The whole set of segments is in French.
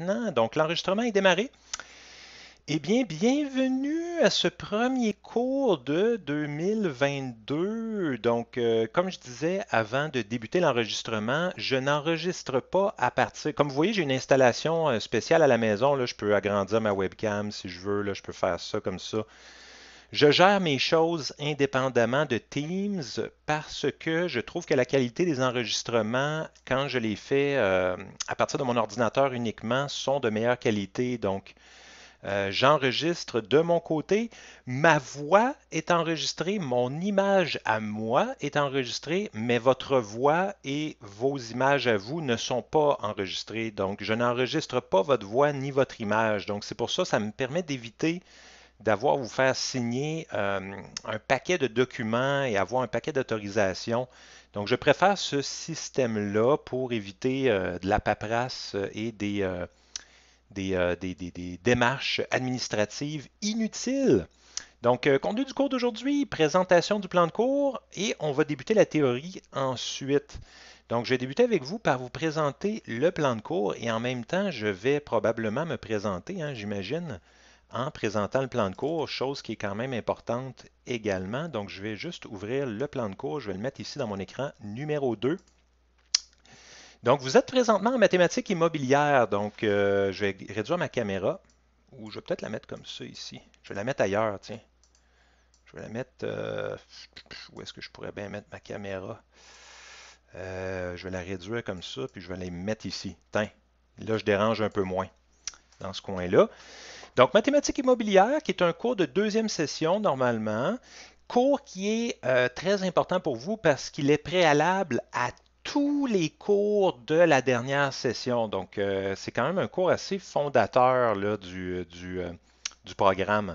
Donc, l'enregistrement est démarré. Eh bien, bienvenue à ce premier cours de 2022. Donc, euh, comme je disais avant de débuter l'enregistrement, je n'enregistre pas à partir. Comme vous voyez, j'ai une installation euh, spéciale à la maison. Là, je peux agrandir ma webcam si je veux. Là, je peux faire ça comme ça. Je gère mes choses indépendamment de Teams parce que je trouve que la qualité des enregistrements, quand je les fais euh, à partir de mon ordinateur uniquement, sont de meilleure qualité. Donc, euh, j'enregistre de mon côté, ma voix est enregistrée, mon image à moi est enregistrée, mais votre voix et vos images à vous ne sont pas enregistrées. Donc, je n'enregistre pas votre voix ni votre image. Donc, c'est pour ça que ça me permet d'éviter d'avoir vous faire signer euh, un paquet de documents et avoir un paquet d'autorisations. Donc, je préfère ce système-là pour éviter euh, de la paperasse et euh, des, des, démarches administratives inutiles. Donc, conduit du cours d'aujourd'hui, présentation du plan de cours et on va débuter la théorie ensuite. Donc, je vais débuter avec vous par vous présenter le plan de cours et en même temps, je vais probablement me présenter, hein, j'imagine en présentant le plan de cours, chose qui est quand même importante également. Donc, je vais juste ouvrir le plan de cours. Je vais le mettre ici dans mon écran numéro 2. Donc, vous êtes présentement en mathématiques immobilières. Donc, euh, je vais réduire ma caméra. Ou je vais peut-être la mettre comme ça ici. Je vais la mettre ailleurs, tiens. Je vais la mettre... Euh, où est-ce que je pourrais bien mettre ma caméra? Euh, je vais la réduire comme ça, puis je vais la mettre ici. Tiens, là, je dérange un peu moins dans ce coin-là. Donc, mathématiques immobilières, qui est un cours de deuxième session normalement, cours qui est euh, très important pour vous parce qu'il est préalable à tous les cours de la dernière session. Donc, euh, c'est quand même un cours assez fondateur là, du, euh, programme.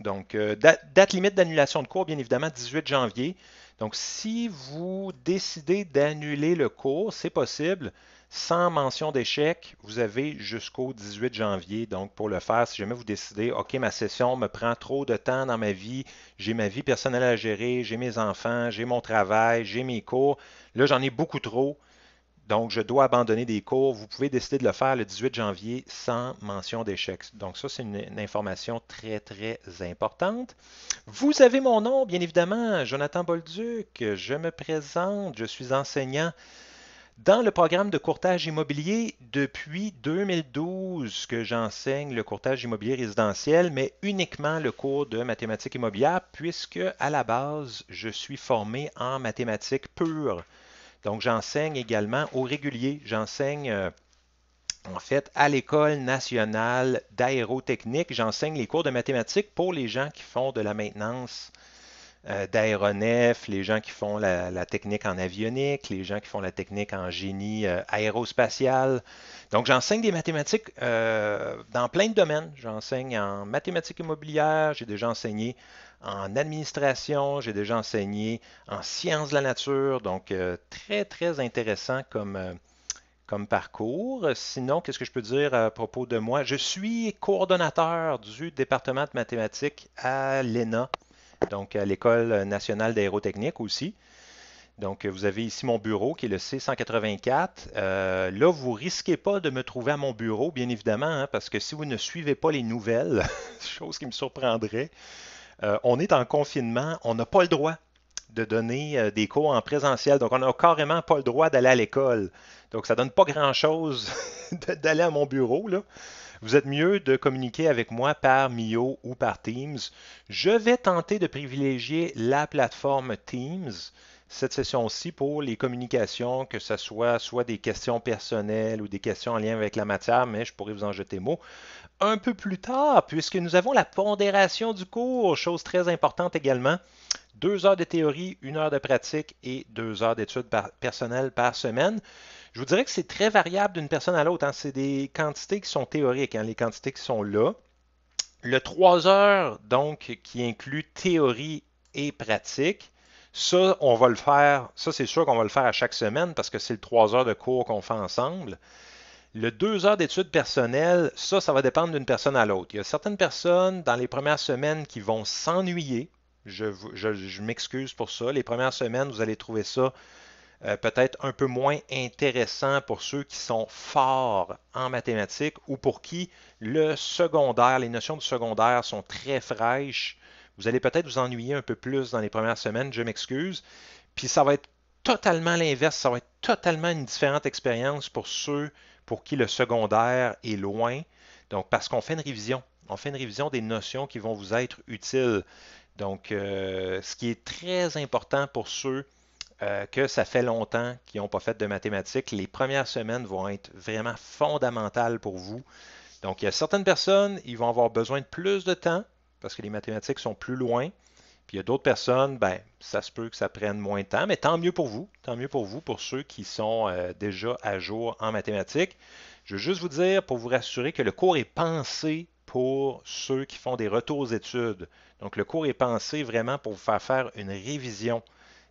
Donc, date limite d'annulation de cours, bien évidemment, 18 janvier. Donc, si vous décidez d'annuler le cours, c'est possible. Sans mention d'échec, vous avez jusqu'au 18 janvier. Donc, pour le faire, si jamais vous décidez, OK, ma session me prend trop de temps dans ma vie, j'ai ma vie personnelle à gérer, j'ai mes enfants, j'ai mon travail, j'ai mes cours, là, j'en ai beaucoup trop. Donc, je dois abandonner des cours. Vous pouvez décider de le faire le 18 janvier sans mention d'échec. Donc, ça, c'est une, information très, très importante. Vous avez mon nom, bien évidemment, Jonathan Bolduc. Je me présente, je suis enseignant dans le programme de courtage immobilier, depuis 2012 que j'enseigne le courtage immobilier résidentiel, mais uniquement le cours de mathématiques immobilières, puisque à la base, je suis formé en mathématiques pures. Donc, j'enseigne également au régulier. J'enseigne euh, en fait, à l'École nationale d'aérotechnique, j'enseigne les cours de mathématiques pour les gens qui font de la maintenance euh, d'aéronefs, les gens qui font la, technique en avionique, les gens qui font la technique en génie euh, aérospatial. Donc, j'enseigne des mathématiques euh, dans plein de domaines. J'enseigne en mathématiques immobilières, j'ai déjà enseigné en administration, j'ai déjà enseigné en sciences de la nature. Donc, très, très intéressant comme comme parcours. Sinon, qu'est-ce que je peux dire à propos de moi? Je suis coordonnateur du département de mathématiques à l'ENA donc à l'École nationale d'aérotechnique aussi. Donc, vous avez ici mon bureau qui est le C184. Euh, là, vous risquez pas de me trouver à mon bureau, bien évidemment, hein, parce que si vous ne suivez pas les nouvelles, chose qui me surprendrait, euh, on est en confinement, on n'a pas le droit de donner euh, des cours en présentiel. Donc, on n'a carrément pas le droit d'aller à l'école. Donc, ça ne donne pas grand-chose d'aller à mon bureau. Là vous êtes mieux de communiquer avec moi par Mio ou par Teams. Je vais tenter de privilégier la plateforme Teams cette session-ci pour les communications, que ce soit soit des questions personnelles ou des questions en lien avec la matière, mais je pourrais vous en jeter mot. Un peu plus tard, puisque nous avons la pondération du cours, chose très importante également, deux heures de théorie, une heure de pratique et deux heures d'études personnelles par semaine. Je vous dirais que c'est très variable d'une personne à l'autre. Hein. C'est des quantités qui sont théoriques, hein, les quantités qui sont là. Le 3 heures, donc, qui inclut théorie et pratique, ça, on va le faire, ça c'est sûr qu'on va le faire à chaque semaine parce que c'est le 3 heures de cours qu'on fait ensemble. Le 2 heures d'études personnelles, ça, ça va dépendre d'une personne à l'autre. Il y a certaines personnes dans les premières semaines qui vont s'ennuyer. je m'excuse pour ça. Les premières semaines, vous allez trouver ça euh, peut-être un peu moins intéressant pour ceux qui sont forts en mathématiques ou pour qui le secondaire, les notions du secondaire sont très fraîches. Vous allez peut-être vous ennuyer un peu plus dans les premières semaines, je m'excuse. Puis ça va être totalement l'inverse, ça va être totalement une différente expérience pour ceux pour qui le secondaire est loin. Donc, parce qu'on fait une révision, on fait une révision des notions qui vont vous être utiles. Donc, euh, ce qui est très important pour ceux euh, que ça fait longtemps qu'ils n'ont pas fait de mathématiques, les premières semaines vont être vraiment fondamentales pour vous. Donc, il y a certaines personnes, ils vont avoir besoin de plus de temps parce que les mathématiques sont plus loin. Puis il y a d'autres personnes, ben, ça se peut que ça prenne moins de temps, mais tant mieux pour vous, tant mieux pour vous, pour ceux qui sont euh, déjà à jour en mathématiques. Je veux juste vous dire, pour vous rassurer, que le cours est pensé pour ceux qui font des retours aux études. Donc, le cours est pensé vraiment pour vous faire faire une révision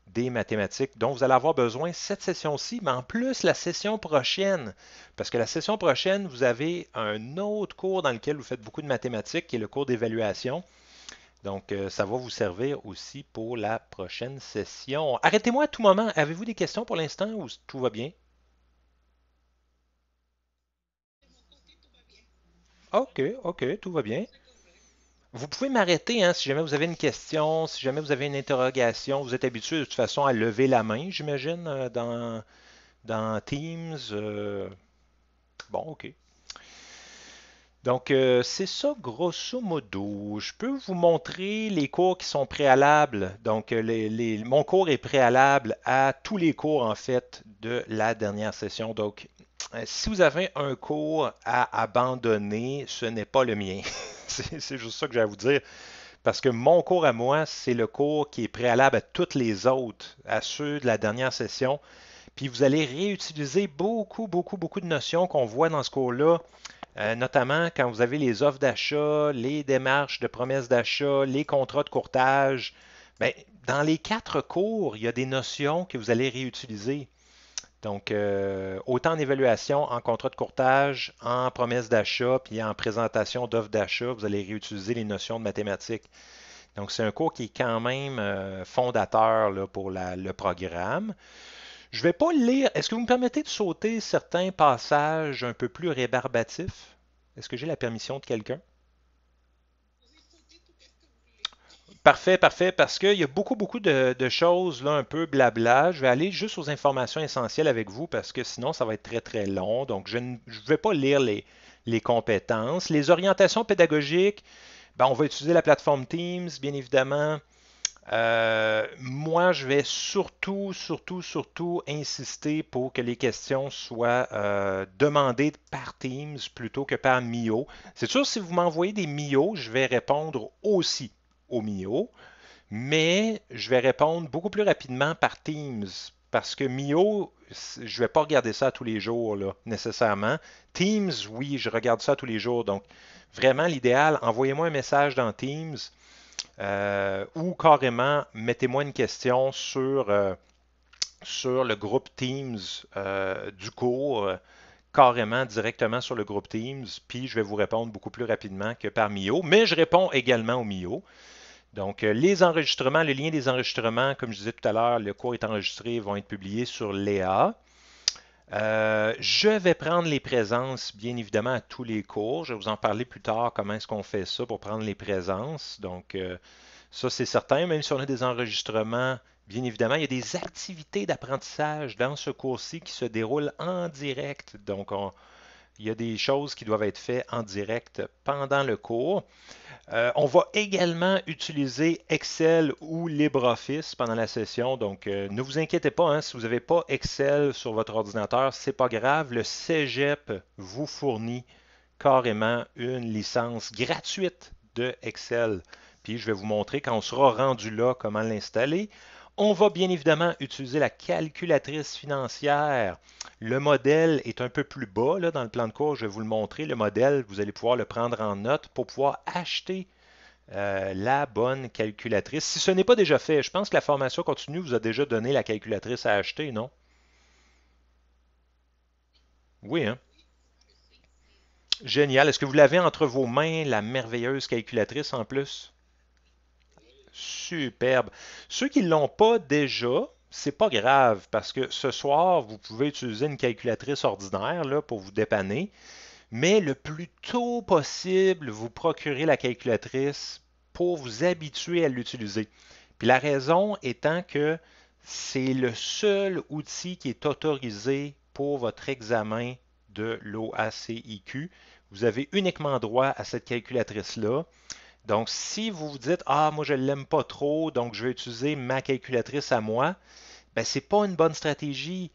des mathématiques dont vous allez avoir besoin cette session-ci, mais en plus la session prochaine. Parce que la session prochaine, vous avez un autre cours dans lequel vous faites beaucoup de mathématiques, qui est le cours d'évaluation. Donc, euh, ça va vous servir aussi pour la prochaine session. Arrêtez-moi à tout moment. Avez-vous des questions pour l'instant ou tout va bien? OK, OK, tout va bien. Vous pouvez m'arrêter hein, si jamais vous avez une question, si jamais vous avez une interrogation. Vous êtes habitué de toute façon à lever la main, j'imagine, euh, dans, Teams. Euh. Bon, OK. Donc, euh, c'est ça, grosso modo. Je peux vous montrer les cours qui sont préalables. Donc, mon cours est préalable à tous les cours, en fait, de la dernière session. Donc, euh, si vous avez un cours à abandonner, ce n'est pas le mien. c'est juste ça que j'ai à vous dire. Parce que mon cours à moi, c'est le cours qui est préalable à toutes les autres, à ceux de la dernière session. Puis vous allez réutiliser beaucoup, beaucoup, beaucoup de notions qu'on voit dans ce cours-là, euh, notamment quand vous avez les offres d'achat, les démarches de promesses d'achat, les contrats de courtage. Ben, dans les quatre cours, il y a des notions que vous allez réutiliser. Donc, euh, autant en évaluation, en contrat de courtage, en promesse d'achat, puis en présentation d'offres d'achat, vous allez réutiliser les notions de mathématiques. Donc, c'est un cours qui est quand même euh, fondateur pour le programme. Je ne vais pas lire. Est-ce que vous me permettez de sauter certains passages un peu plus rébarbatifs? Est-ce que j'ai la permission de quelqu'un? Parfait, parfait, parce qu'il y a beaucoup, beaucoup de, choses là un peu blabla. Je vais aller juste aux informations essentielles avec vous parce que sinon ça va être très, très long. Donc, je ne vais pas lire les, compétences. Les orientations pédagogiques, ben, on va utiliser la plateforme Teams, bien évidemment. Euh, moi, je vais surtout, surtout, surtout insister pour que les questions soient euh, demandées par Teams plutôt que par Mio. C'est sûr, si vous m'envoyez des Mio, je vais répondre aussi au Mio, mais je vais répondre beaucoup plus rapidement par Teams parce que Mio, je ne vais pas regarder ça tous les jours, là, nécessairement. Teams, oui, je regarde ça tous les jours. Donc, vraiment, l'idéal, envoyez-moi un message dans Teams euh, ou carrément, mettez-moi une question sur, euh, sur le groupe Teams euh, du cours, carrément, directement sur le groupe Teams, puis je vais vous répondre beaucoup plus rapidement que par Mio. Mais je réponds également au Mio. Donc, euh, les enregistrements, le lien des enregistrements, comme je disais tout à l'heure, le cours est enregistré, vont être publiés sur Léa. Euh, je vais prendre les présences, bien évidemment, à tous les cours. Je vais vous en parler plus tard, comment est-ce qu'on fait ça pour prendre les présences. Donc, euh, ça, c'est certain. Même si on a des enregistrements, bien évidemment, il y a des activités d'apprentissage dans ce cours-ci qui se déroulent en direct. Donc, il y a des choses qui doivent être faites en direct pendant le cours. Euh, on va également utiliser Excel ou LibreOffice pendant la session. Donc, euh, ne vous inquiétez pas, hein, si vous n'avez pas Excel sur votre ordinateur, ce n'est pas grave. Le Cégep vous fournit carrément une licence gratuite de Excel. Puis, je vais vous montrer quand on sera rendu là comment l'installer. On va bien évidemment utiliser la calculatrice financière. Le modèle est un peu plus bas dans le plan de cours. Je vais vous le montrer. Le modèle, vous allez pouvoir le prendre en note pour pouvoir acheter euh, la bonne calculatrice. Si ce n'est pas déjà fait, je pense que la formation continue vous a déjà donné la calculatrice à acheter, non? Oui, hein? Génial. Est-ce que vous l'avez entre vos mains, la merveilleuse calculatrice en plus? superbe. Ceux qui ne l'ont pas déjà, c'est pas grave parce que ce soir, vous pouvez utiliser une calculatrice ordinaire là, pour vous dépanner. Mais le plus tôt possible, vous procurez la calculatrice pour vous habituer à l'utiliser. Puis la raison étant que c'est le seul outil qui est autorisé pour votre examen de l'OACIQ. Vous avez uniquement droit à cette calculatrice-là. Donc, si vous vous dites Ah, moi, je ne l'aime pas trop, donc je vais utiliser ma calculatrice à moi, ben, ce n'est pas une bonne stratégie.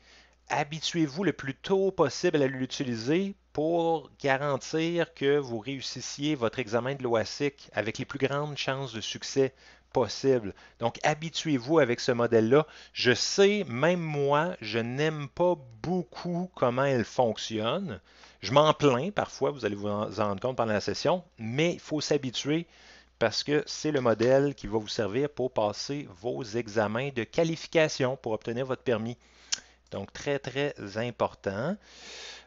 Habituez-vous le plus tôt possible à l'utiliser pour garantir que vous réussissiez votre examen de l'OASIC avec les plus grandes chances de succès possible. Donc, habituez-vous avec ce modèle-là. Je sais, même moi, je n'aime pas beaucoup comment elle fonctionne. Je m'en plains parfois, vous allez vous en rendre compte pendant la session, mais il faut s'habituer parce que c'est le modèle qui va vous servir pour passer vos examens de qualification pour obtenir votre permis. Donc, très, très important.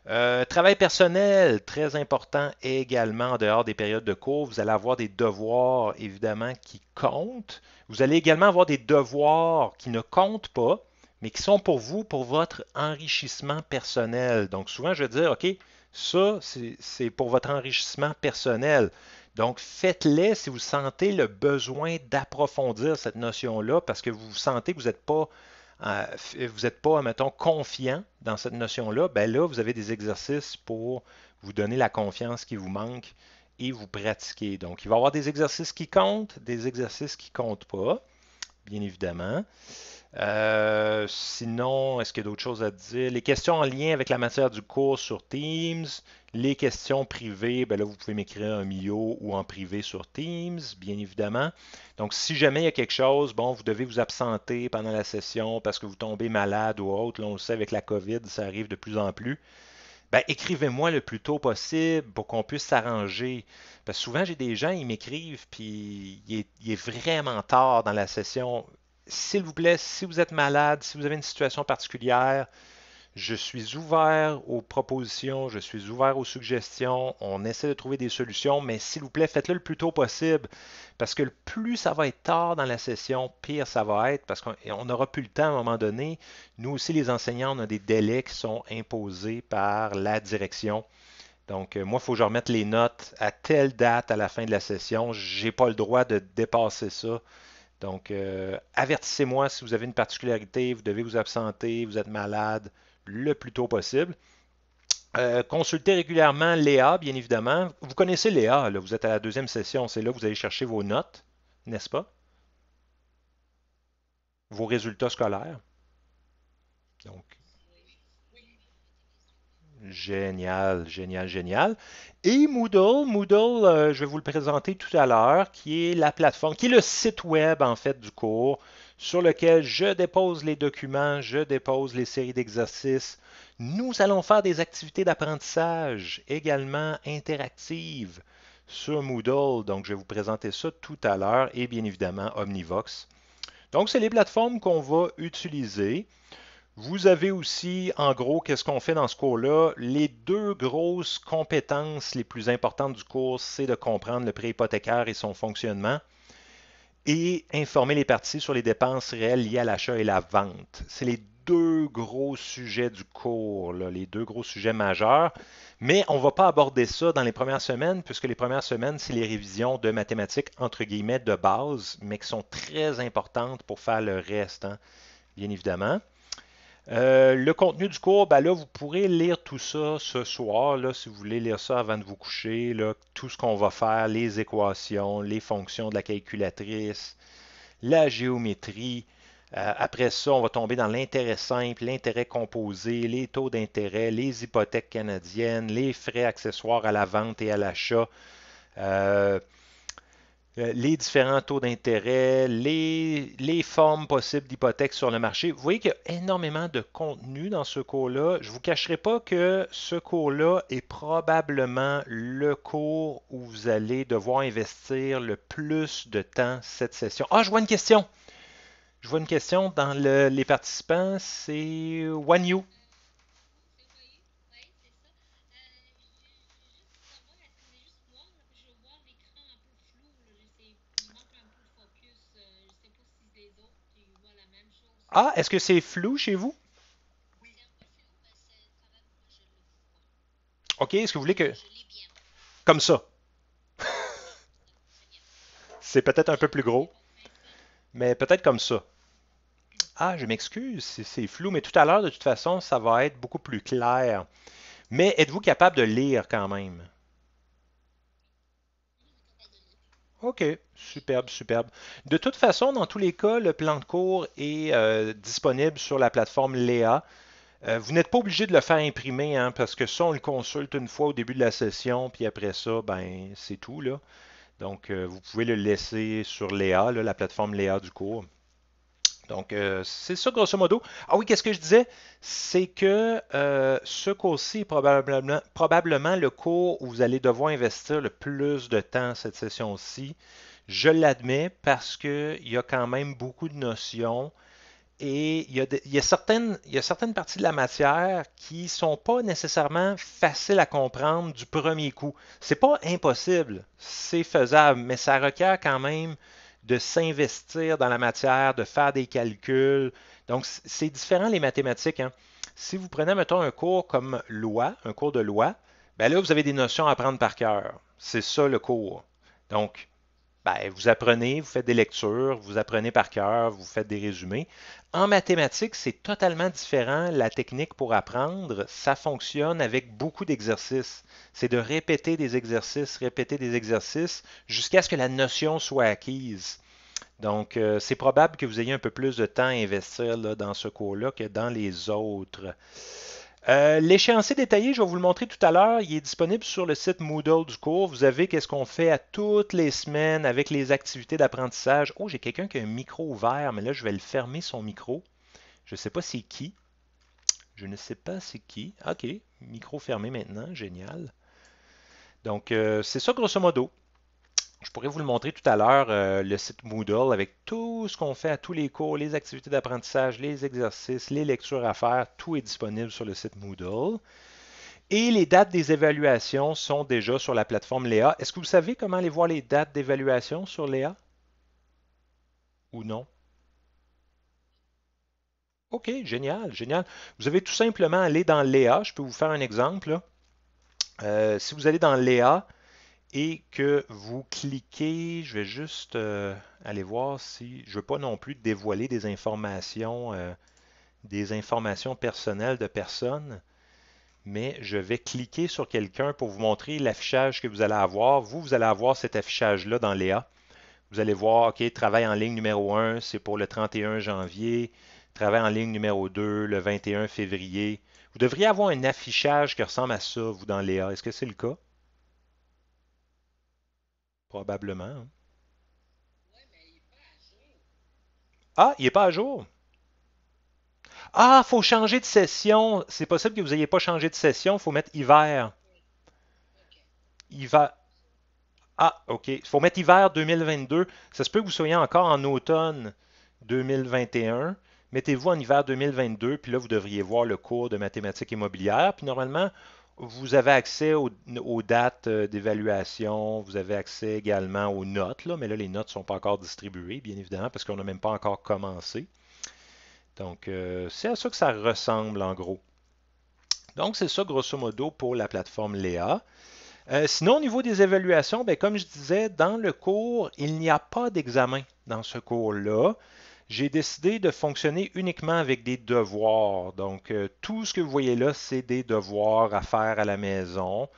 Euh, travail personnel, très important également en dehors des périodes de cours. Vous allez avoir des devoirs, évidemment, qui comptent. Vous allez également avoir des devoirs qui ne comptent pas, mais qui sont pour vous, pour votre enrichissement personnel. Donc, souvent, je vais dire, OK, ça, c'est pour votre enrichissement personnel. Donc, faites-les si vous sentez le besoin d'approfondir cette notion-là parce que vous sentez que vous n'êtes pas, euh, vous n'êtes pas, mettons, confiant dans cette notion-là. Ben là, vous avez des exercices pour vous donner la confiance qui vous manque et vous pratiquer. Donc, il va y avoir des exercices qui comptent, des exercices qui ne comptent pas, bien évidemment. Euh, sinon, est-ce qu'il y a d'autres choses à dire? Les questions en lien avec la matière du cours sur Teams, les questions privées, ben là, vous pouvez m'écrire en milieu ou en privé sur Teams, bien évidemment. Donc, si jamais il y a quelque chose, bon, vous devez vous absenter pendant la session parce que vous tombez malade ou autre, là, on le sait avec la COVID, ça arrive de plus en plus. Ben, écrivez-moi le plus tôt possible pour qu'on puisse s'arranger. Parce que souvent, j'ai des gens, ils m'écrivent, puis il est vraiment tard dans la session s'il vous plaît, si vous êtes malade, si vous avez une situation particulière, je suis ouvert aux propositions, je suis ouvert aux suggestions. On essaie de trouver des solutions, mais s'il vous plaît, faites-le le plus tôt possible. Parce que le plus ça va être tard dans la session, pire ça va être, parce qu'on n'aura plus le temps à un moment donné. Nous aussi, les enseignants, on a des délais qui sont imposés par la direction. Donc, euh, moi, il faut que je remette les notes à telle date à la fin de la session. Je n'ai pas le droit de dépasser ça. Donc, euh, avertissez-moi si vous avez une particularité, vous devez vous absenter, vous êtes malade le plus tôt possible. Euh, consultez régulièrement Léa, bien évidemment. Vous connaissez Léa, vous êtes à la deuxième session, c'est là que vous allez chercher vos notes, n'est-ce pas? Vos résultats scolaires. Donc, Génial, génial, génial. Et Moodle, Moodle, euh, je vais vous le présenter tout à l'heure, qui est la plateforme, qui est le site web en fait du cours, sur lequel je dépose les documents, je dépose les séries d'exercices. Nous allons faire des activités d'apprentissage également interactives sur Moodle. Donc, je vais vous présenter ça tout à l'heure et bien évidemment Omnivox. Donc, c'est les plateformes qu'on va utiliser. Vous avez aussi, en gros, qu'est-ce qu'on fait dans ce cours-là? Les deux grosses compétences les plus importantes du cours, c'est de comprendre le prêt hypothécaire et son fonctionnement et informer les parties sur les dépenses réelles liées à l'achat et la vente. C'est les deux gros sujets du cours, les deux gros sujets majeurs. Mais on ne va pas aborder ça dans les premières semaines, puisque les premières semaines, c'est les révisions de mathématiques, entre guillemets, de base, mais qui sont très importantes pour faire le reste, hein, bien évidemment. Euh, le contenu du cours, ben là, vous pourrez lire tout ça ce soir, là, si vous voulez lire ça avant de vous coucher, tout ce qu'on va faire, les équations, les fonctions de la calculatrice, la géométrie. Euh, après ça, on va tomber dans l'intérêt simple, l'intérêt composé, les taux d'intérêt, les hypothèques canadiennes, les frais accessoires à la vente et à l'achat. Euh, euh, les différents taux d'intérêt, les, formes possibles d'hypothèques sur le marché. Vous voyez qu'il y a énormément de contenu dans ce cours-là. Je ne vous cacherai pas que ce cours-là est probablement le cours où vous allez devoir investir le plus de temps cette session. Ah, je vois une question. Je vois une question dans les participants. C'est One Ah, est-ce que c'est flou chez vous? OK, est-ce que vous voulez que... Comme ça. c'est peut-être un peu plus gros, mais peut-être comme ça. Ah, je m'excuse, c'est flou, mais tout à l'heure, de toute façon, ça va être beaucoup plus clair. Mais êtes-vous capable de lire quand même? OK, superbe, superbe. De toute façon, dans tous les cas, le plan de cours est euh, disponible sur la plateforme Léa. Euh, vous n'êtes pas obligé de le faire imprimer, hein, parce que ça, on le consulte une fois au début de la session, puis après ça, ben c'est tout. Là. Donc, euh, vous pouvez le laisser sur Léa, la plateforme Léa du cours. Donc, euh, c'est ça, grosso modo. Ah oui, qu'est-ce que je disais? C'est que euh, ce cours-ci est probablement, le cours où vous allez devoir investir le plus de temps cette session-ci. Je l'admets parce qu'il y a quand même beaucoup de notions et il y, a certaines, il y a certaines parties de la matière qui ne sont pas nécessairement faciles à comprendre du premier coup. C'est pas impossible, c'est faisable, mais ça requiert quand même de s'investir dans la matière, de faire des calculs. Donc, c'est différent les mathématiques. Hein. Si vous prenez, mettons, un cours comme loi, un cours de loi, ben là, vous avez des notions à apprendre par cœur. C'est ça le cours. Donc, ben, vous apprenez, vous faites des lectures, vous apprenez par cœur, vous faites des résumés. En mathématiques, c'est totalement différent. La technique pour apprendre, ça fonctionne avec beaucoup d'exercices. C'est de répéter des exercices, répéter des exercices jusqu'à ce que la notion soit acquise. Donc, euh, c'est probable que vous ayez un peu plus de temps à investir dans ce cours-là que dans les autres. Euh, l'échéancier détaillé, je vais vous le montrer tout à l'heure, il est disponible sur le site Moodle du cours. Vous avez qu'est-ce qu'on fait à toutes les semaines avec les activités d'apprentissage. Oh, j'ai quelqu'un qui a un micro ouvert, mais là, je vais le fermer son micro. Je ne sais pas c'est qui. Je ne sais pas c'est qui. OK, micro fermé maintenant, génial. Donc, euh, c'est ça grosso modo. Je pourrais vous le montrer tout à l'heure, euh, le site Moodle, avec tout ce qu'on fait à tous les cours, les activités d'apprentissage, les exercices, les lectures à faire, tout est disponible sur le site Moodle. Et les dates des évaluations sont déjà sur la plateforme Léa. Est-ce que vous savez comment aller voir les dates d'évaluation sur Léa? Ou non? OK, génial, génial. Vous avez tout simplement aller dans Léa. Je peux vous faire un exemple. Euh, si vous allez dans Léa, et que vous cliquez, je vais juste euh, aller voir si je ne veux pas non plus dévoiler des informations, euh, des informations personnelles de personnes, mais je vais cliquer sur quelqu'un pour vous montrer l'affichage que vous allez avoir. Vous, vous allez avoir cet affichage-là dans Léa. Vous allez voir, OK, travail en ligne numéro 1, c'est pour le 31 janvier. Travail en ligne numéro 2, le 21 février. Vous devriez avoir un affichage qui ressemble à ça, vous, dans Léa. Est-ce que c'est le cas? Probablement. Hein. Ah, il n'est pas à jour. Ah, faut changer de session. C'est possible que vous n'ayez pas changé de session. Il faut mettre hiver. Hiver. Ah, OK. Il faut mettre hiver 2022. Ça se peut que vous soyez encore en automne 2021. Mettez-vous en hiver 2022, puis là, vous devriez voir le cours de mathématiques immobilières. Puis normalement, vous avez accès aux, dates euh, d'évaluation, vous avez accès également aux notes, mais là, les notes ne sont pas encore distribuées, bien évidemment, parce qu'on n'a même pas encore commencé. Donc, euh, c'est à ça que ça ressemble en gros. Donc, c'est ça, grosso modo, pour la plateforme Léa. Euh, sinon, au niveau des évaluations, ben, comme je disais, dans le cours, il n'y a pas d'examen dans ce cours-là j'ai décidé de fonctionner uniquement avec des devoirs. Donc, euh, tout ce que vous voyez là, c'est des devoirs à faire à la maison.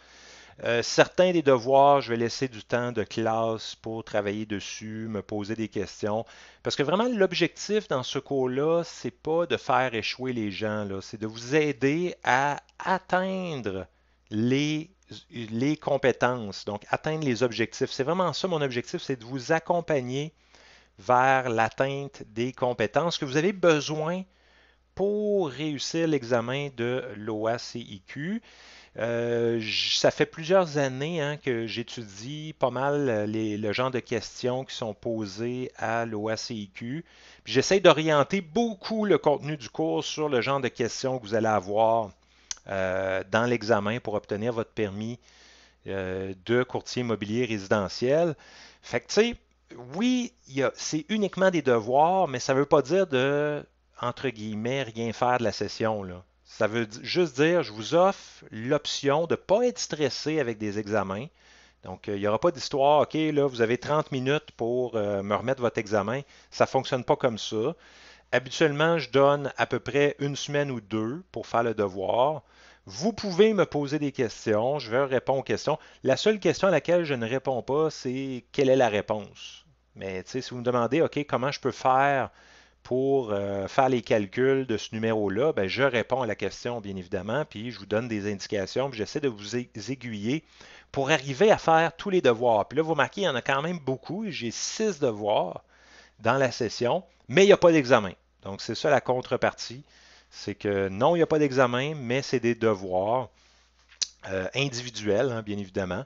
Euh, certains des devoirs, je vais laisser du temps de classe pour travailler dessus, me poser des questions. Parce que vraiment, l'objectif dans ce cours-là, c'est pas de faire échouer les gens, c'est de vous aider à atteindre les, les compétences, donc atteindre les objectifs. C'est vraiment ça mon objectif, c'est de vous accompagner vers l'atteinte des compétences que vous avez besoin pour réussir l'examen de l'OACIQ. Euh, ça fait plusieurs années hein, que j'étudie pas mal euh, les, le genre de questions qui sont posées à l'OACIQ. J'essaie d'orienter beaucoup le contenu du cours sur le genre de questions que vous allez avoir euh, dans l'examen pour obtenir votre permis de courtier immobilier résidentiel. Fait que, oui, c'est uniquement des devoirs, mais ça ne veut pas dire de, entre guillemets, rien faire de la session. Ça veut juste dire, je vous offre l'option de ne pas être stressé avec des examens. Donc, euh, il n'y aura pas d'histoire, OK, là, vous avez 30 minutes pour euh, me remettre votre examen. Ça ne fonctionne pas comme ça. Habituellement, je donne à peu près une semaine ou deux pour faire le devoir. Vous pouvez me poser des questions, je vais répondre aux questions. La seule question à laquelle je ne réponds pas, c'est quelle est la réponse. Mais si vous me demandez, OK, comment je peux faire pour euh, faire les calculs de ce numéro-là, ben, je réponds à la question, bien évidemment, puis je vous donne des indications, puis j'essaie de vous aiguiller pour arriver à faire tous les devoirs. Puis là, vous remarquez, il y en a quand même beaucoup. J'ai six devoirs dans la session, mais il n'y a pas d'examen. Donc, c'est ça la contrepartie c'est que non, il n'y a pas d'examen, mais c'est des devoirs euh, individuels, hein, bien évidemment.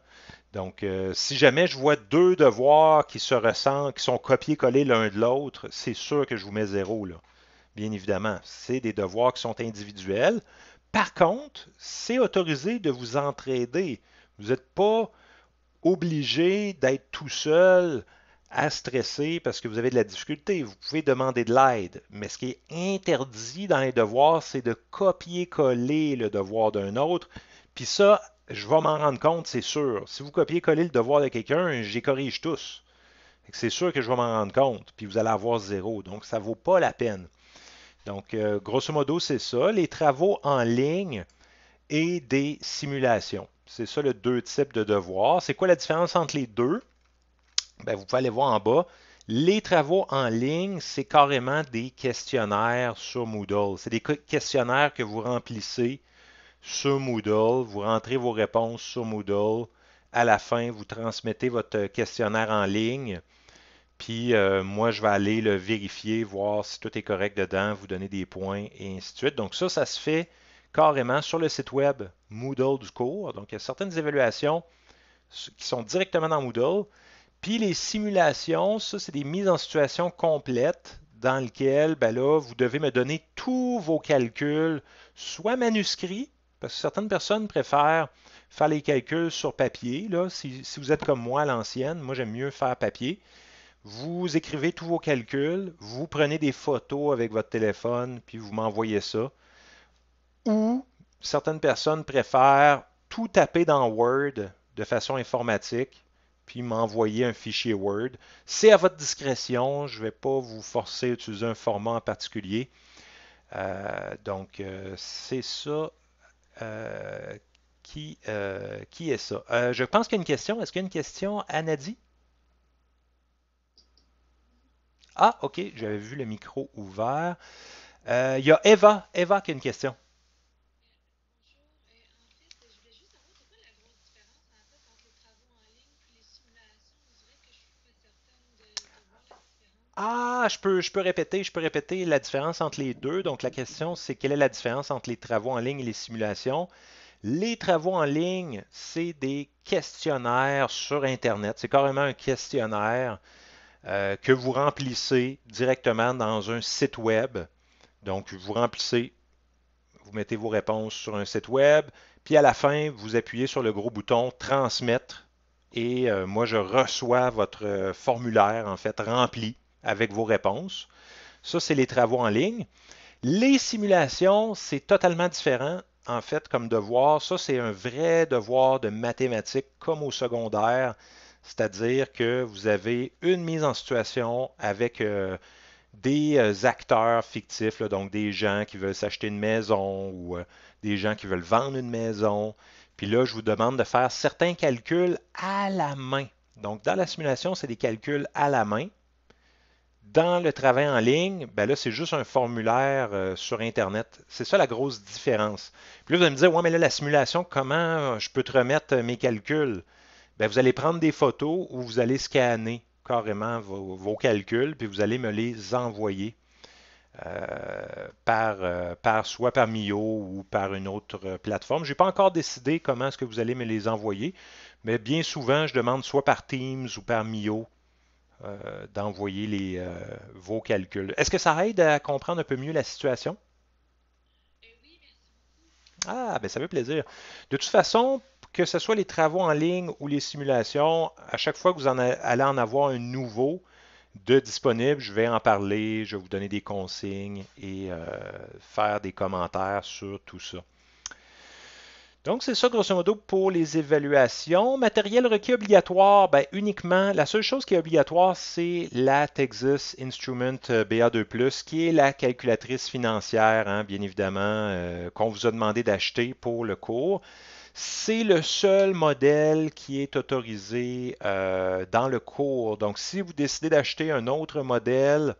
Donc, euh, si jamais je vois deux devoirs qui se ressentent, qui sont copiés-collés l'un de l'autre, c'est sûr que je vous mets zéro, Bien évidemment, c'est des devoirs qui sont individuels. Par contre, c'est autorisé de vous entraider. Vous n'êtes pas obligé d'être tout seul à stresser parce que vous avez de la difficulté. Vous pouvez demander de l'aide, mais ce qui est interdit dans les devoirs, c'est de copier-coller le devoir d'un autre. Puis ça, je vais m'en rendre compte, c'est sûr. Si vous copiez-collez le devoir de quelqu'un, j'y corrige tous. C'est sûr que je vais m'en rendre compte, puis vous allez avoir zéro. Donc, ça ne vaut pas la peine. Donc, euh, grosso modo, c'est ça. Les travaux en ligne et des simulations. C'est ça le deux types de devoirs. C'est quoi la différence entre les deux? Ben, vous pouvez aller voir en bas. Les travaux en ligne, c'est carrément des questionnaires sur Moodle. C'est des questionnaires que vous remplissez sur Moodle. Vous rentrez vos réponses sur Moodle. À la fin, vous transmettez votre questionnaire en ligne. Puis euh, moi, je vais aller le vérifier, voir si tout est correct dedans, vous donner des points et ainsi de suite. Donc ça, ça se fait carrément sur le site web Moodle du cours. Donc il y a certaines évaluations qui sont directement dans Moodle. Puis les simulations, ça, c'est des mises en situation complètes dans lesquelles, ben là, vous devez me donner tous vos calculs, soit manuscrits, parce que certaines personnes préfèrent faire les calculs sur papier. Là, si, si vous êtes comme moi à l'ancienne, moi j'aime mieux faire papier. Vous écrivez tous vos calculs, vous prenez des photos avec votre téléphone, puis vous m'envoyez ça. Ou certaines personnes préfèrent tout taper dans Word de façon informatique puis m'envoyer un fichier Word. C'est à votre discrétion, je ne vais pas vous forcer à utiliser un format en particulier. Euh, donc, euh, c'est ça euh, qui, qui est ça. je pense qu'il y a une question. Est-ce qu'il y a une question à Nadie? Ah, ok, j'avais vu le micro ouvert. Il y a Eva. Eva qui a une question. Ah, je peux, répéter, je peux répéter la différence entre les deux. Donc la question, c'est quelle est la différence entre les travaux en ligne et les simulations? Les travaux en ligne, c'est des questionnaires sur Internet. C'est carrément un questionnaire euh, que vous remplissez directement dans un site web. Donc, vous remplissez, vous mettez vos réponses sur un site web, puis à la fin, vous appuyez sur le gros bouton Transmettre. Et euh, moi, je reçois votre euh, formulaire, en fait, rempli avec vos réponses. Ça, c'est les travaux en ligne. Les simulations, c'est totalement différent, en fait, comme devoir. Ça, c'est un vrai devoir de mathématiques comme au secondaire, c'est-à-dire que vous avez une mise en situation avec euh, des euh, acteurs fictifs, donc des gens qui veulent s'acheter une maison ou euh, des gens qui veulent vendre une maison. Puis là, je vous demande de faire certains calculs à la main. Donc, dans la simulation, c'est des calculs à la main. Dans le travail en ligne, ben là, c'est juste un formulaire euh, sur Internet. C'est ça la grosse différence. Puis là, vous allez me dire, ouais, mais là, la simulation, comment euh, je peux te remettre euh, mes calculs? Ben, vous allez prendre des photos ou vous allez scanner carrément vos, calculs, puis vous allez me les envoyer par, par soit par Mio ou par une autre plateforme. Je n'ai pas encore décidé comment est-ce que vous allez me les envoyer, mais bien souvent, je demande soit par Teams ou par Mio euh, d'envoyer les, euh, vos calculs. Est-ce que ça aide à comprendre un peu mieux la situation? Ah, ben ça fait plaisir. De toute façon, que ce soit les travaux en ligne ou les simulations, à chaque fois que vous en allez en avoir un nouveau de disponible, je vais en parler, je vais vous donner des consignes et euh, faire des commentaires sur tout ça. Donc, c'est ça, grosso modo, pour les évaluations. Matériel requis obligatoire, ben, uniquement, la seule chose qui est obligatoire, c'est la Texas Instrument euh, BA2+, qui est la calculatrice financière, hein, bien évidemment, euh, qu'on vous a demandé d'acheter pour le cours. C'est le seul modèle qui est autorisé euh, dans le cours. Donc, si vous décidez d'acheter un autre modèle,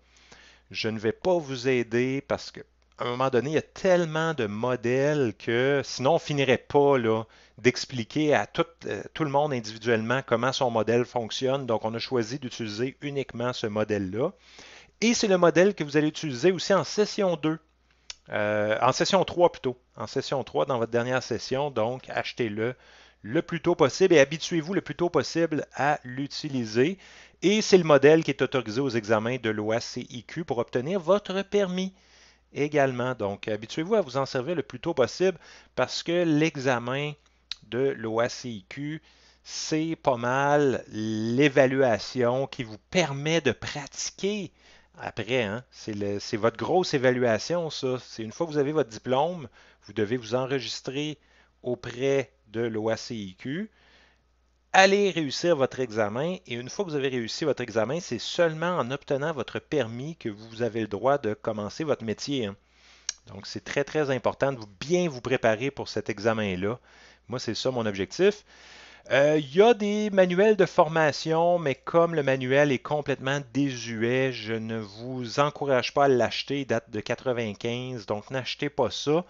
je ne vais pas vous aider parce que à un moment donné, il y a tellement de modèles que sinon, on finirait pas là, d'expliquer à euh, tout, le monde individuellement comment son modèle fonctionne. Donc, on a choisi d'utiliser uniquement ce modèle-là. Et c'est le modèle que vous allez utiliser aussi en session 2. Euh, en session 3 plutôt. En session 3, dans votre dernière session, donc achetez-le le plus tôt possible et habituez-vous le plus tôt possible à l'utiliser. Et c'est le modèle qui est autorisé aux examens de l'OACIQ pour obtenir votre permis également. Donc, habituez-vous à vous en servir le plus tôt possible parce que l'examen de l'OACIQ, c'est pas mal l'évaluation qui vous permet de pratiquer après. Hein. C'est votre grosse évaluation, ça. C'est une fois que vous avez votre diplôme, vous devez vous enregistrer auprès de l'OACIQ allez réussir votre examen. Et une fois que vous avez réussi votre examen, c'est seulement en obtenant votre permis que vous avez le droit de commencer votre métier. Hein. Donc, c'est très, très important de bien vous préparer pour cet examen-là. Moi, c'est ça mon objectif. Euh, il y a des manuels de formation, mais comme le manuel est complètement désuet, je ne vous encourage pas à l'acheter. date de 95, donc n'achetez pas ça.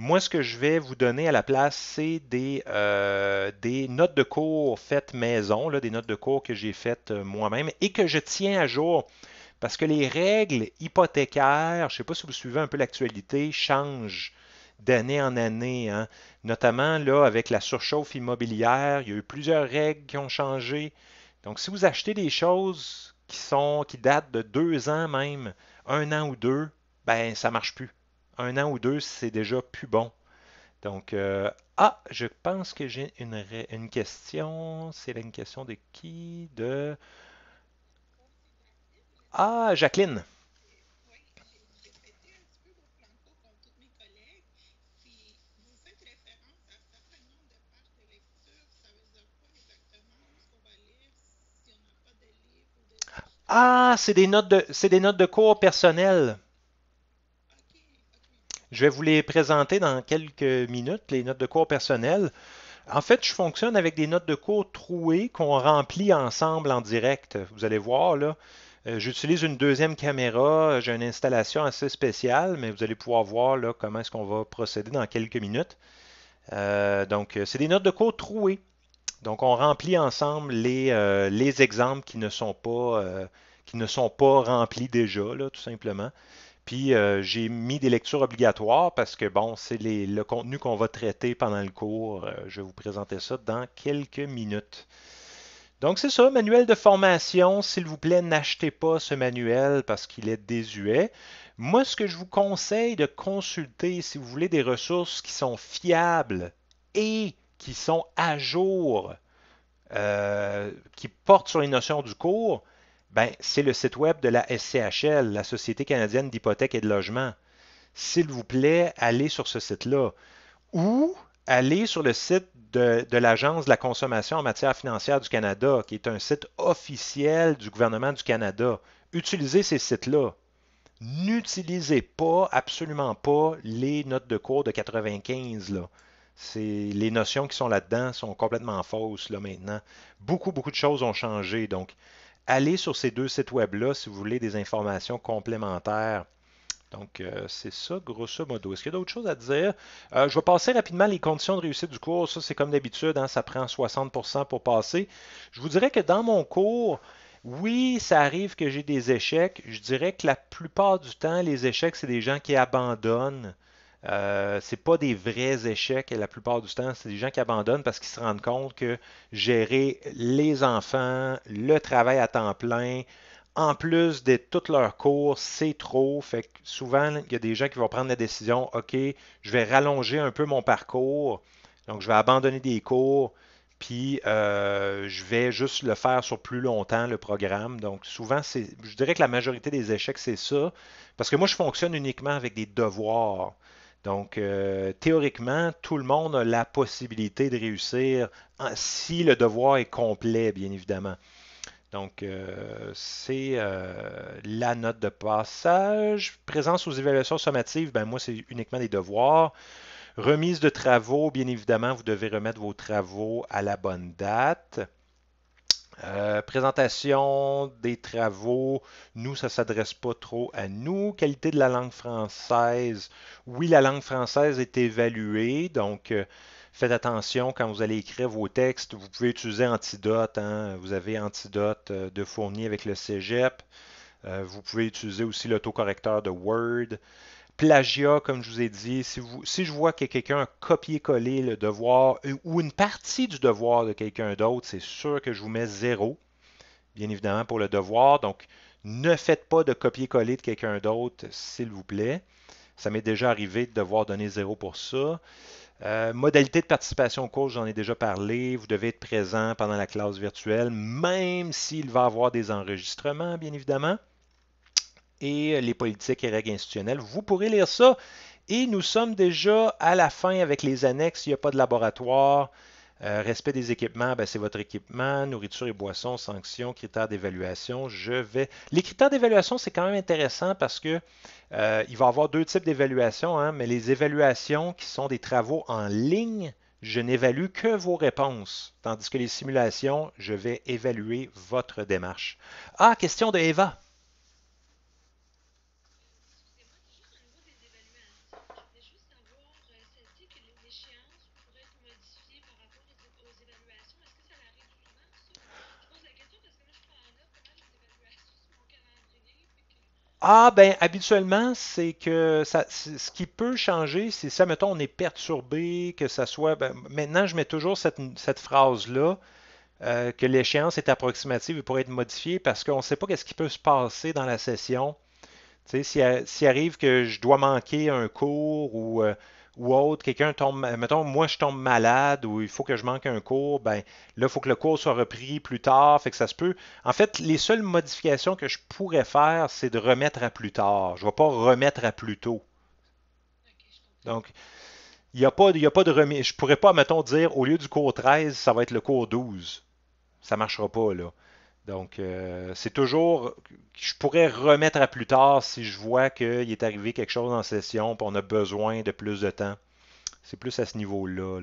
Moi, ce que je vais vous donner à la place, c'est euh, des, notes de cours faites maison, là, des notes de cours que j'ai faites euh, moi-même et que je tiens à jour. Parce que les règles hypothécaires, je ne sais pas si vous suivez un peu l'actualité, changent d'année en année. Hein. Notamment là, avec la surchauffe immobilière, il y a eu plusieurs règles qui ont changé. Donc, si vous achetez des choses qui sont qui datent de deux ans même, un an ou deux, ben ça marche plus un an ou deux, c'est déjà plus bon. Donc, euh, ah, je pense que j'ai une, question. C'est une question de qui De. Ah, Jacqueline. Ah, c'est des notes de, c'est des notes de cours personnelles. Je vais vous les présenter dans quelques minutes, les notes de cours personnelles. En fait, je fonctionne avec des notes de cours trouées qu'on remplit ensemble en direct. Vous allez voir, là, euh, j'utilise une deuxième caméra, j'ai une installation assez spéciale, mais vous allez pouvoir voir là, comment est-ce qu'on va procéder dans quelques minutes. Euh, donc, euh, c'est des notes de cours trouées. Donc, on remplit ensemble les, les exemples qui ne sont pas, qui ne sont pas remplis déjà, là, tout simplement. Puis euh, j'ai mis des lectures obligatoires parce que bon, c'est le contenu qu'on va traiter pendant le cours. Euh, je vais vous présenter ça dans quelques minutes. Donc c'est ça, manuel de formation. S'il vous plaît, n'achetez pas ce manuel parce qu'il est désuet. Moi, ce que je vous conseille de consulter, si vous voulez des ressources qui sont fiables et qui sont à jour, euh, qui portent sur les notions du cours, ben, c'est le site web de la SCHL, la Société canadienne d'hypothèques et de logement. S'il vous plaît, allez sur ce site-là. Ou allez sur le site de, l'Agence de la consommation en matière financière du Canada, qui est un site officiel du gouvernement du Canada. Utilisez ces sites-là. N'utilisez pas, absolument pas, les notes de cours de 95. Là. Les notions qui sont là-dedans sont complètement fausses là, maintenant. Beaucoup, beaucoup de choses ont changé. Donc, allez sur ces deux sites web-là si vous voulez des informations complémentaires. Donc, euh, c'est ça, grosso modo. Est-ce qu'il y a d'autres choses à dire? Euh, je vais passer rapidement les conditions de réussite du cours. Ça, c'est comme d'habitude, hein, ça prend 60% pour passer. Je vous dirais que dans mon cours, oui, ça arrive que j'ai des échecs. Je dirais que la plupart du temps, les échecs, c'est des gens qui abandonnent ce euh, c'est pas des vrais échecs et la plupart du temps, c'est des gens qui abandonnent parce qu'ils se rendent compte que gérer les enfants, le travail à temps plein, en plus de toutes leurs cours, c'est trop. Fait que souvent, il y a des gens qui vont prendre la décision, OK, je vais rallonger un peu mon parcours, donc je vais abandonner des cours, puis euh, je vais juste le faire sur plus longtemps, le programme. Donc souvent, c'est, je dirais que la majorité des échecs, c'est ça, parce que moi, je fonctionne uniquement avec des devoirs. Donc, euh, théoriquement, tout le monde a la possibilité de réussir hein, si le devoir est complet, bien évidemment. Donc, euh, c'est euh, la note de passage. Présence aux évaluations sommatives, ben moi, c'est uniquement des devoirs. Remise de travaux, bien évidemment, vous devez remettre vos travaux à la bonne date. Euh, présentation des travaux, nous, ça ne s'adresse pas trop à nous. Qualité de la langue française, oui, la langue française est évaluée, donc euh, faites attention quand vous allez écrire vos textes. Vous pouvez utiliser Antidote, hein. vous avez Antidote euh, de fourni avec le cégep. vous pouvez utiliser aussi l'autocorrecteur de Word plagiat, comme je vous ai dit, si, je vois que quelqu'un a copié-collé le devoir euh, ou une partie du devoir de quelqu'un d'autre, c'est sûr que je vous mets zéro, bien évidemment, pour le devoir. Donc, ne faites pas de copier-coller de quelqu'un d'autre, s'il vous plaît. Ça m'est déjà arrivé de devoir donner zéro pour ça. Euh, modalité de participation au cours, j'en ai déjà parlé. Vous devez être présent pendant la classe virtuelle, même s'il va y avoir des enregistrements, bien évidemment et les politiques et règles institutionnelles. Vous pourrez lire ça. Et nous sommes déjà à la fin avec les annexes. Il n'y a pas de laboratoire. Euh, respect des équipements, ben, c'est votre équipement. Nourriture et boissons, sanctions, critères d'évaluation. Je vais. Les critères d'évaluation, c'est quand même intéressant parce que euh, il va y avoir deux types d'évaluation hein, mais les évaluations qui sont des travaux en ligne, je n'évalue que vos réponses, tandis que les simulations, je vais évaluer votre démarche. Ah, question de Eva. Ah, ben, habituellement, c'est que ce qui peut changer, c'est ça, mettons, on est perturbé, que ça soit. Ben, maintenant, je mets toujours cette, phrase-là, euh, que l'échéance est approximative et pourrait être modifiée parce qu'on ne sait pas qu'est-ce qui peut se passer dans la session. Tu sais, s'il arrive que je dois manquer un cours ou. Euh, ou autre, quelqu'un tombe, euh, mettons, moi je tombe malade ou il faut que je manque un cours, ben là, il faut que le cours soit repris plus tard, fait que ça se peut. En fait, les seules modifications que je pourrais faire, c'est de remettre à plus tard. Je ne vais pas remettre à plus tôt. Donc, il n'y a, pas, a pas de remise. Je pourrais pas, mettons, dire au lieu du cours 13, ça va être le cours 12. Ça ne marchera pas, là. Donc, euh, c'est toujours. Je pourrais remettre à plus tard si je vois qu'il est arrivé quelque chose en session et on a besoin de plus de temps. C'est plus à ce niveau-là.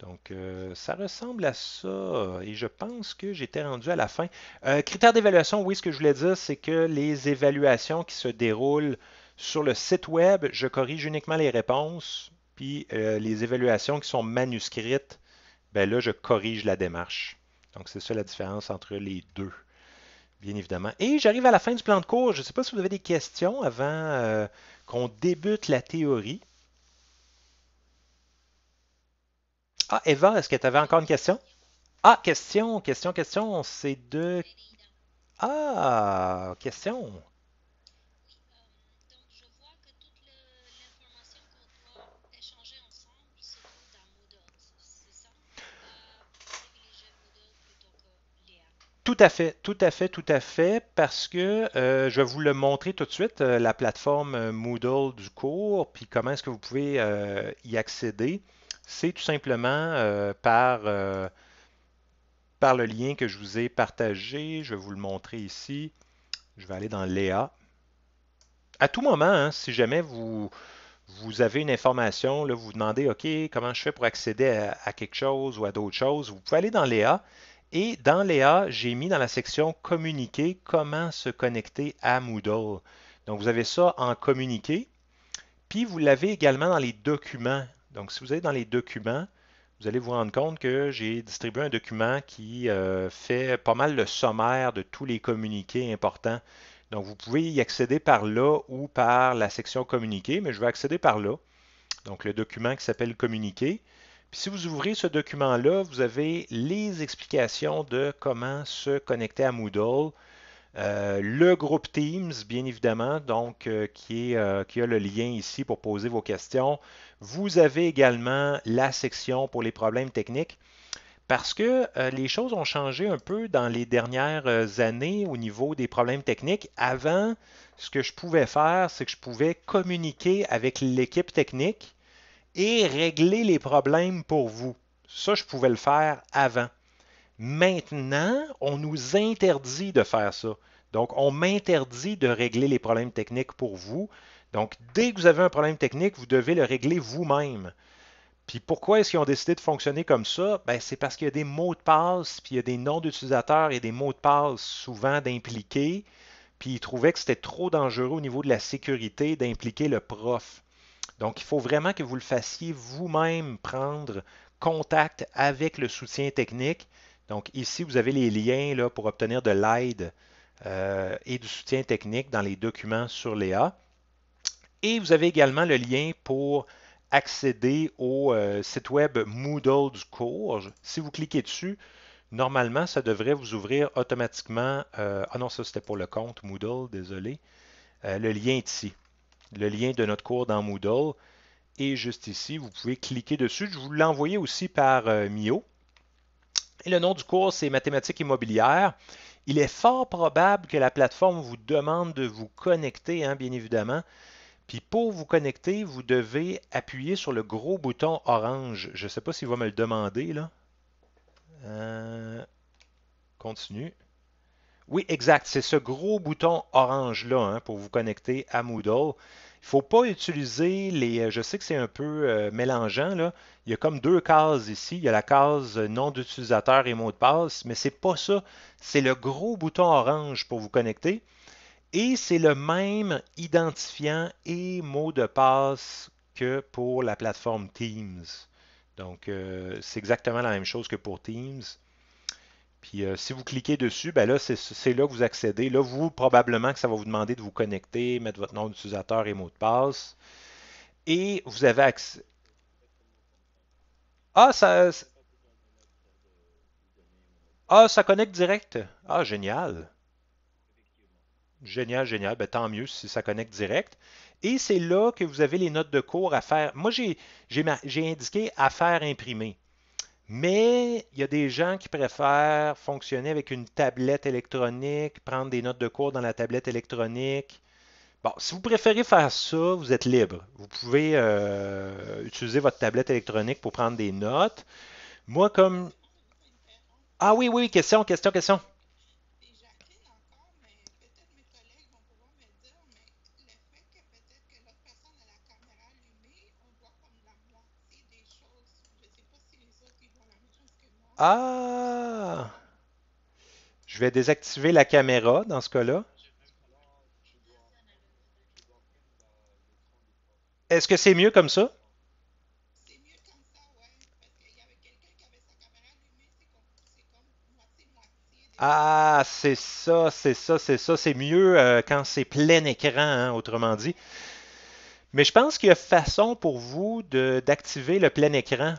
Donc, euh, ça ressemble à ça. Et je pense que j'étais rendu à la fin. Euh, critères d'évaluation, oui, ce que je voulais dire, c'est que les évaluations qui se déroulent sur le site web, je corrige uniquement les réponses. Puis euh, les évaluations qui sont manuscrites, ben là, je corrige la démarche. Donc, c'est ça la différence entre les deux, bien évidemment. Et j'arrive à la fin du plan de cours. Je ne sais pas si vous avez des questions avant euh, qu'on débute la théorie. Ah, Eva, est-ce que tu avais encore une question? Ah, question, question, question, c'est de... Ah, question. Tout à fait, tout à fait, tout à fait, parce que euh, je vais vous le montrer tout de suite, euh, la plateforme euh, Moodle du cours, puis comment est-ce que vous pouvez y accéder. C'est tout simplement par, par le lien que je vous ai partagé. Je vais vous le montrer ici. Je vais aller dans Léa. À tout moment, hein, si jamais vous, vous avez une information, là, vous demandez, OK, comment je fais pour accéder à, à quelque chose ou à d'autres choses, vous pouvez aller dans Léa et dans Léa, j'ai mis dans la section communiquer comment se connecter à Moodle. Donc, vous avez ça en communiquer. Puis, vous l'avez également dans les documents. Donc, si vous allez dans les documents, vous allez vous rendre compte que j'ai distribué un document qui euh, fait pas mal le sommaire de tous les communiqués importants. Donc, vous pouvez y accéder par là ou par la section communiquer, mais je vais accéder par là. Donc, le document qui s'appelle communiquer si vous ouvrez ce document-là, vous avez les explications de comment se connecter à Moodle. Euh, le groupe Teams, bien évidemment, donc euh, qui, euh, qui, a le lien ici pour poser vos questions. Vous avez également la section pour les problèmes techniques. Parce que les choses ont changé un peu dans les dernières années au niveau des problèmes techniques. Avant, ce que je pouvais faire, c'est que je pouvais communiquer avec l'équipe technique et régler les problèmes pour vous. Ça, je pouvais le faire avant. Maintenant, on nous interdit de faire ça. Donc, on m'interdit de régler les problèmes techniques pour vous. Donc, dès que vous avez un problème technique, vous devez le régler vous-même. Puis pourquoi est-ce qu'ils ont décidé de fonctionner comme ça? Ben, c'est parce qu'il y a des mots de passe, puis il y a des noms d'utilisateurs et des mots de passe souvent d'impliquer. Puis ils trouvaient que c'était trop dangereux au niveau de la sécurité d'impliquer le prof. Donc, il faut vraiment que vous le fassiez vous-même prendre contact avec le soutien technique. Donc, ici, vous avez les liens là, pour obtenir de l'aide euh, et du soutien technique dans les documents sur Léa. Et vous avez également le lien pour accéder au euh, site web Moodle du cours. Si vous cliquez dessus, normalement, ça devrait vous ouvrir automatiquement. Euh, ah non, ça c'était pour le compte Moodle, désolé. le lien est ici le lien de notre cours dans Moodle est juste ici. Vous pouvez cliquer dessus. Je vous l'ai envoyé aussi par euh, Mio. Et le nom du cours, c'est Mathématiques immobilières. Il est fort probable que la plateforme vous demande de vous connecter, hein, bien évidemment. Puis pour vous connecter, vous devez appuyer sur le gros bouton orange. Je ne sais pas s'il va me le demander là. Euh, continue. Oui, exact. C'est ce gros bouton orange-là hein, pour vous connecter à Moodle. Il ne faut pas utiliser les. Euh, je sais que c'est un peu euh, mélangeant. Là. Il y a comme deux cases ici. Il y a la case euh, nom d'utilisateur et mot de passe, mais ce n'est pas ça. C'est le gros bouton orange pour vous connecter. Et c'est le même identifiant et mot de passe que pour la plateforme Teams. Donc, c'est exactement la même chose que pour Teams. Puis euh, si vous cliquez dessus, ben là, c'est là que vous accédez. Là, vous, probablement que ça va vous demander de vous connecter, mettre votre nom d'utilisateur et mot de passe. Et vous avez accès. Ah, ça. Ah, ça connecte direct. Ah, génial. Génial, génial. Ben, tant mieux si ça connecte direct. Et c'est là que vous avez les notes de cours à faire. Moi, j'ai indiqué à faire imprimer. Mais il y a des gens qui préfèrent fonctionner avec une tablette électronique, prendre des notes de cours dans la tablette électronique. Bon, si vous préférez faire ça, vous êtes libre. Vous pouvez euh, utiliser votre tablette électronique pour prendre des notes. Moi, comme... Ah oui, oui, question, question, question. Ah! Je vais désactiver la caméra dans ce cas-là. Est-ce que c'est mieux comme ça? Ah, c'est ça, c'est ça, c'est ça. C'est mieux euh, quand c'est plein écran, hein, autrement dit. Mais je pense qu'il y a façon pour vous d'activer le plein écran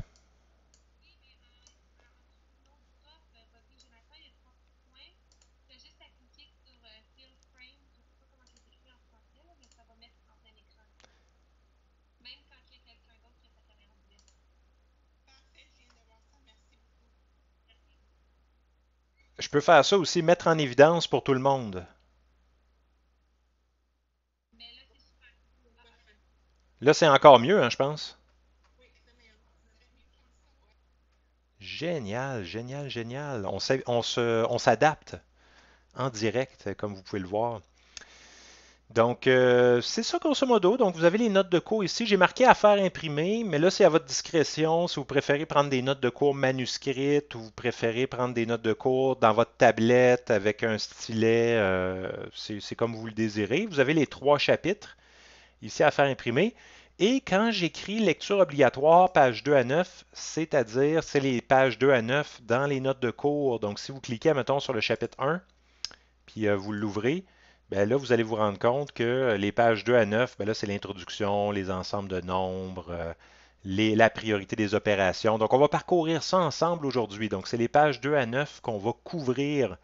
Je peux faire ça aussi, mettre en évidence pour tout le monde. Là, c'est encore mieux, hein, je pense. Génial, génial, génial. On s'adapte en direct, comme vous pouvez le voir. Donc, euh, c'est ça grosso modo. Donc, vous avez les notes de cours ici. J'ai marqué à faire imprimer, mais là, c'est à votre discrétion. Si vous préférez prendre des notes de cours manuscrites ou vous préférez prendre des notes de cours dans votre tablette avec un stylet, euh, c'est comme vous le désirez. Vous avez les trois chapitres ici à faire imprimer. Et quand j'écris lecture obligatoire, page 2 à 9, c'est-à-dire, c'est les pages 2 à 9 dans les notes de cours. Donc, si vous cliquez, mettons, sur le chapitre 1, puis euh, vous l'ouvrez, ben là, vous allez vous rendre compte que euh, les pages 2 à 9, ben là, c'est l'introduction, les ensembles de nombres, euh, la priorité des opérations. Donc, on va parcourir ça ensemble aujourd'hui. Donc, c'est les pages 2 à 9 qu'on va couvrir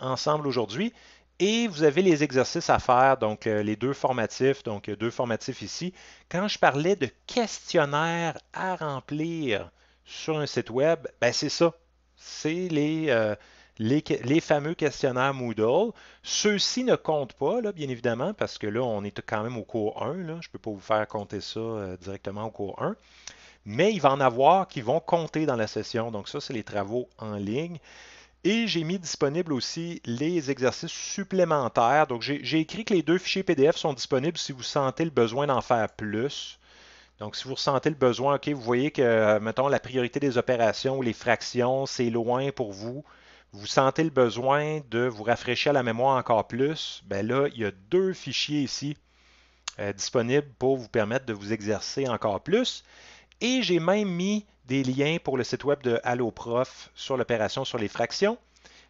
ensemble aujourd'hui. Et vous avez les exercices à faire, donc euh, les deux formatifs, donc deux formatifs ici. Quand je parlais de questionnaires à remplir sur un site web, ben c'est ça. C'est les les, fameux questionnaires Moodle. Ceux-ci ne comptent pas, bien évidemment, parce que là, on est quand même au cours 1. Je ne peux pas vous faire compter ça euh, directement au cours 1. Mais il va en avoir qui vont compter dans la session. Donc ça, c'est les travaux en ligne. Et j'ai mis disponible aussi les exercices supplémentaires. Donc j'ai écrit que les deux fichiers PDF sont disponibles si vous sentez le besoin d'en faire plus. Donc, si vous ressentez le besoin, OK, vous voyez que, euh, mettons, la priorité des opérations ou les fractions, c'est loin pour vous vous sentez le besoin de vous rafraîchir la mémoire encore plus, ben là, il y a deux fichiers ici euh, disponibles pour vous permettre de vous exercer encore plus. Et j'ai même mis des liens pour le site web de Alloprof sur l'opération sur les fractions.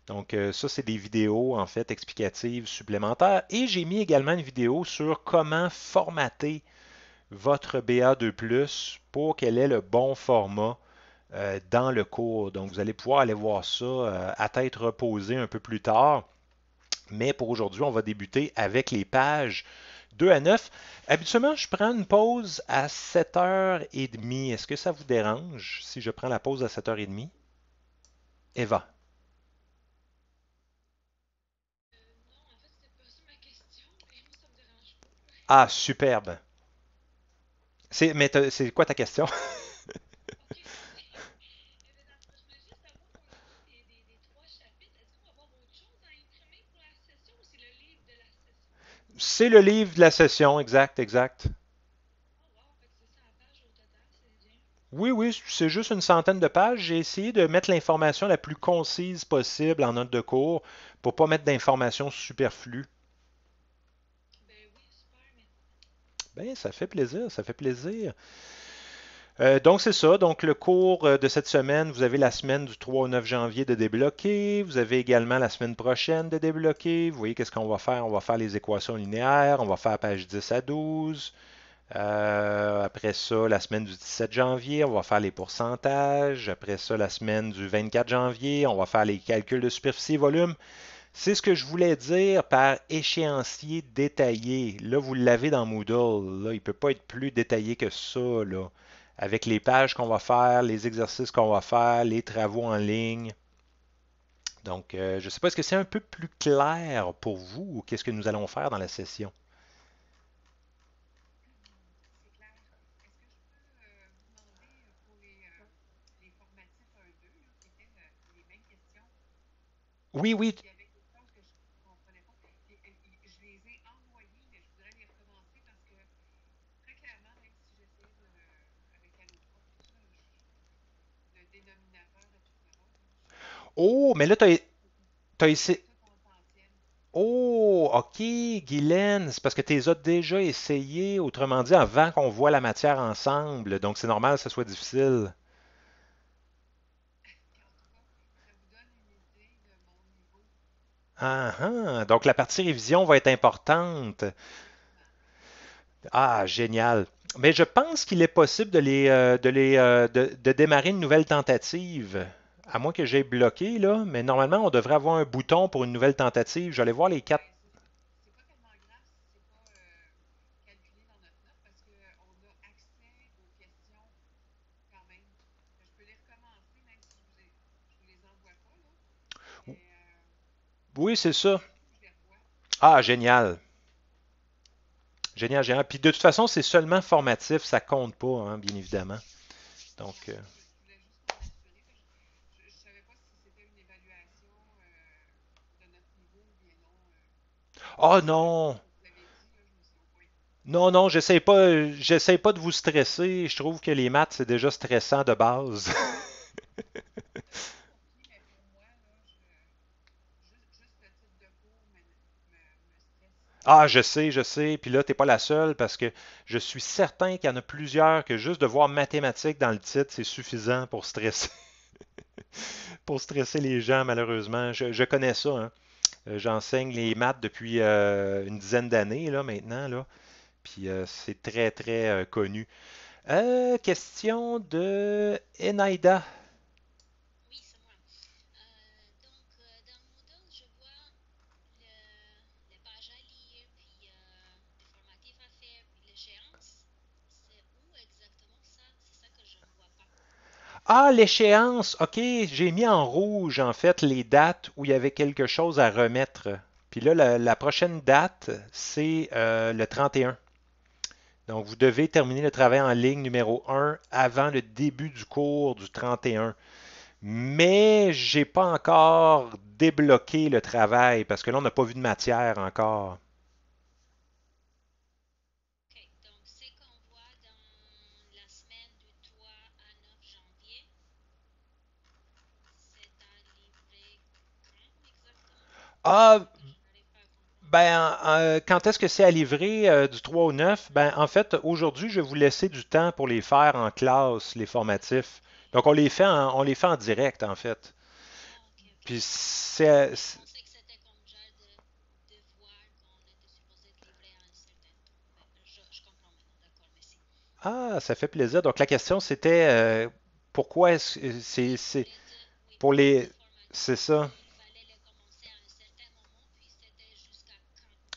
Donc euh, ça, c'est des vidéos en fait explicatives supplémentaires. Et j'ai mis également une vidéo sur comment formater votre BA2+, pour qu'elle ait le bon format euh, dans le cours. Donc, vous allez pouvoir aller voir ça euh, à tête reposée un peu plus tard. Mais pour aujourd'hui, on va débuter avec les pages 2 à 9. Habituellement, je prends une pause à 7h30. Est-ce que ça vous dérange si je prends la pause à 7h30? Eva. Ah, superbe. mais c'est quoi ta question? C'est le livre de la session, exact, exact. Oui, oui, c'est juste une centaine de pages. J'ai essayé de mettre l'information la plus concise possible en note de cours pour ne pas mettre d'informations superflues. Ben, ben, ça fait plaisir, ça fait plaisir. Euh, donc, c'est ça. Donc, le cours euh, de cette semaine, vous avez la semaine du 3 au 9 janvier de débloquer. Vous avez également la semaine prochaine de débloquer. Vous voyez qu'est-ce qu'on va faire? On va faire les équations linéaires. On va faire page 10 à 12. Euh, après ça, la semaine du 17 janvier, on va faire les pourcentages. Après ça, la semaine du 24 janvier, on va faire les calculs de superficie et volume. C'est ce que je voulais dire par échéancier détaillé. Là, vous l'avez dans Moodle. il ne peut pas être plus détaillé que ça. Là avec les pages qu'on va faire, les exercices qu'on va faire, les travaux en ligne. Donc, euh, je ne sais pas, est-ce que c'est un peu plus clair pour vous ou qu'est-ce que nous allons faire dans la session? Oui, oui, Oh, mais là, tu as, essayé. Oh, OK, Guylaine, c'est parce que tu les as déjà essayé, autrement dit, avant qu'on voit la matière ensemble. Donc, c'est normal que ce soit difficile. Ah, donc, la partie révision va être importante. Ah, génial. Mais je pense qu'il est possible de, les, euh, de, les, euh, de démarrer une nouvelle tentative à moins que j'ai bloqué, là, mais normalement, on devrait avoir un bouton pour une nouvelle tentative. J'allais voir les quatre. Oui, c'est ça. Ah, génial. Génial, génial. Puis de toute façon, c'est seulement formatif, ça compte pas, hein, bien évidemment. Donc. Euh, oh, non! Non, non, j'essaie pas, j'essaie pas de vous stresser. Je trouve que les maths, c'est déjà stressant de base. Ah, je sais, je sais. Puis là, tu n'es pas la seule parce que je suis certain qu'il y en a plusieurs que juste de voir mathématiques dans le titre, c'est suffisant pour stresser. pour stresser les gens, malheureusement. Je, je connais ça. Hein. Euh, j'enseigne les maths depuis euh, une dizaine d'années là, maintenant. Là. Puis euh, c'est très, très connu. question de Enaida. Ah, l'échéance, ok, j'ai mis en rouge en fait les dates où il y avait quelque chose à remettre. Puis là, la, prochaine date, c'est euh, le 31. Donc, vous devez terminer le travail en ligne numéro 1 avant le début du cours du 31. Mais je n'ai pas encore débloqué le travail parce que là, on n'a pas vu de matière encore. Ah, ben, euh, quand est-ce que c'est à livrer euh, du 3 au 9? Ben, en fait, aujourd'hui, je vais vous laisser du temps pour les faire en classe, les formatifs. Donc, on les fait en, on les fait en direct, en fait. Puis, c'est. Ah, ça fait plaisir. Donc, la question, c'était euh, pourquoi est-ce que c'est. pour les. C'est ça.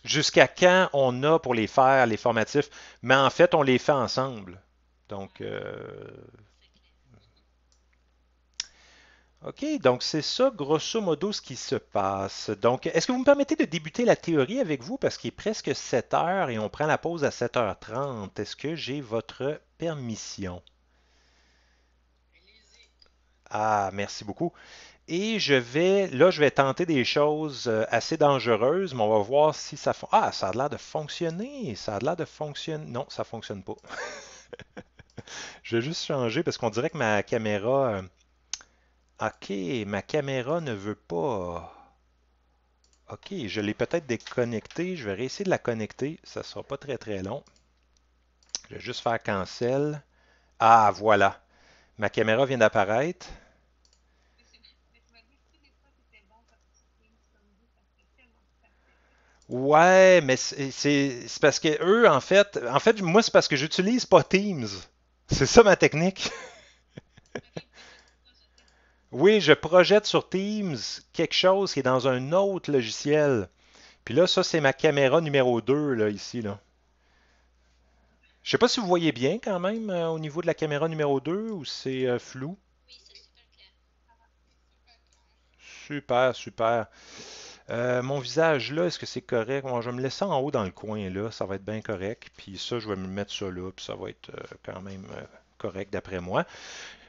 jusqu'à quand on a pour les faire, les formatifs. Mais en fait, on les fait ensemble. Donc, euh, OK, donc c'est ça, grosso modo, ce qui se passe. Donc, est-ce que vous me permettez de débuter la théorie avec vous parce qu'il est presque 7 heures et on prend la pause à 7h30. Est-ce que j'ai votre permission? Ah, merci beaucoup. Et je vais, là, je vais tenter des choses euh, assez dangereuses, mais on va voir si ça fonctionne. Ah, ça a l'air de fonctionner. Ça a l'air de fonctionner. Non, ça ne fonctionne pas. je vais juste changer parce qu'on dirait que ma caméra. Euh, ok, ma caméra ne veut pas. Ok, je l'ai peut-être déconnectée. Je vais réessayer de la connecter. Ça ne sera pas très très long. Je vais juste faire cancel. Ah, voilà. Ma caméra vient d'apparaître. Ouais, mais c'est parce que eux, en fait, en fait, moi, c'est parce que j'utilise pas Teams. C'est ça ma technique. oui, je projette sur Teams quelque chose qui est dans un autre logiciel. Puis là, ça, c'est ma caméra numéro 2, là, ici, là. Je sais pas si vous voyez bien quand même euh, au niveau de la caméra numéro 2 ou c'est euh, flou. Super, super. Euh, mon visage là, est-ce que c'est correct? Moi, je vais me laisser en haut dans le coin là, ça va être bien correct. Puis ça, je vais me mettre ça là, puis ça va être euh, quand même euh, correct d'après moi.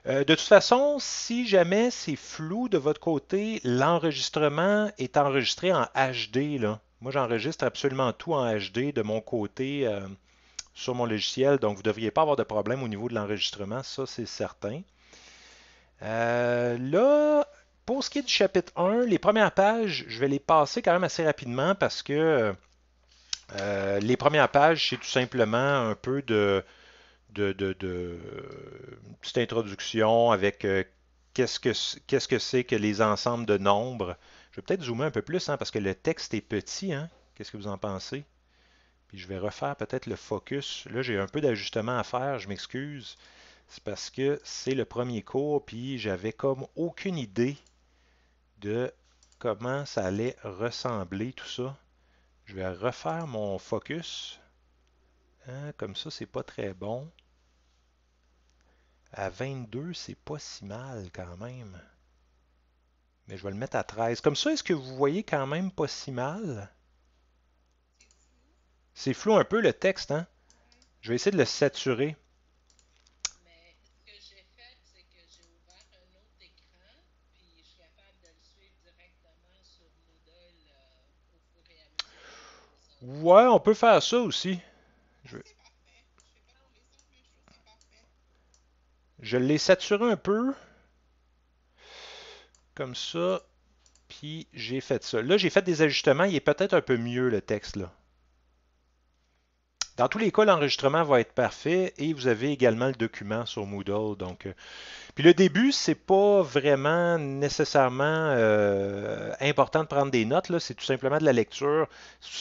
de toute façon, si jamais c'est flou de votre côté, l'enregistrement est enregistré en HD. Là. Moi, j'enregistre absolument tout en HD de mon côté sur mon logiciel, donc vous ne devriez pas avoir de problème au niveau de l'enregistrement, ça c'est certain. là, pour ce qui est du chapitre 1, les premières pages, je vais les passer quand même assez rapidement parce que euh, les premières pages, c'est tout simplement un peu de, de, petite introduction avec euh, qu'est-ce que c'est que, les ensembles de nombres. Je vais peut-être zoomer un peu plus hein, parce que le texte est petit. Hein. Qu'est-ce que vous en pensez? Puis je vais refaire peut-être le focus. Là, j'ai un peu d'ajustement à faire, je m'excuse. C'est parce que c'est le premier cours, puis j'avais comme aucune idée de comment ça allait ressembler tout ça. Je vais refaire mon focus. Hein, comme ça, c'est pas très bon. À 22, c'est pas si mal quand même. Mais je vais le mettre à 13. Comme ça, est-ce que vous voyez quand même pas si mal? C'est flou un peu le texte, hein? Je vais essayer de le saturer. Ouais, on peut faire ça aussi. Je, l'ai saturé un peu. Comme ça. Puis j'ai fait ça. Là, j'ai fait des ajustements. Il est peut-être un peu mieux le texte là. Dans tous les cas, l'enregistrement va être parfait et vous avez également le document sur Moodle. Donc, euh, puis le début, c'est pas vraiment nécessairement euh, important de prendre des notes. C'est tout simplement de la lecture.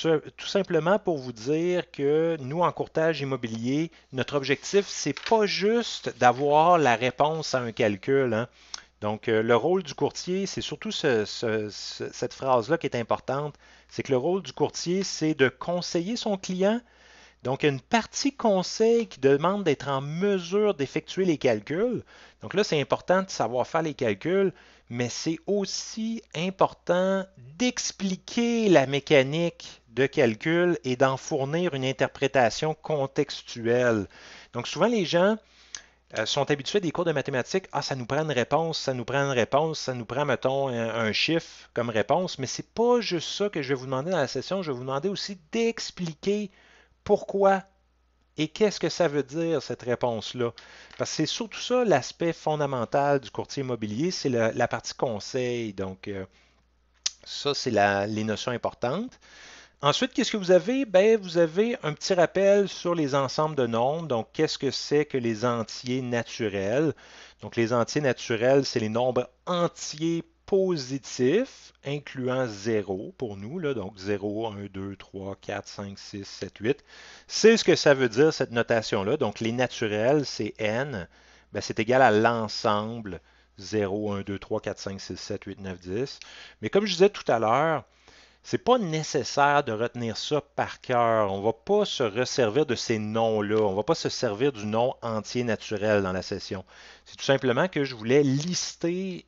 Tout simplement pour vous dire que nous, en courtage immobilier, notre objectif, c'est pas juste d'avoir la réponse à un calcul. Hein. Donc, euh, le rôle du courtier, c'est surtout cette phrase-là qui est importante. C'est que le rôle du courtier, c'est de conseiller son client donc, une partie conseil qui demande d'être en mesure d'effectuer les calculs. Donc là, c'est important de savoir faire les calculs, mais c'est aussi important d'expliquer la mécanique de calcul et d'en fournir une interprétation contextuelle. Donc souvent, les gens euh, sont habitués à des cours de mathématiques. Ah, ça nous prend une réponse, ça nous prend une réponse, ça nous prend, mettons, un, chiffre comme réponse. Mais ce n'est pas juste ça que je vais vous demander dans la session. Je vais vous demander aussi d'expliquer pourquoi et qu'est-ce que ça veut dire, cette réponse-là? Parce que c'est surtout ça l'aspect fondamental du courtier immobilier, c'est la, partie conseil. Donc, euh, ça, c'est les notions importantes. Ensuite, qu'est-ce que vous avez? Ben, vous avez un petit rappel sur les ensembles de nombres. Donc, qu'est-ce que c'est que les entiers naturels? Donc, les entiers naturels, c'est les nombres entiers positif, incluant 0 pour nous, là, donc 0, 1, 2, 3, 4, 5, 6, 7, 8. C'est ce que ça veut dire, cette notation-là. Donc, les naturels, c'est n, ben, c'est égal à l'ensemble 0, 1, 2, 3, 4, 5, 6, 7, 8, 9, 10. Mais comme je disais tout à l'heure, n'est pas nécessaire de retenir ça par cœur. On va pas se resservir de ces noms-là. On ne va pas se servir du nom entier naturel dans la session. C'est tout simplement que je voulais lister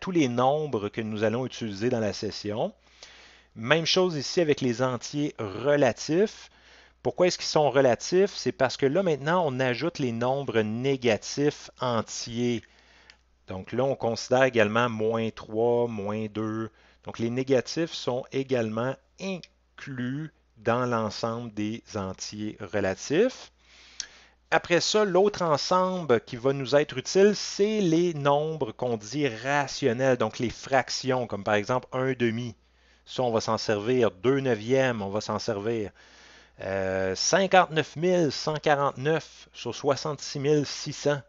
tous les nombres que nous allons utiliser dans la session. Même chose ici avec les entiers relatifs. Pourquoi est-ce qu'ils sont relatifs? C'est parce que là, maintenant, on ajoute les nombres négatifs entiers. Donc là, on considère également moins 3, moins 2, donc les négatifs sont également inclus dans l'ensemble des entiers relatifs. Après ça, l'autre ensemble qui va nous être utile, c'est les nombres qu'on dit rationnels, donc les fractions, comme par exemple 1 demi. Ça, on va s'en servir. 2 neuvièmes, on va s'en servir. 59 euh, 149 sur 66 600.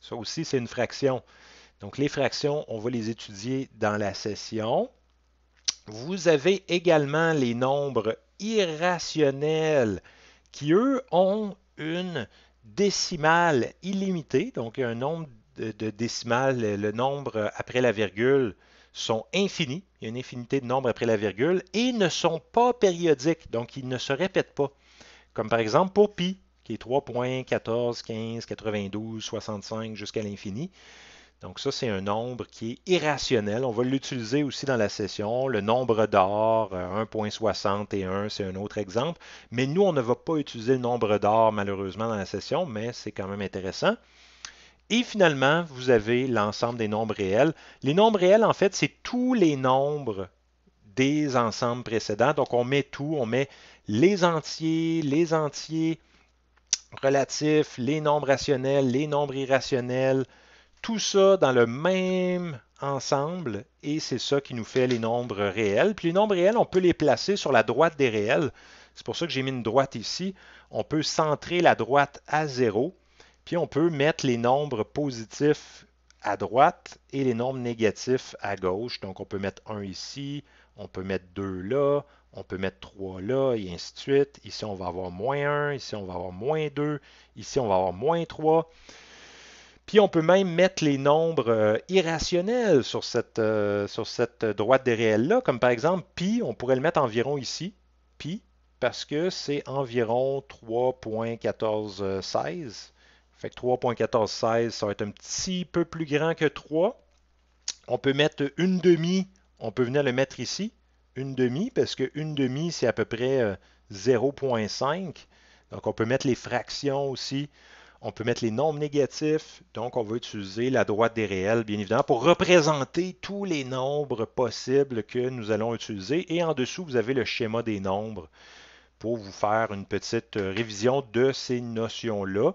Ça aussi, c'est une fraction. Donc les fractions, on va les étudier dans la session. Vous avez également les nombres irrationnels qui, eux, ont une décimale illimitée, donc un nombre de, décimales, le nombre après la virgule, sont infinis, il y a une infinité de nombres après la virgule, et ne sont pas périodiques, donc ils ne se répètent pas. Comme par exemple pour pi, qui est 3.14, 15, 92, 65 jusqu'à l'infini. Donc ça, c'est un nombre qui est irrationnel. On va l'utiliser aussi dans la session. Le nombre d'or, 1.61, euh, c'est un autre exemple. Mais nous, on ne va pas utiliser le nombre d'or malheureusement dans la session, mais c'est quand même intéressant. Et finalement, vous avez l'ensemble des nombres réels. Les nombres réels, en fait, c'est tous les nombres des ensembles précédents. Donc, on met tout, on met les entiers, les entiers relatifs, les nombres rationnels, les nombres irrationnels, tout ça dans le même ensemble et c'est ça qui nous fait les nombres réels. Puis les nombres réels, on peut les placer sur la droite des réels. C'est pour ça que j'ai mis une droite ici. On peut centrer la droite à 0, puis on peut mettre les nombres positifs à droite et les nombres négatifs à gauche. Donc on peut mettre 1 ici, on peut mettre 2 là, on peut mettre 3 là, et ainsi de suite. Ici, on va avoir moins 1, ici, on va avoir moins 2, ici, on va avoir moins 3. Puis on peut même mettre les nombres euh, irrationnels sur cette, euh, sur cette droite des réels-là, comme par exemple pi, on pourrait le mettre environ ici, pi, parce que c'est environ 3.1416. Fait que 3.1416, ça va être un petit peu plus grand que 3. On peut mettre une demi, on peut venir le mettre ici, une demi, parce que une demi, c'est à peu près 0.5. Euh, Donc on peut mettre les fractions aussi. On peut mettre les nombres négatifs, donc on va utiliser la droite des réels, bien évidemment, pour représenter tous les nombres possibles que nous allons utiliser. Et en dessous, vous avez le schéma des nombres pour vous faire une petite euh, révision de ces notions-là.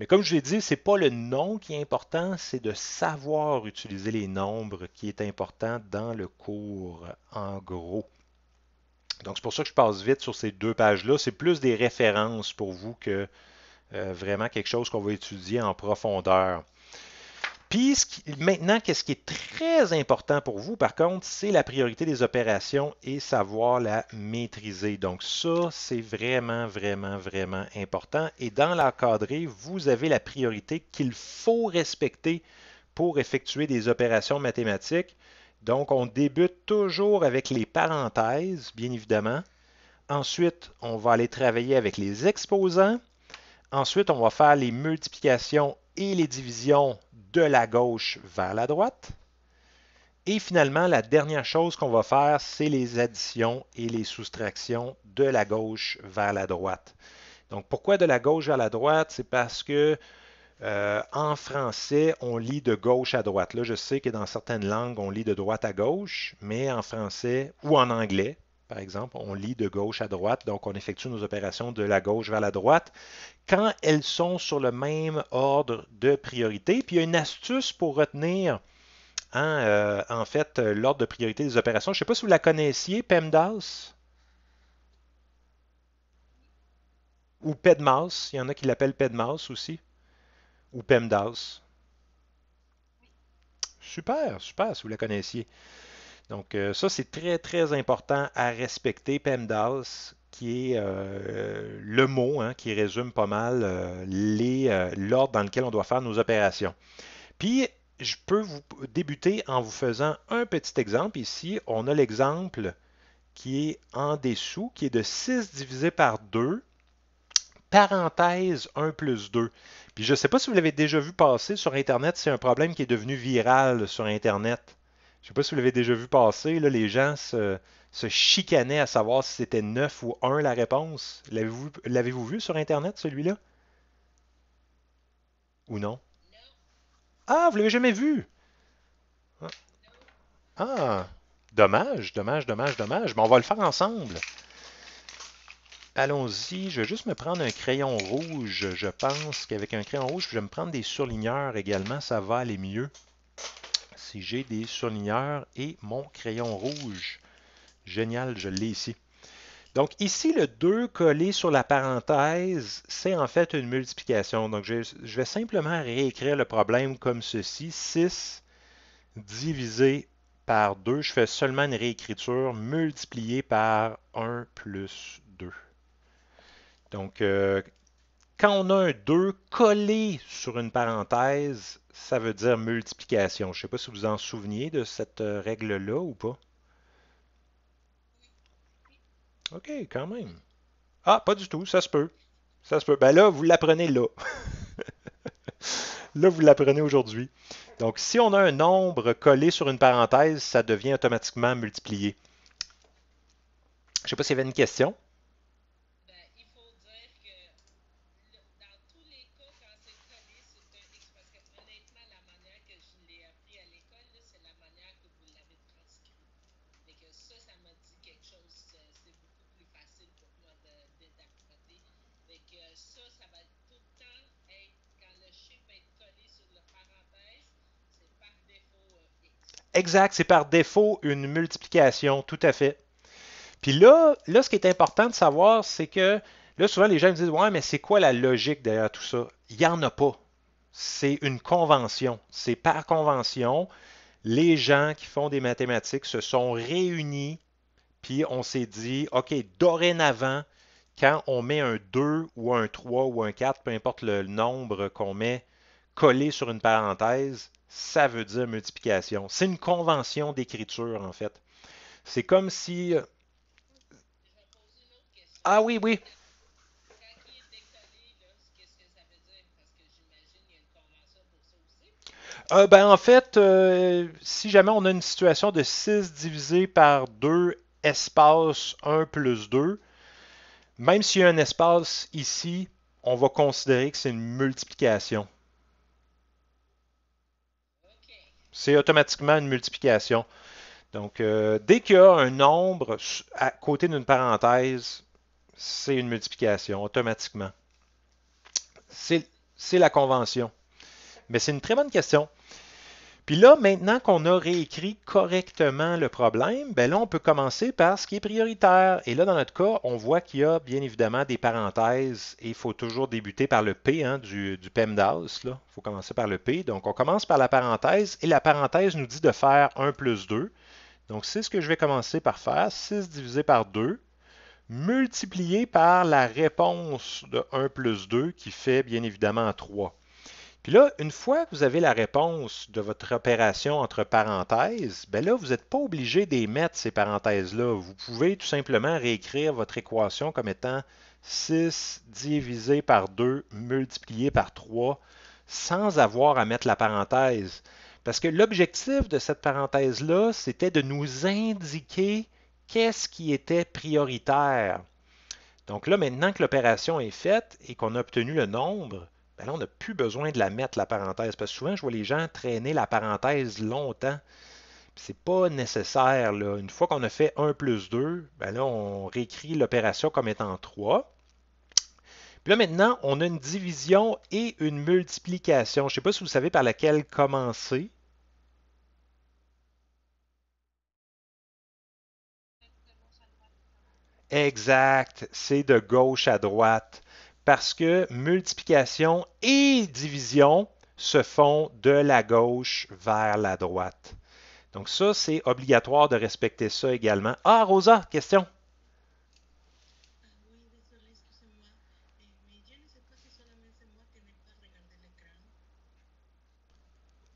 Mais comme je l'ai dit, ce n'est pas le nom qui est important, c'est de savoir utiliser les nombres qui est important dans le cours, en gros. Donc, c'est pour ça que je passe vite sur ces deux pages-là. C'est plus des références pour vous que euh, vraiment quelque chose qu'on va étudier en profondeur. Puis maintenant, qu'est-ce qui est très important pour vous, par contre, c'est la priorité des opérations et savoir la maîtriser. Donc ça, c'est vraiment, vraiment, vraiment important. Et dans l'encadré, vous avez la priorité qu'il faut respecter pour effectuer des opérations mathématiques. Donc on débute toujours avec les parenthèses, bien évidemment. Ensuite, on va aller travailler avec les exposants. Ensuite, on va faire les multiplications et les divisions de la gauche vers la droite. Et finalement, la dernière chose qu'on va faire, c'est les additions et les soustractions de la gauche vers la droite. Donc, pourquoi de la gauche à la droite? C'est parce que euh, en français, on lit de gauche à droite. Là, je sais que dans certaines langues, on lit de droite à gauche, mais en français ou en anglais, par exemple. On lit de gauche à droite, donc on effectue nos opérations de la gauche vers la droite quand elles sont sur le même ordre de priorité. Puis il y a une astuce pour retenir hein, euh, en fait euh, l'ordre de priorité des opérations. Je ne sais pas si vous la connaissiez, PEMDAS. Ou PEDMAS, il y en a qui l'appellent PEDMAS aussi. Ou PEMDAS. Super, super si vous la connaissiez. Donc, euh, ça, c'est très, très important à respecter. PEMDAS, qui est euh, le mot hein, qui résume pas mal euh, l'ordre dans lequel on doit faire nos opérations. Puis, je peux vous débuter en vous faisant un petit exemple. Ici, on a l'exemple qui est en dessous, qui est de 6 divisé par 2, parenthèse 1 plus 2. Puis je ne sais pas si vous l'avez déjà vu passer sur Internet, c'est un problème qui est devenu viral sur Internet je sais pas si vous l'avez déjà vu passer, les gens se, chicanaient à savoir si c'était 9 ou 1 la réponse. L'avez-vous, vu sur Internet, celui-là? Ou non? Ah, vous l'avez jamais vu? ah, ah dommage, dommage, dommage, dommage. Mais on va le faire ensemble. Allons-y, je vais juste me prendre un crayon rouge. Je pense qu'avec un crayon rouge, je vais me prendre des surligneurs également, ça va aller mieux si j'ai des souligneurs et mon crayon rouge. Génial, je l'ai ici. Donc ici, le 2 collé sur la parenthèse, c'est en fait une multiplication. Donc je, vais simplement réécrire le problème comme ceci. 6 divisé par 2, je fais seulement une réécriture multiplié par 1 plus 2. Donc euh, quand on a un 2 collé sur une parenthèse, ça veut dire multiplication. Je ne sais pas si vous en souveniez de cette euh, règle-là ou pas. OK, quand même. Ah, pas du tout, ça se peut. Ça se peut. Ben là, vous l'apprenez là. là, vous l'apprenez aujourd'hui. Donc, si on a un nombre collé sur une parenthèse, ça devient automatiquement multiplié. Je ne sais pas s'il y avait une question. Exact, c'est par défaut une multiplication, tout à fait. Puis là, là, ce qui est important de savoir, c'est que là, souvent, les gens me disent Ouais, mais c'est quoi la logique derrière tout ça Il n'y en a pas. C'est une convention. C'est par convention, les gens qui font des mathématiques se sont réunis, puis on s'est dit OK, dorénavant, quand on met un 2 ou un 3 ou un 4, peu importe le nombre qu'on met collé sur une parenthèse, ça veut dire multiplication. C'est une convention d'écriture, en fait. C'est comme si... Euh, ah oui, oui. Ah, ben, en fait, euh, si jamais on a une situation de 6 divisé par 2 espace 1 plus 2, même s'il y a un espace ici, on va considérer que c'est une multiplication. C'est automatiquement une multiplication. Donc, euh, dès qu'il y a un nombre à côté d'une parenthèse, c'est une multiplication automatiquement. C'est la convention. Mais c'est une très bonne question. Puis là, maintenant qu'on a réécrit correctement le problème, ben là, on peut commencer par ce qui est prioritaire. Et là, dans notre cas, on voit qu'il y a bien évidemment des parenthèses et il faut toujours débuter par le P hein, du, du PEMDAS. Il faut commencer par le P. Donc, on commence par la parenthèse et la parenthèse nous dit de faire 1 plus 2. Donc, c'est ce que je vais commencer par faire. 6 divisé par 2 multiplié par la réponse de 1 plus 2 qui fait bien évidemment 3. Puis là, une fois que vous avez la réponse de votre opération entre parenthèses, ben là, vous n'êtes pas obligé d'émettre ces parenthèses-là. Vous pouvez tout simplement réécrire votre équation comme étant 6 divisé par 2 multiplié par 3 sans avoir à mettre la parenthèse. Parce que l'objectif de cette parenthèse-là, c'était de nous indiquer qu'est-ce qui était prioritaire. Donc là, maintenant que l'opération est faite et qu'on a obtenu le nombre, ben là, on n'a plus besoin de la mettre, la parenthèse. Parce que souvent, je vois les gens traîner la parenthèse longtemps. C'est pas nécessaire. Une fois qu'on a fait 1 plus 2, ben là, on réécrit l'opération comme étant 3. Puis là, maintenant, on a une division et une multiplication. Je ne sais pas si vous savez par laquelle commencer. Exact, c'est de gauche à droite parce que multiplication et division se font de la gauche vers la droite. Donc ça, c'est obligatoire de respecter ça également. Ah, Rosa, question?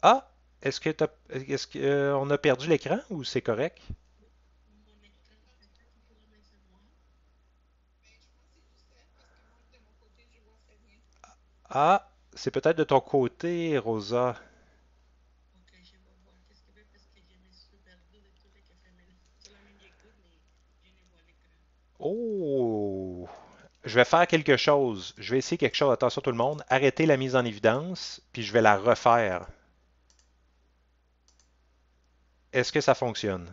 Ah, est-ce est qu'on euh, a perdu l'écran ou c'est correct? Ah, c'est peut-être de ton côté, Rosa. Oh! Je vais faire quelque chose. Je vais essayer quelque chose. Attention tout le monde. Arrêtez la mise en évidence, puis je vais la refaire. Est-ce que ça fonctionne?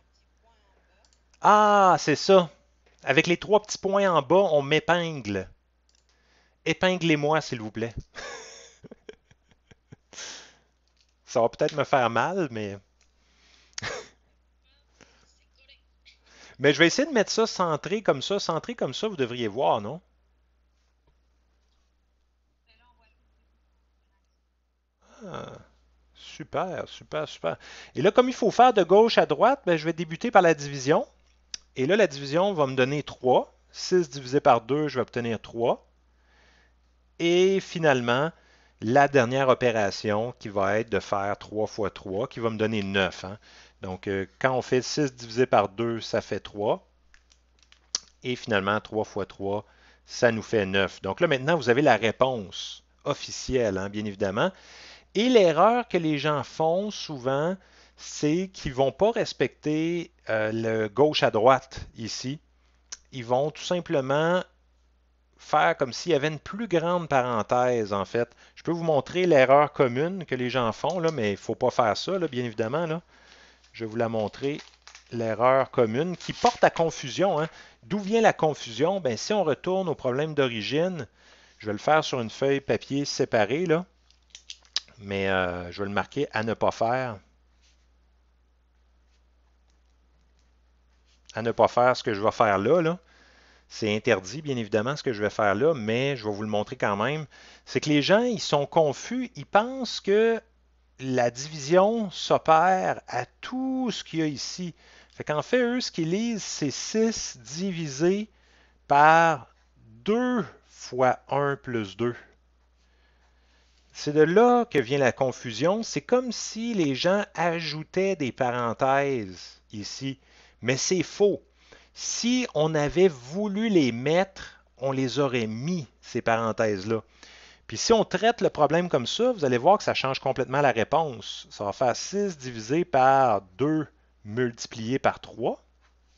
Ah, c'est ça. Avec les trois petits points en bas, on m'épingle. Épinglez-moi, s'il vous plaît. ça va peut-être me faire mal, mais... mais je vais essayer de mettre ça centré comme ça. Centré comme ça, vous devriez voir, non? Ah, super, super, super. Et là, comme il faut faire de gauche à droite, ben, je vais débuter par la division. Et là, la division va me donner 3. 6 divisé par 2, je vais obtenir 3. Et finalement, la dernière opération qui va être de faire 3 fois 3, qui va me donner 9. Hein. Donc, euh, quand on fait 6 divisé par 2, ça fait 3. Et finalement, 3 fois 3, ça nous fait 9. Donc là, maintenant, vous avez la réponse officielle, hein, bien évidemment. Et l'erreur que les gens font souvent, c'est qu'ils ne vont pas respecter euh, le gauche à droite ici. Ils vont tout simplement faire comme s'il y avait une plus grande parenthèse, en fait. Je peux vous montrer l'erreur commune que les gens font, là, mais il ne faut pas faire ça, bien évidemment. Je vais vous la montrer, l'erreur commune, qui porte à confusion. Hein. D'où vient la confusion? Ben, si on retourne au problème d'origine, je vais le faire sur une feuille papier séparée, mais euh, je vais le marquer à ne pas faire. à ne pas faire ce que je vais faire là. C'est interdit, bien évidemment, ce que je vais faire là, mais je vais vous le montrer quand même. C'est que les gens, ils sont confus. Ils pensent que la division s'opère à tout ce qu'il y a ici. Fait qu'en fait, eux, ce qu'ils lisent, c'est 6 divisé par 2 fois 1 plus 2. C'est de là que vient la confusion. C'est comme si les gens ajoutaient des parenthèses ici. Mais c'est faux. Si on avait voulu les mettre, on les aurait mis, ces parenthèses-là. Puis si on traite le problème comme ça, vous allez voir que ça change complètement la réponse. Ça va faire 6 divisé par 2 multiplié par 3.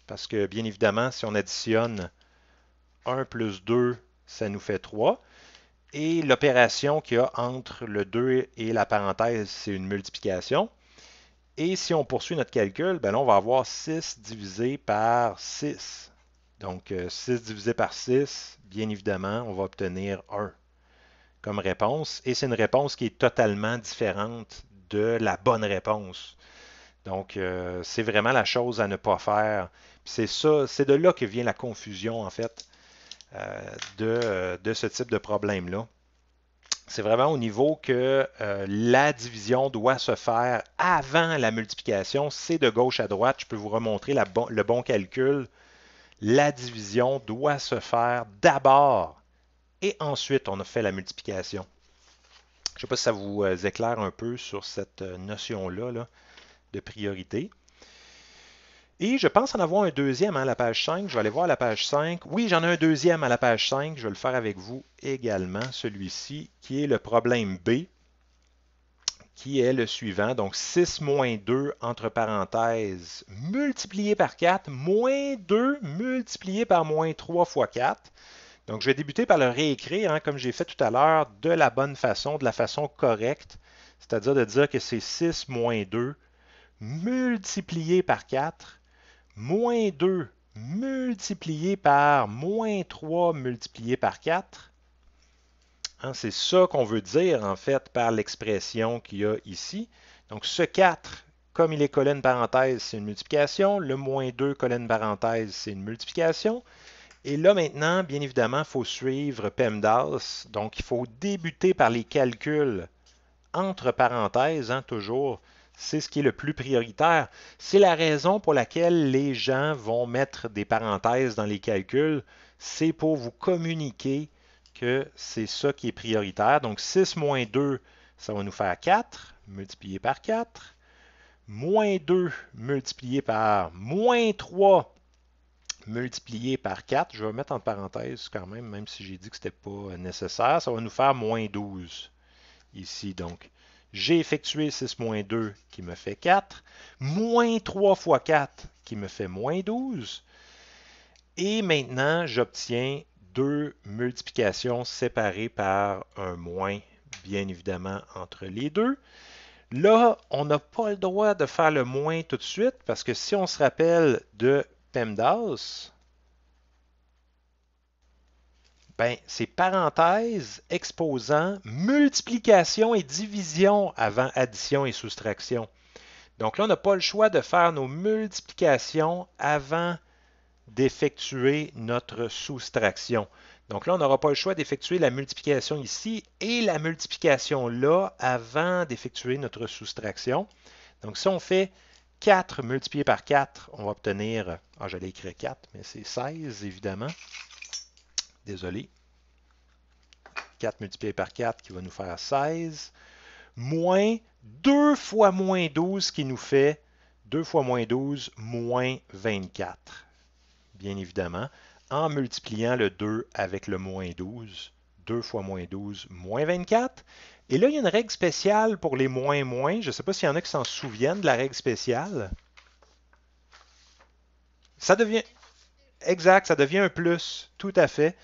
Parce que bien évidemment, si on additionne 1 plus 2, ça nous fait 3. Et l'opération qu'il y a entre le 2 et la parenthèse, c'est une multiplication. Et si on poursuit notre calcul, ben on va avoir 6 divisé par 6. Donc, 6 euh, divisé par 6, bien évidemment, on va obtenir 1 comme réponse. Et c'est une réponse qui est totalement différente de la bonne réponse. Donc, euh, c'est vraiment la chose à ne pas faire. C'est ça, c'est de là que vient la confusion, en fait, euh, de, ce type de problème-là c'est vraiment au niveau que euh, la division doit se faire avant la multiplication. C'est de gauche à droite. Je peux vous remontrer le bon calcul. La division doit se faire d'abord et ensuite on a fait la multiplication. Je ne sais pas si ça vous euh, éclaire un peu sur cette euh, notion là, de priorité. Et je pense en avoir un deuxième à hein, la page 5. Je vais aller voir la page 5. Oui, j'en ai un deuxième à la page 5. Je vais le faire avec vous également, celui-ci, qui est le problème B, qui est le suivant. Donc 6 moins 2 entre parenthèses multiplié par 4, moins 2 multiplié par moins 3 fois 4. Donc, je vais débuter par le réécrire, hein, comme j'ai fait tout à l'heure, de la bonne façon, de la façon correcte, c'est-à-dire de dire que c'est 6 moins 2 multiplié par 4 moins 2 multiplié par moins 3 multiplié par 4. Hein, c'est ça qu'on veut dire, en fait, par l'expression qu'il y a ici. Donc, ce 4, comme il est colonne parenthèse, c'est une multiplication. Le moins 2 colonne parenthèse, c'est une multiplication. Et là, maintenant, bien évidemment, il faut suivre PEMDAS. Donc, il faut débuter par les calculs entre parenthèses, hein, toujours, c'est ce qui est le plus prioritaire. C'est la raison pour laquelle les gens vont mettre des parenthèses dans les calculs. C'est pour vous communiquer que c'est ça qui est prioritaire. Donc 6 moins 2, ça va nous faire 4, multiplié par 4. Moins 2 multiplié par moins 3 multiplié par 4. Je vais mettre en parenthèse quand même, même si j'ai dit que ce n'était pas nécessaire. Ça va nous faire moins 12 ici. Donc j'ai effectué 6 moins 2 qui me fait 4, moins 3 fois 4 qui me fait moins 12. Et maintenant, j'obtiens deux multiplications séparées par un moins, bien évidemment, entre les deux. Là, on n'a pas le droit de faire le moins tout de suite parce que si on se rappelle de PEMDAS, ben, c'est parenthèse, exposant, multiplication et division avant addition et soustraction. Donc là, on n'a pas le choix de faire nos multiplications avant d'effectuer notre soustraction. Donc là, on n'aura pas le choix d'effectuer la multiplication ici et la multiplication là avant d'effectuer notre soustraction. Donc si on fait 4 multiplié par 4, on va obtenir, ah, j'allais écrire 4, mais c'est 16 évidemment désolé. 4 multiplié par 4 qui va nous faire 16, moins 2 fois moins 12 qui nous fait 2 fois moins 12, moins 24. Bien évidemment, en multipliant le 2 avec le moins 12, 2 fois moins 12, moins 24. Et là, il y a une règle spéciale pour les moins moins. Je ne sais pas s'il y en a qui s'en souviennent de la règle spéciale. Ça devient, Exact, ça devient un plus, tout à fait.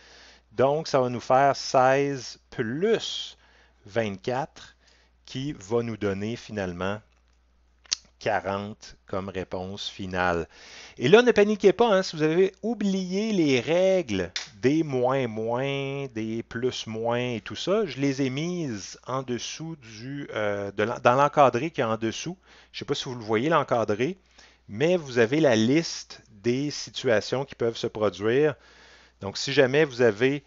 Donc, ça va nous faire 16 plus 24 qui va nous donner finalement 40 comme réponse finale. Et là, ne paniquez pas, hein, si vous avez oublié les règles des moins moins, des plus moins et tout ça, je les ai mises en dessous du, euh, dans l'encadré qui est en dessous. Je ne sais pas si vous le voyez l'encadré, mais vous avez la liste des situations qui peuvent se produire. Donc, si jamais vous avez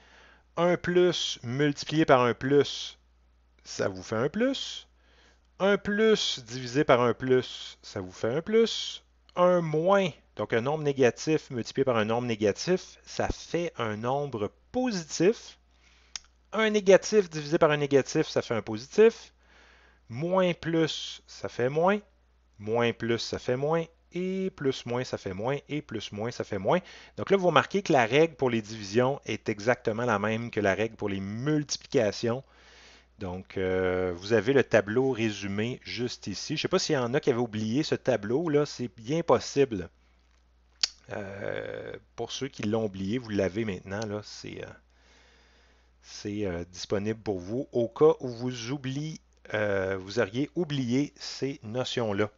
un plus multiplié par un plus, ça vous fait un plus. Un plus divisé par un plus, ça vous fait un plus. Un moins, donc un nombre négatif multiplié par un nombre négatif, ça fait un nombre positif. Un négatif divisé par un négatif, ça fait un positif. Moins plus, ça fait moins. Moins plus, ça fait moins et plus moins, ça fait moins, et plus moins, ça fait moins. Donc là, vous remarquez que la règle pour les divisions est exactement la même que la règle pour les multiplications. Donc, euh, vous avez le tableau résumé juste ici. Je ne sais pas s'il y en a qui avait oublié ce tableau-là, c'est bien possible. Euh, pour ceux qui l'ont oublié, vous l'avez maintenant, là, c'est euh, disponible pour vous. Au cas où vous oubliez, vous auriez oublié ces notions-là.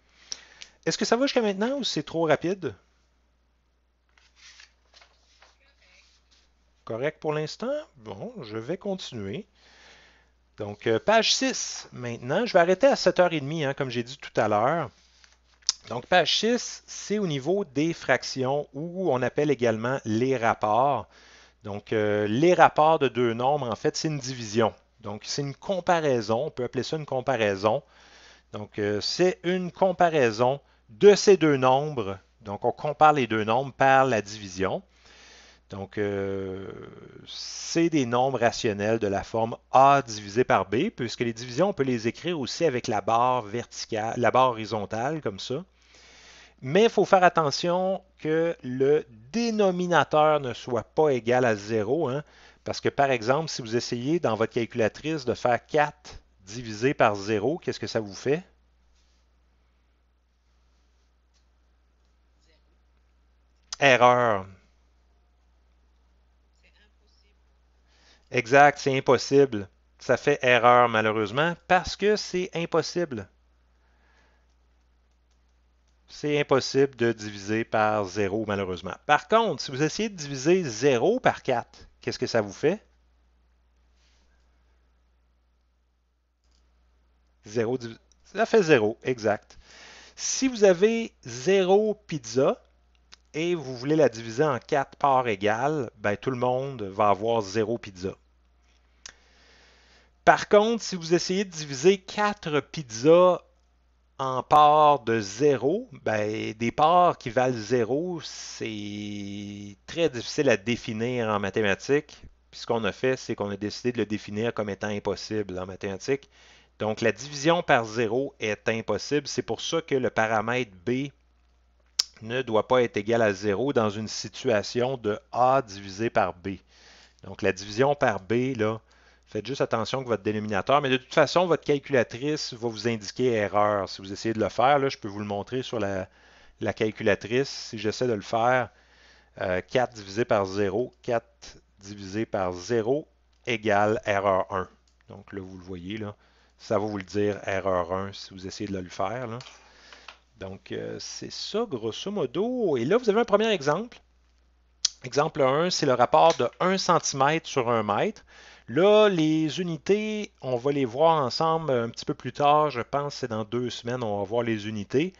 Est-ce que ça va jusqu'à maintenant ou c'est trop rapide? Correct pour l'instant? Bon, je vais continuer. Donc, euh, page 6 maintenant. Je vais arrêter à 7h30, hein, comme j'ai dit tout à l'heure. Donc, page 6, c'est au niveau des fractions où on appelle également les rapports. Donc, euh, les rapports de deux nombres, en fait, c'est une division. Donc, c'est une comparaison. On peut appeler ça une comparaison. Donc, euh, c'est une comparaison de ces deux nombres, donc on compare les deux nombres par la division. Donc, euh, c'est des nombres rationnels de la forme A divisé par B, puisque les divisions, on peut les écrire aussi avec la barre verticale, la barre horizontale, comme ça. Mais il faut faire attention que le dénominateur ne soit pas égal à 0, hein, parce que par exemple, si vous essayez dans votre calculatrice de faire 4 divisé par 0, qu'est-ce que ça vous fait? erreur. Exact, c'est impossible. Ça fait erreur malheureusement parce que c'est impossible. C'est impossible de diviser par 0 malheureusement. Par contre, si vous essayez de diviser 0 par 4, qu'est-ce que ça vous fait? 0, ça fait 0, exact. Si vous avez 0 pizza, et vous voulez la diviser en quatre parts égales, ben, tout le monde va avoir zéro pizza. Par contre, si vous essayez de diviser quatre pizzas en parts de zéro, ben, des parts qui valent zéro, c'est très difficile à définir en mathématiques. Puis ce qu'on a fait, c'est qu'on a décidé de le définir comme étant impossible en mathématiques. Donc la division par zéro est impossible. C'est pour ça que le paramètre B ne doit pas être égal à 0 dans une situation de A divisé par B. Donc la division par B, là, faites juste attention que votre dénominateur, mais de toute façon, votre calculatrice va vous indiquer erreur. Si vous essayez de le faire, je peux vous le montrer sur la, calculatrice. Si j'essaie de le faire, 4 euh, divisé par 0, 4 divisé par 0 égale erreur 1. Donc là, vous le voyez, là, ça va vous le dire erreur 1 si vous essayez de le faire. Là. Donc, euh, c'est ça, grosso modo. Et là, vous avez un premier exemple. Exemple 1, c'est le rapport de 1 cm sur 1 mètre. Là, les unités, on va les voir ensemble un petit peu plus tard. Je pense c'est dans deux semaines, on va voir les unités.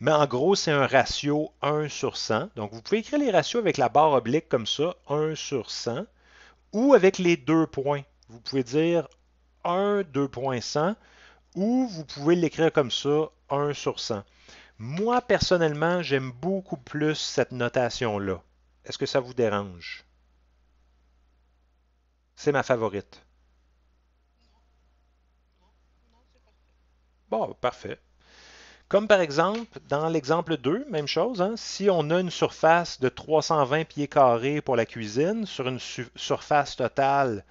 Mais en gros, c'est un ratio 1 sur 100. Donc, vous pouvez écrire les ratios avec la barre oblique comme ça, 1 sur 100, ou avec les deux points. Vous pouvez dire 1, 2.100, ou vous pouvez l'écrire comme ça, 1 sur 100. Moi, personnellement, j'aime beaucoup plus cette notation-là. Est-ce que ça vous dérange? C'est ma favorite. Bon, parfait. Comme par exemple, dans l'exemple 2, même chose, hein, si on a une surface de 320 pieds carrés pour la cuisine sur une surface totale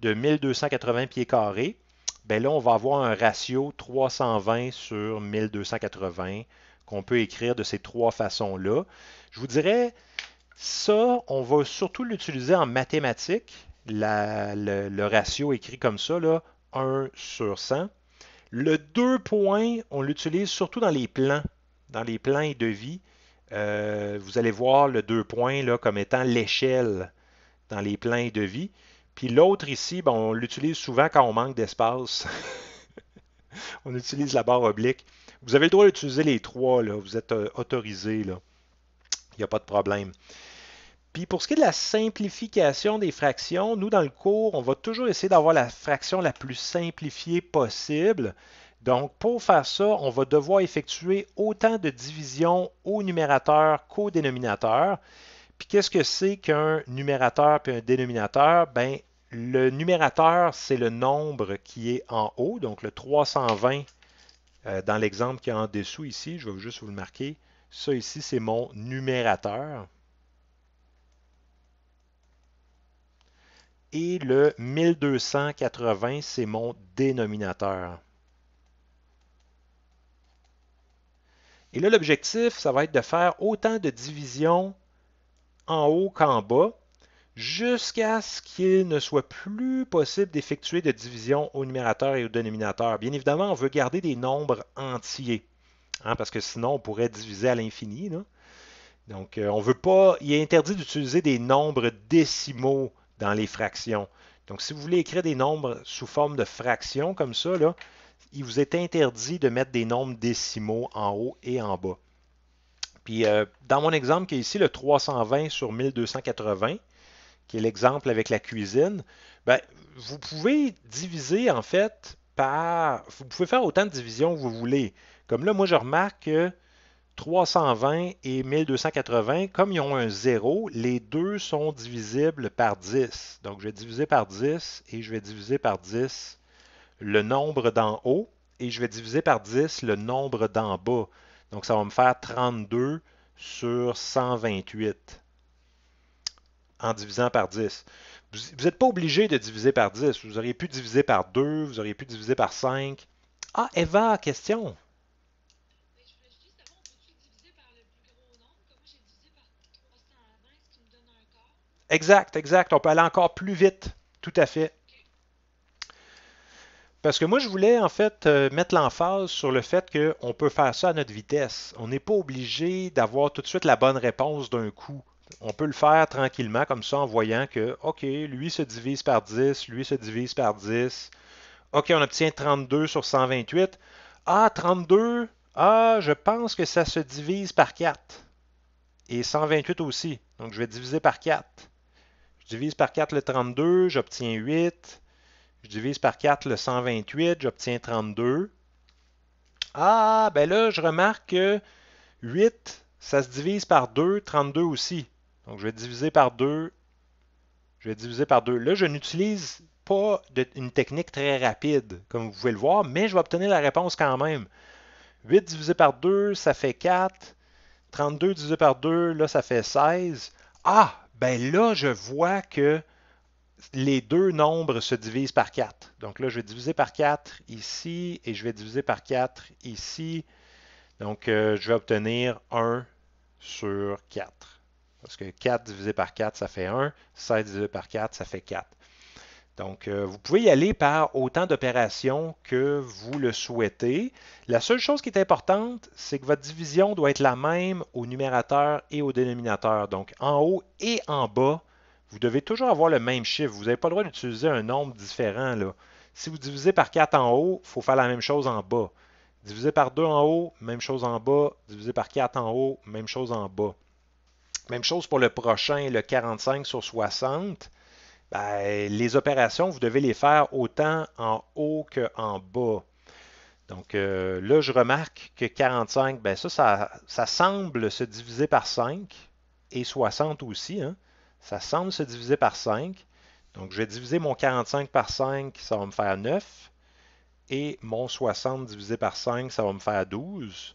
de 1280 pieds carrés, ben là, on va avoir un ratio 320 sur 1280 qu'on peut écrire de ces trois façons-là. Je vous dirais, ça, on va surtout l'utiliser en mathématiques, le, ratio écrit comme ça, 1 sur 100. Le 2 points, on l'utilise surtout dans les plans, dans les plans de vie. Euh, vous allez voir le 2 points là, comme étant l'échelle dans les plans de vie. Puis l'autre ici, ben, on l'utilise souvent quand on manque d'espace. on utilise la barre oblique. Vous avez le droit d'utiliser les trois, vous êtes euh, autorisé, il n'y a pas de problème. Puis pour ce qui est de la simplification des fractions, nous dans le cours, on va toujours essayer d'avoir la fraction la plus simplifiée possible. Donc pour faire ça, on va devoir effectuer autant de divisions au numérateur qu'au dénominateur. Puis qu'est-ce que c'est qu'un numérateur puis un dénominateur? Ben, le numérateur, c'est le nombre qui est en haut, donc le 320 euh, dans l'exemple qui est en dessous ici. Je vais juste vous le marquer. Ça ici, c'est mon numérateur. Et le 1280, c'est mon dénominateur. Et là, l'objectif, ça va être de faire autant de divisions en haut qu'en bas jusqu'à ce qu'il ne soit plus possible d'effectuer de division au numérateur et au dénominateur. Bien évidemment, on veut garder des nombres entiers, hein, parce que sinon on pourrait diviser à l'infini. Donc, euh, on veut pas, il est interdit d'utiliser des nombres décimaux dans les fractions. Donc, si vous voulez écrire des nombres sous forme de fractions comme ça, il vous est interdit de mettre des nombres décimaux en haut et en bas. Puis, euh, dans mon exemple qui est ici, le 320 sur 1280, qui est l'exemple avec la cuisine, ben, vous pouvez diviser en fait par. Vous pouvez faire autant de divisions que vous voulez. Comme là, moi, je remarque que 320 et 1280, comme ils ont un zéro, les deux sont divisibles par 10. Donc, je vais diviser par 10 et je vais diviser par 10 le nombre d'en haut et je vais diviser par 10 le nombre d'en bas. Donc, ça va me faire 32 sur 128 en divisant par 10. Vous n'êtes pas obligé de diviser par 10. Vous auriez pu diviser par 2, vous auriez pu diviser par 5. Ah, Eva, question. Exact, exact. On peut aller encore plus vite. Tout à fait. Parce que moi, je voulais en fait euh, mettre l'emphase sur le fait qu'on peut faire ça à notre vitesse. On n'est pas obligé d'avoir tout de suite la bonne réponse d'un coup on peut le faire tranquillement comme ça en voyant que, OK, lui se divise par 10, lui se divise par 10. OK, on obtient 32 sur 128. Ah, 32, ah, je pense que ça se divise par 4. Et 128 aussi. Donc, je vais diviser par 4. Je divise par 4 le 32, j'obtiens 8. Je divise par 4 le 128, j'obtiens 32. Ah, ben là, je remarque que 8, ça se divise par 2, 32 aussi. Donc, je vais diviser par 2. Je vais diviser par 2. Là, je n'utilise pas une technique très rapide, comme vous pouvez le voir, mais je vais obtenir la réponse quand même. 8 divisé par 2, ça fait 4. 32 divisé par 2, là, ça fait 16. Ah, ben là, je vois que les deux nombres se divisent par 4. Donc là, je vais diviser par 4 ici et je vais diviser par 4 ici. Donc, euh, je vais obtenir 1 sur 4. Parce que 4 divisé par 4, ça fait 1. 16 divisé par 4, ça fait 4. Donc, euh, vous pouvez y aller par autant d'opérations que vous le souhaitez. La seule chose qui est importante, c'est que votre division doit être la même au numérateur et au dénominateur. Donc, en haut et en bas, vous devez toujours avoir le même chiffre. Vous n'avez pas le droit d'utiliser un nombre différent. Là. Si vous divisez par 4 en haut, il faut faire la même chose en bas. Divisé par 2 en haut, même chose en bas. Divisé par 4 en haut, même chose en bas. Même chose pour le prochain, le 45 sur 60. Ben, les opérations, vous devez les faire autant en haut qu'en bas. Donc euh, là, je remarque que 45, ben ça, ça, semble se diviser par 5 et 60 aussi. Hein. Ça semble se diviser par 5. Donc je vais diviser mon 45 par 5, ça va me faire 9. Et mon 60 divisé par 5, ça va me faire 12.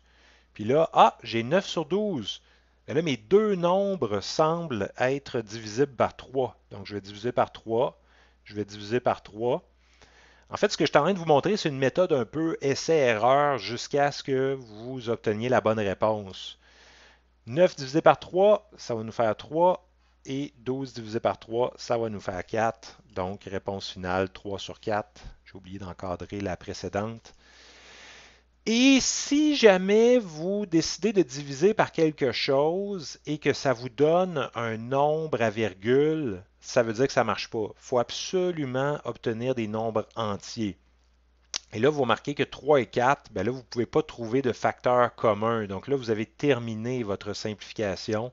Puis là, ah, j'ai 9 sur 12. Et là, mes deux nombres semblent être divisibles par 3. Donc, je vais diviser par 3. Je vais diviser par 3. En fait, ce que je suis en train de vous montrer, c'est une méthode un peu essai-erreur jusqu'à ce que vous obteniez la bonne réponse. 9 divisé par 3, ça va nous faire 3. Et 12 divisé par 3, ça va nous faire 4. Donc, réponse finale, 3 sur 4. J'ai oublié d'encadrer la précédente. Et si jamais vous décidez de diviser par quelque chose et que ça vous donne un nombre à virgule, ça veut dire que ça ne marche pas. Il faut absolument obtenir des nombres entiers. Et là, vous remarquez que 3 et 4, ben vous ne pouvez pas trouver de facteur commun. Donc là, vous avez terminé votre simplification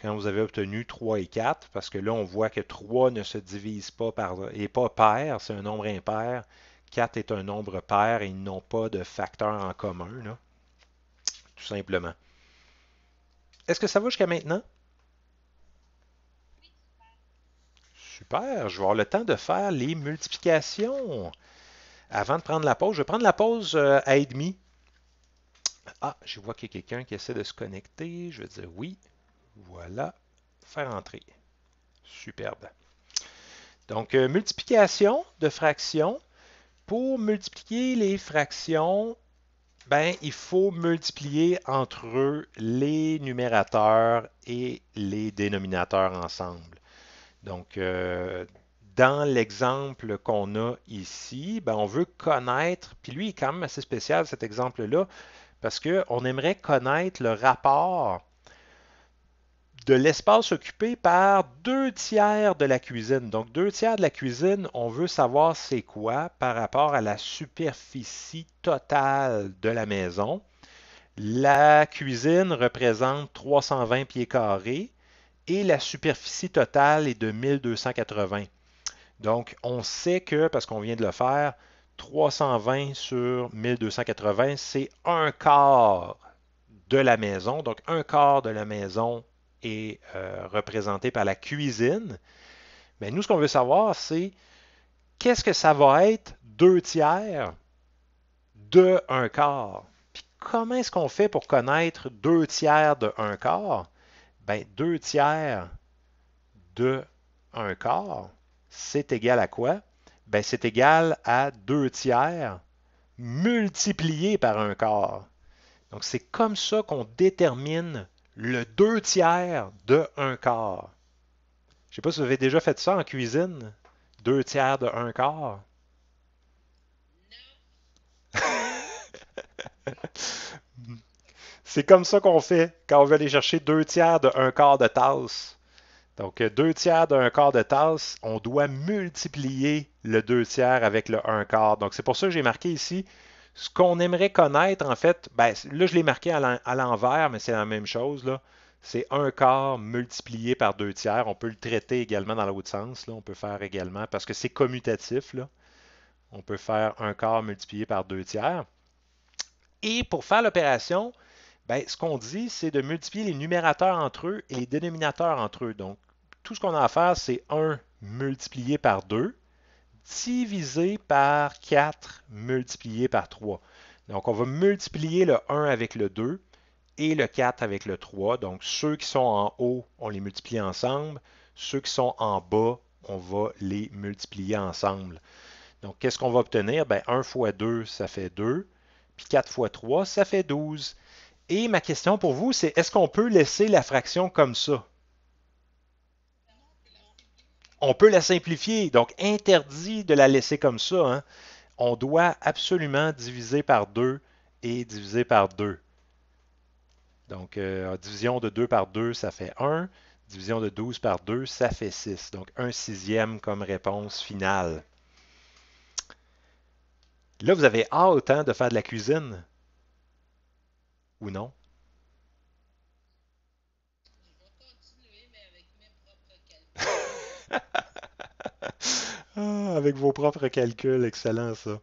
quand vous avez obtenu 3 et 4, parce que là, on voit que 3 ne se divise pas par, et pas pair, c'est un nombre impair, 4 est un nombre pair et ils n'ont pas de facteurs en commun, tout simplement. Est-ce que ça va jusqu'à maintenant? Super, je vais avoir le temps de faire les multiplications. Avant de prendre la pause, je vais prendre la pause euh, à et demi. Ah, je vois qu'il y a quelqu'un qui essaie de se connecter. Je vais dire oui. Voilà. Faire entrer. Superbe. Donc, euh, multiplication de fractions pour multiplier les fractions, ben, il faut multiplier entre eux les numérateurs et les dénominateurs ensemble. Donc, euh, dans l'exemple qu'on a ici, ben, on veut connaître, puis lui, il est quand même assez spécial cet exemple-là, parce qu'on aimerait connaître le rapport de l'espace occupé par deux tiers de la cuisine. Donc, deux tiers de la cuisine, on veut savoir c'est quoi par rapport à la superficie totale de la maison. La cuisine représente 320 pieds carrés et la superficie totale est de 1280. Donc, on sait que, parce qu'on vient de le faire, 320 sur 1280, c'est un quart de la maison. Donc, un quart de la maison est euh, représenté par la cuisine. Mais nous, ce qu'on veut savoir, c'est qu'est-ce que ça va être deux tiers de un quart? Puis comment est-ce qu'on fait pour connaître deux tiers de un quart? Ben, deux tiers de un quart, c'est égal à quoi? Ben, c'est égal à deux tiers multiplié par un quart. Donc, c'est comme ça qu'on détermine le deux tiers de un quart. Je ne sais pas si vous avez déjà fait ça en cuisine. Deux tiers de un quart. C'est comme ça qu'on fait quand on veut aller chercher deux tiers de un quart de tasse. Donc, euh, deux tiers de d'un quart de tasse, on doit multiplier le deux tiers avec le un quart. Donc, c'est pour ça que j'ai marqué ici ce qu'on aimerait connaître, en fait, ben, là, je l'ai marqué à l'envers, mais c'est la même chose. Là. C'est un quart multiplié par deux tiers. On peut le traiter également dans l'autre sens. Là. On peut faire également, parce que c'est commutatif, là. on peut faire un quart multiplié par deux tiers. Et pour faire l'opération, ben, ce qu'on dit, c'est de multiplier les numérateurs entre eux et les dénominateurs entre eux. Donc, tout ce qu'on a à faire, c'est un multiplié par deux divisé par 4 multiplié par 3. Donc, on va multiplier le 1 avec le 2 et le 4 avec le 3. Donc, ceux qui sont en haut, on les multiplie ensemble. Ceux qui sont en bas, on va les multiplier ensemble. Donc, qu'est-ce qu'on va obtenir? 1 ben, fois 2, ça fait 2. Puis 4 fois 3, ça fait 12. Et ma question pour vous, c'est est-ce qu'on peut laisser la fraction comme ça? on peut la simplifier, donc interdit de la laisser comme ça. Hein. On doit absolument diviser par 2 et diviser par 2. Donc, euh, division de 2 par 2, ça fait 1. Division de 12 par 2, ça fait 6. Donc, 1 sixième comme réponse finale. Là, vous avez hâte hein, de faire de la cuisine. Ou non? Ah, avec vos propres calculs, excellent ça.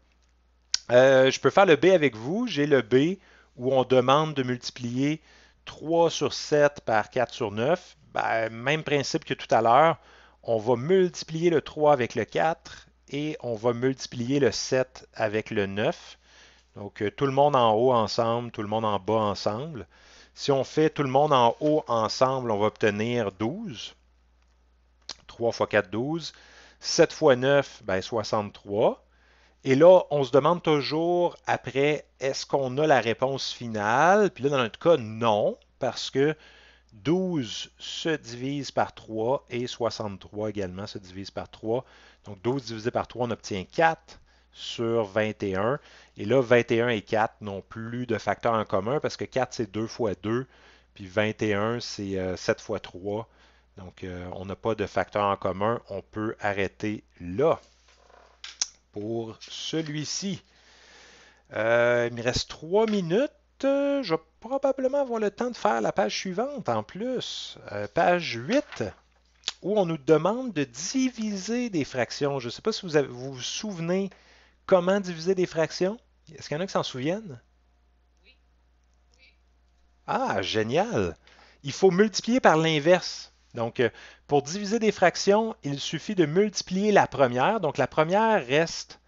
Euh, je peux faire le B avec vous. J'ai le B où on demande de multiplier 3 sur 7 par 4 sur 9. Ben, même principe que tout à l'heure. On va multiplier le 3 avec le 4 et on va multiplier le 7 avec le 9. Donc euh, tout le monde en haut ensemble, tout le monde en bas ensemble. Si on fait tout le monde en haut ensemble, on va obtenir 12. 3 x 4, 12. 7 fois 9, ben 63. Et là, on se demande toujours après, est-ce qu'on a la réponse finale? Puis là, dans notre cas, non, parce que 12 se divise par 3 et 63 également se divise par 3. Donc 12 divisé par 3, on obtient 4 sur 21. Et là, 21 et 4 n'ont plus de facteurs en commun parce que 4, c'est 2 fois 2, puis 21, c'est 7 euh, fois 3. Donc, euh, on n'a pas de facteur en commun. On peut arrêter là pour celui-ci. Euh, il me reste trois minutes. Euh, je vais probablement avoir le temps de faire la page suivante en plus. page 8, où on nous demande de diviser des fractions. Je ne sais pas si vous, vous, souvenez comment diviser des fractions. Est-ce qu'il y en a qui s'en souviennent? Ah, génial! Il faut multiplier par l'inverse. Donc, euh, pour diviser des fractions, il suffit de multiplier la première. Donc, la première reste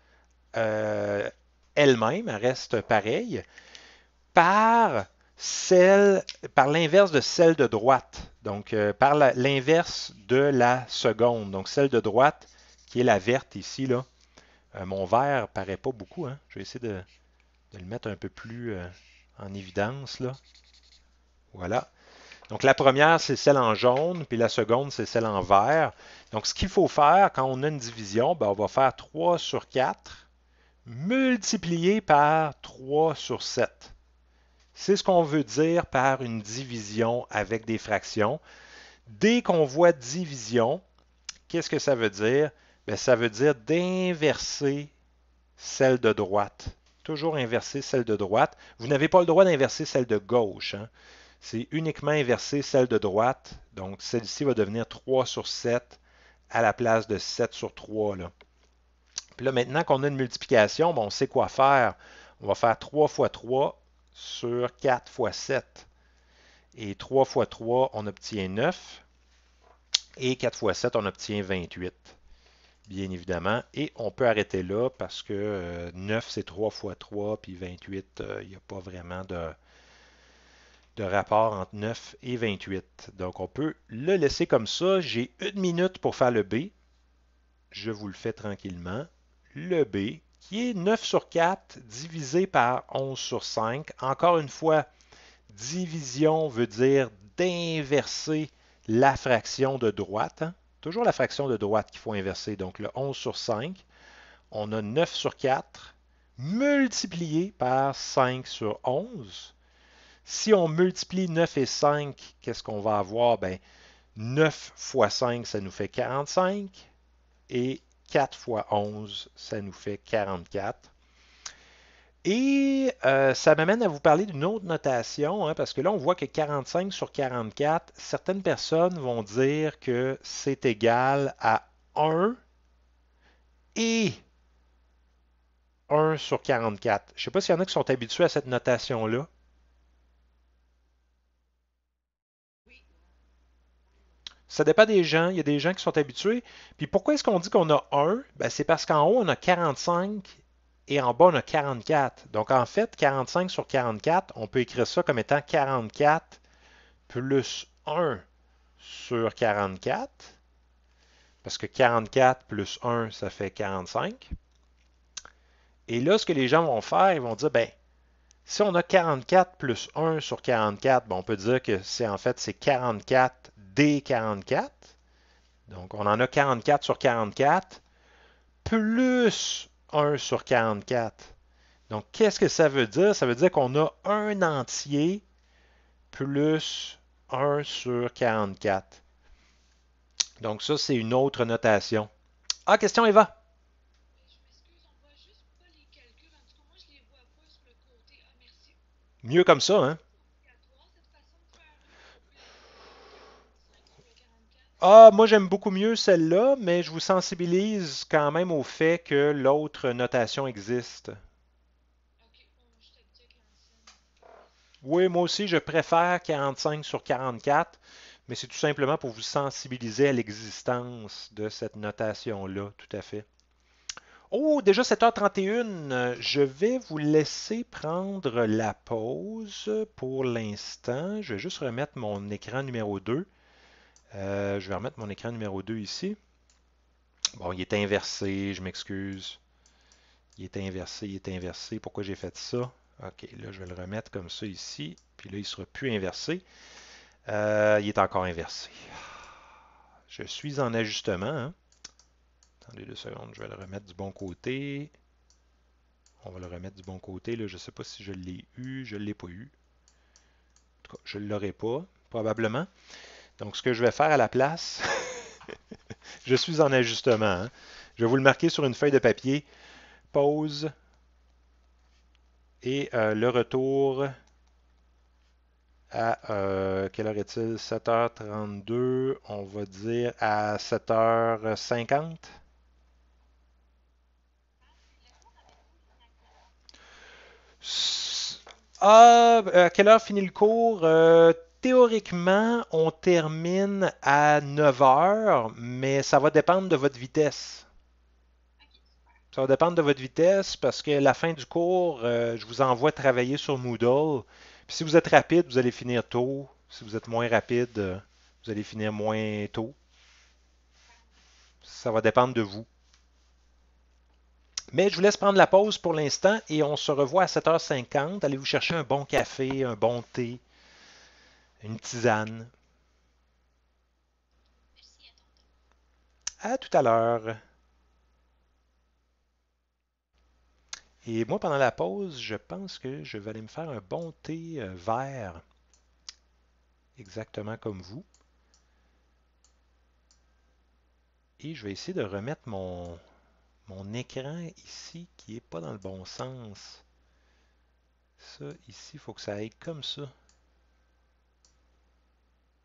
euh, elle-même, elle reste pareille, par celle, par l'inverse de celle de droite. Donc, euh, par l'inverse de la seconde. Donc, celle de droite, qui est la verte ici, là. mon vert paraît pas beaucoup. Hein. Je vais essayer de, de, le mettre un peu plus en évidence, là. Voilà. Donc la première, c'est celle en jaune, puis la seconde, c'est celle en vert. Donc ce qu'il faut faire quand on a une division, ben, on va faire 3 sur 4 multiplié par 3 sur 7. C'est ce qu'on veut dire par une division avec des fractions. Dès qu'on voit division, qu'est-ce que ça veut dire? Ben, ça veut dire d'inverser celle de droite. Toujours inverser celle de droite. Vous n'avez pas le droit d'inverser celle de gauche. Hein? c'est uniquement inverser celle de droite. Donc, celle-ci va devenir 3 sur 7 à la place de 7 sur 3. Puis là, maintenant qu'on a une multiplication, on sait quoi faire. On va faire 3 fois 3 sur 4 fois 7. Et 3 fois 3, on obtient 9. Et 4 fois 7, on obtient 28, bien évidemment. Et on peut arrêter là parce que 9, euh, c'est 3 fois 3, puis 28, euh, il n'y a pas vraiment de de rapport entre 9 et 28. Donc, on peut le laisser comme ça. J'ai une minute pour faire le B. Je vous le fais tranquillement. Le B, qui est 9 sur 4 divisé par 11 sur 5. Encore une fois, division veut dire d'inverser la fraction de droite. Hein. Toujours la fraction de droite qu'il faut inverser. Donc, le 11 sur 5. On a 9 sur 4 multiplié par 5 sur 11. Si on multiplie 9 et 5, qu'est-ce qu'on va avoir? 9 ben, fois 5, ça nous fait 45. Et 4 fois 11, ça nous fait 44. Et euh, ça m'amène à vous parler d'une autre notation, hein, parce que là, on voit que 45 sur 44, certaines personnes vont dire que c'est égal à 1 et 1 sur 44. Je ne sais pas s'il y en a qui sont habitués à cette notation-là. Ça dépend des gens. Il y a des gens qui sont habitués. Puis pourquoi est-ce qu'on dit qu'on a 1? Ben, c'est parce qu'en haut, on a 45 et en bas, on a 44. Donc, en fait, 45 sur 44, on peut écrire ça comme étant 44 plus 1 sur 44. Parce que 44 plus 1, ça fait 45. Et là, ce que les gens vont faire, ils vont dire, ben, si on a 44 plus 1 sur 44, ben, on peut dire que c'est en fait c'est 44 D44. Donc, on en a 44 sur 44, plus 1 sur 44. Donc, qu'est-ce que ça veut dire? Ça veut dire qu'on a un entier plus 1 sur 44. Donc, ça, c'est une autre notation. Ah, question, Eva? Mieux comme ça, hein? Ah, moi j'aime beaucoup mieux celle-là, mais je vous sensibilise quand même au fait que l'autre notation existe. Oui, moi aussi, hein. je préfère 45 sur 44, mais c'est tout simplement pour vous sensibiliser à l'existence de cette notation-là, tout à fait. Oh, déjà 7h31, je vais vous laisser prendre la pause pour l'instant. Je vais juste remettre mon écran numéro 2. Euh, je vais remettre mon écran numéro 2 ici. Bon, il est inversé, je m'excuse. Il est inversé, il est inversé. Pourquoi j'ai fait ça? OK, là, je vais le remettre comme ça ici. Puis là, il ne sera plus inversé. Euh, il est encore inversé. Je suis en ajustement. Hein. Attendez deux secondes, je vais le remettre du bon côté. On va le remettre du bon côté. Là, je ne sais pas si je l'ai eu, je ne l'ai pas eu. En tout cas, je ne l'aurai pas, probablement. Donc, ce que je vais faire à la place, je suis en ajustement. Hein. Je vais vous le marquer sur une feuille de papier. Pause et euh, le retour à euh, quelle heure est-il 7h32, on va dire à 7h50. Ah, à euh, quelle heure finit le cours théoriquement, on termine à 9 heures, mais ça va dépendre de votre vitesse. Ça va dépendre de votre vitesse parce que la fin du cours, euh, je vous envoie travailler sur Moodle. si vous êtes rapide, vous allez finir tôt. Si vous êtes moins rapide, euh, vous allez finir moins tôt. Ça va dépendre de vous. Mais je vous laisse prendre la pause pour l'instant et on se revoit à 7h50. Allez vous chercher un bon café, un bon thé une tisane. à, tout à l'heure. Et moi, pendant la pause, je pense que je vais aller me faire un bon thé euh, vert, exactement comme vous. Et je vais essayer de remettre mon, mon écran ici qui n'est pas dans le bon sens. Ça, ici, il faut que ça aille comme ça.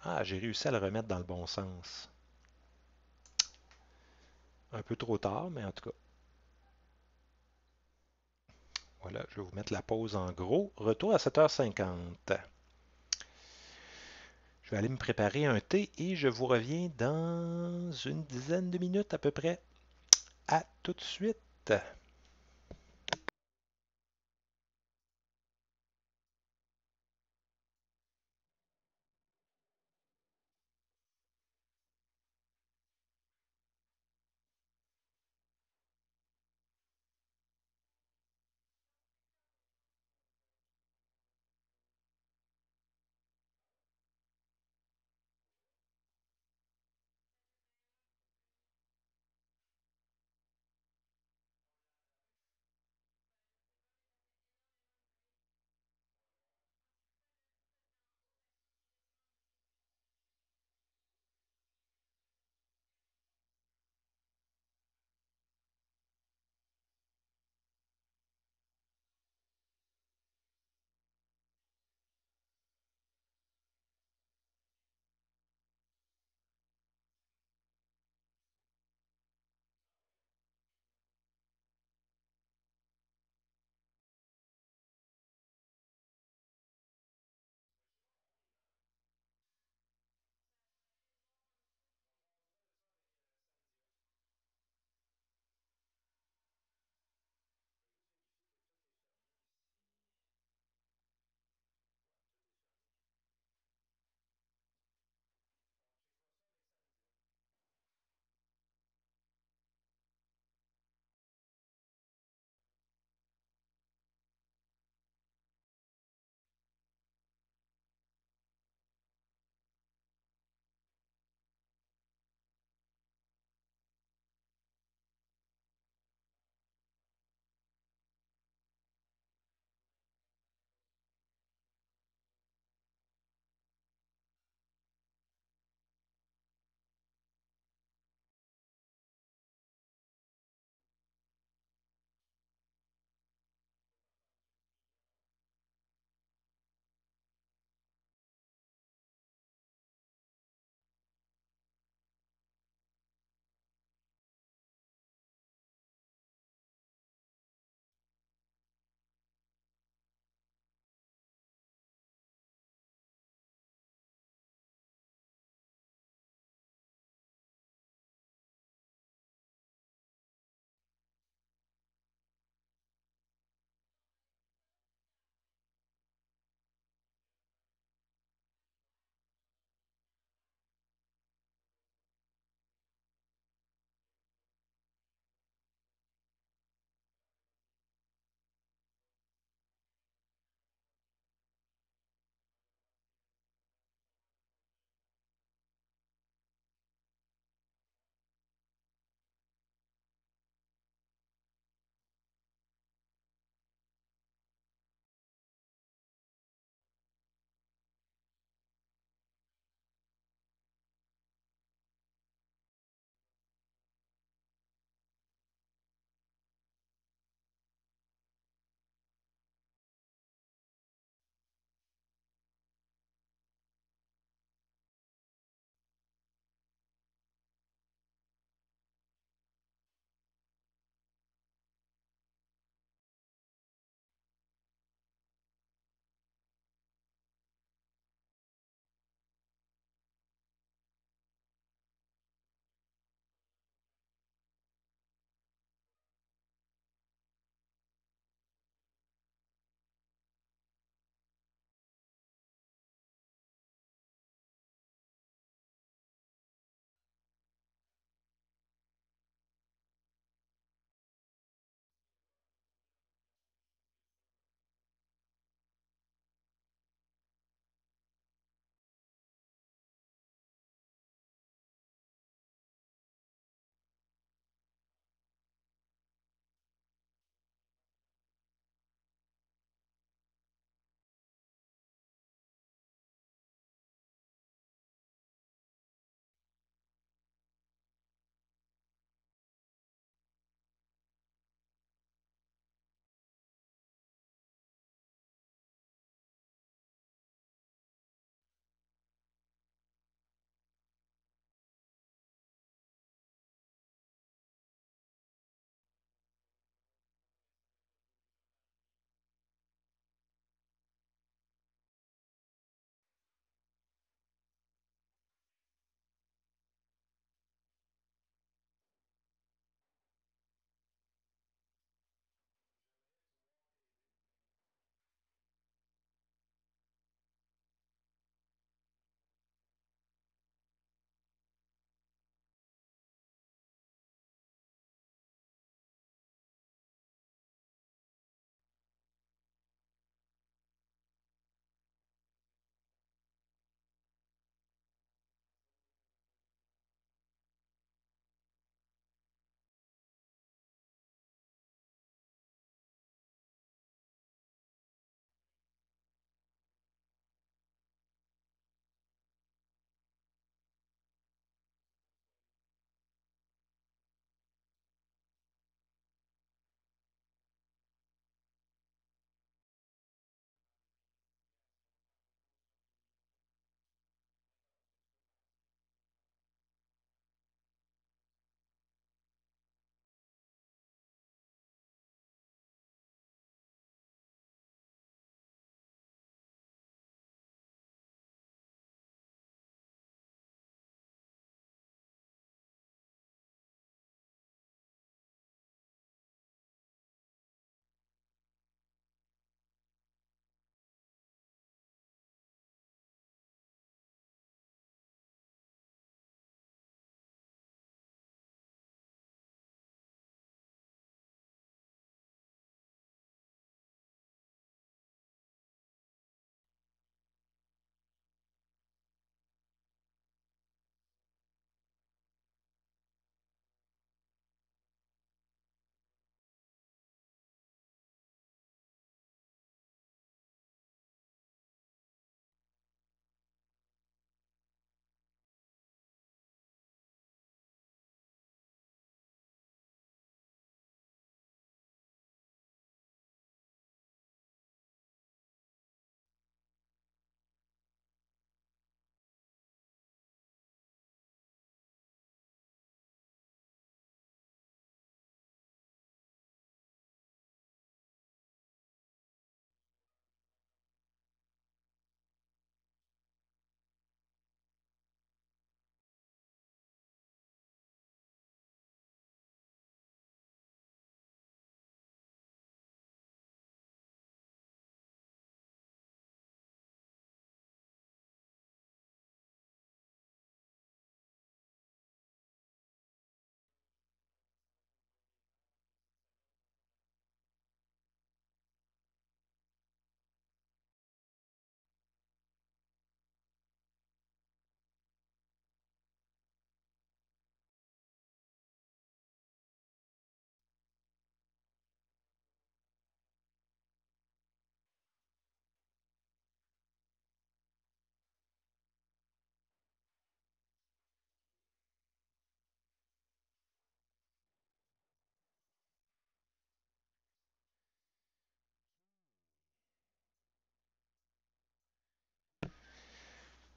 Ah, j'ai réussi à le remettre dans le bon sens. Un peu trop tard, mais en tout cas. Voilà, je vais vous mettre la pause en gros. Retour à 7h50. Je vais aller me préparer un thé et je vous reviens dans une dizaine de minutes à peu près. À tout de suite.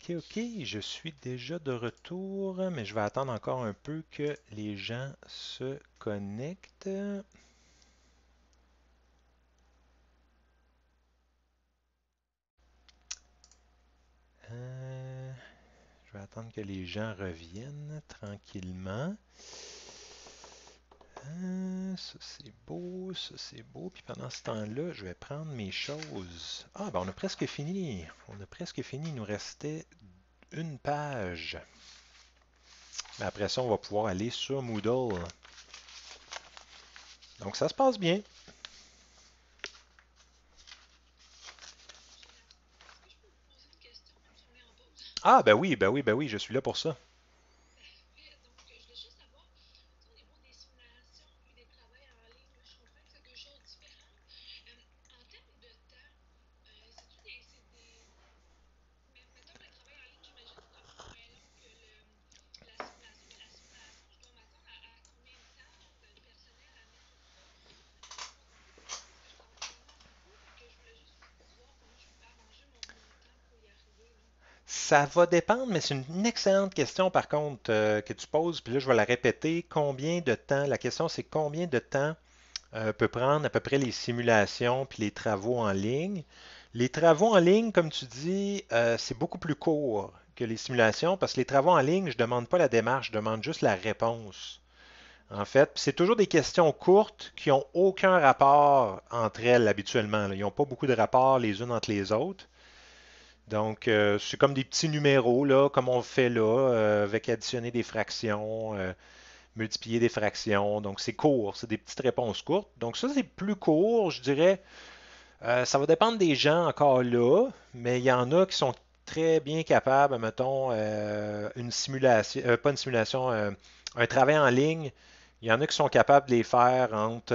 Ok, ok, je suis déjà de retour, mais je vais attendre encore un peu que les gens se connectent. Euh, je vais attendre que les gens reviennent tranquillement ça c'est beau, ça c'est beau. Puis pendant ce temps-là, je vais prendre mes choses. Ah, ben on a presque fini. On a presque fini. Il nous restait une page. Mais après ça, on va pouvoir aller sur Moodle. Donc ça se passe bien. Ah, ben oui, ben oui, ben oui, je suis là pour ça. Ça va dépendre, mais c'est une excellente question par contre euh, que tu poses. Puis là, je vais la répéter. Combien de temps, la question c'est combien de temps euh, peut prendre à peu près les simulations puis les travaux en ligne. Les travaux en ligne, comme tu dis, euh, c'est beaucoup plus court que les simulations parce que les travaux en ligne, je ne demande pas la démarche, je demande juste la réponse. En fait, c'est toujours des questions courtes qui n'ont aucun rapport entre elles habituellement. Ils n'ont pas beaucoup de rapport les unes entre les autres. Donc, euh, c'est comme des petits numéros, là, comme on fait là, euh, avec additionner des fractions, euh, multiplier des fractions. Donc, c'est court, c'est des petites réponses courtes. Donc, ça, c'est plus court, je dirais. ça va dépendre des gens encore là, mais il y en a qui sont très bien capables, mettons, une simulation, pas une simulation, un travail en ligne. Il y en a qui sont capables de les faire entre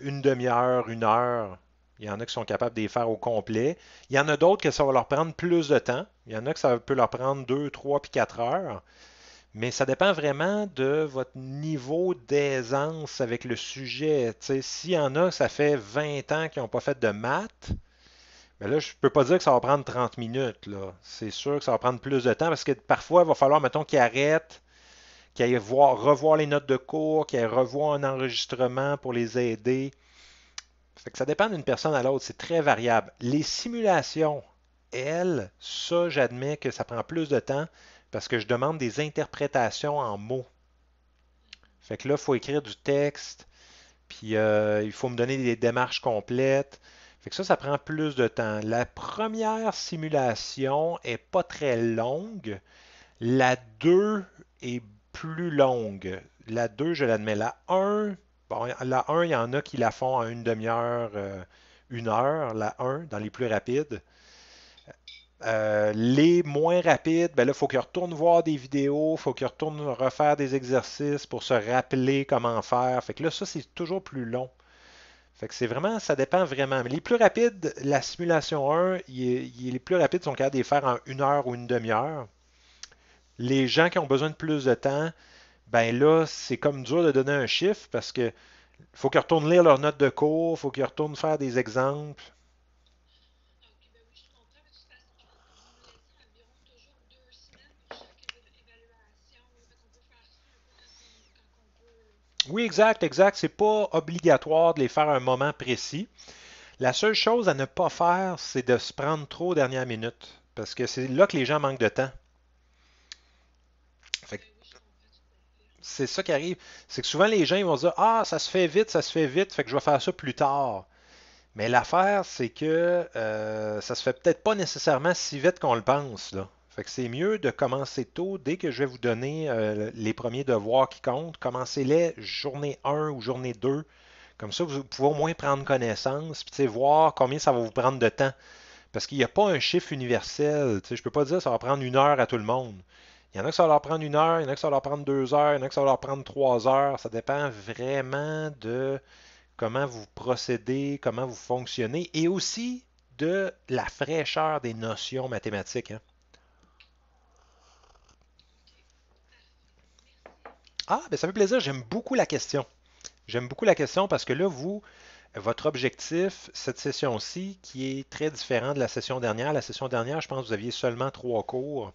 une demi-heure, une heure. Il y en a qui sont capables de les faire au complet. Il y en a d'autres que ça va leur prendre plus de temps. Il y en a que ça peut leur prendre 2, 3 puis 4 heures. Mais ça dépend vraiment de votre niveau d'aisance avec le sujet. S'il y en a, ça fait 20 ans qu'ils n'ont pas fait de maths. Mais ben là, je ne peux pas dire que ça va prendre 30 minutes. C'est sûr que ça va prendre plus de temps parce que parfois, il va falloir, mettons, qu'ils arrêtent, qu'ils aillent revoir les notes de cours, qu'ils aillent un enregistrement pour les aider. Fait que ça dépend d'une personne à l'autre, c'est très variable. Les simulations, elles, ça, j'admets que ça prend plus de temps parce que je demande des interprétations en mots. Fait que là, il faut écrire du texte, puis euh, il faut me donner des démarches complètes. Fait que ça, ça prend plus de temps. La première simulation n'est pas très longue. La 2 est plus longue. La 2, je l'admets. La 1, la 1, il y en a qui la font en une demi-heure, euh, une heure, la 1, dans les plus rapides. Euh, les moins rapides, ben là, il faut qu'ils retournent voir des vidéos, il faut qu'ils retournent refaire des exercices pour se rappeler comment faire. Fait que là, ça, c'est toujours plus long. Fait que c'est vraiment, ça dépend vraiment. Mais les plus rapides, la simulation 1, il les plus rapides sont capables de les faire en une heure ou une demi-heure. Les gens qui ont besoin de plus de temps, ben là, c'est comme dur de donner un chiffre parce que faut qu'ils retournent lire leurs notes de cours, faut qu'ils retournent faire des exemples. Oui, exact, exact. C'est pas obligatoire de les faire à un moment précis. La seule chose à ne pas faire, c'est de se prendre trop dernière minute. Parce que c'est là que les gens manquent de temps. c'est ça qui arrive. C'est que souvent les gens vont dire Ah, ça se fait vite, ça se fait vite, fait que je vais faire ça plus tard. Mais l'affaire, c'est que euh, ça se fait peut-être pas nécessairement si vite qu'on le pense. Fait que c'est mieux de commencer tôt. Dès que je vais vous donner euh, les premiers devoirs qui comptent, commencez-les journée 1 ou journée 2. Comme ça, vous pouvez au moins prendre connaissance, Et voir combien ça va vous prendre de temps. Parce qu'il n'y a pas un chiffre universel. Je ne peux pas dire ça va prendre une heure à tout le monde. Il y en a que ça va leur prendre une heure, il y en a que ça va leur prendre deux heures, il y en a que ça va leur prendre trois heures. Ça dépend vraiment de comment vous procédez, comment vous fonctionnez et aussi de la fraîcheur des notions mathématiques. Hein. Ah, ben ça fait plaisir, j'aime beaucoup la question. J'aime beaucoup la question parce que là, vous, votre objectif, cette session-ci, qui est très différent de la session dernière, la session dernière, je pense que vous aviez seulement trois cours.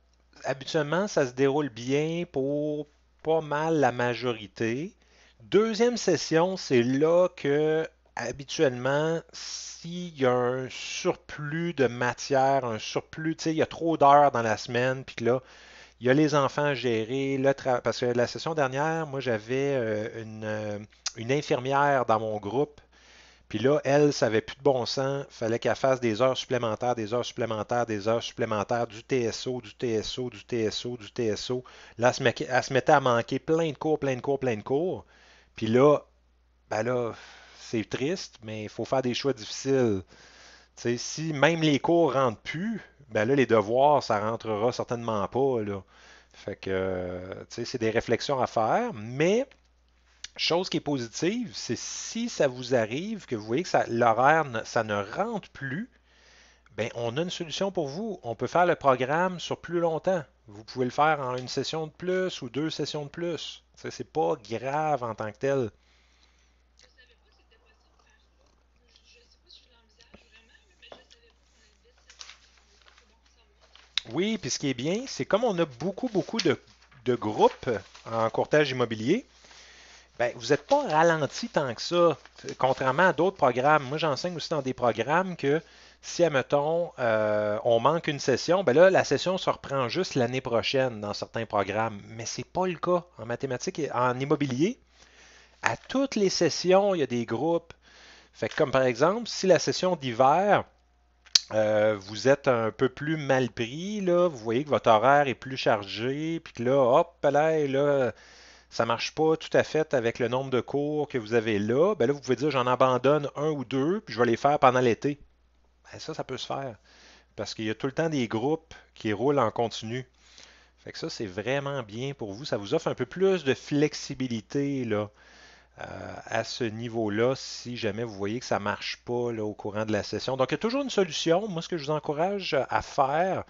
habituellement, ça se déroule bien pour pas mal la majorité. Deuxième session, c'est là que habituellement, s'il y a un surplus de matière, un surplus, tu sais, il y a trop d'heures dans la semaine, puis là, il y a les enfants à gérer, parce que la session dernière, moi, j'avais euh, euh, une, infirmière dans mon groupe puis là, elle, ça n'avait plus de bon sens. fallait qu'elle fasse des heures supplémentaires, des heures supplémentaires, des heures supplémentaires, du TSO, du TSO, du TSO, du TSO. Là, elle se mettait à manquer plein de cours, plein de cours, plein de cours. Puis là, ben là, c'est triste, mais il faut faire des choix difficiles. si même les cours ne rentrent plus, ben là, les devoirs, ça rentrera certainement pas. Fait que, c'est des réflexions à faire, mais Chose qui est positive, c'est si ça vous arrive, que vous voyez que l'horaire, ça ne rentre plus, ben on a une solution pour vous. On peut faire le programme sur plus longtemps. Vous pouvez le faire en une session de plus ou deux sessions de plus. C'est pas grave en tant que tel. Oui, puis ce qui est bien, c'est comme on a beaucoup, beaucoup de groupes en courtage immobilier, ben, vous n'êtes pas ralenti tant que ça, contrairement à d'autres programmes. Moi, j'enseigne aussi dans des programmes que si, admettons, euh, on manque une session, ben là, la session se reprend juste l'année prochaine dans certains programmes. Mais ce n'est pas le cas en mathématiques et en immobilier. À toutes les sessions, il y a des groupes. Fait comme par exemple, si la session d'hiver, euh, vous êtes un peu plus mal pris, là, vous voyez que votre horaire est plus chargé, puis que là, hop, là, là, ça ne marche pas tout à fait avec le nombre de cours que vous avez là, ben là, vous pouvez dire j'en abandonne un ou deux, puis je vais les faire pendant l'été. Ben, ça, ça peut se faire. Parce qu'il y a tout le temps des groupes qui roulent en continu. Fait que ça, c'est vraiment bien pour vous. Ça vous offre un peu plus de flexibilité là, euh, à ce niveau-là si jamais vous voyez que ça ne marche pas là, au courant de la session. Donc, il y a toujours une solution. Moi, ce que je vous encourage à faire,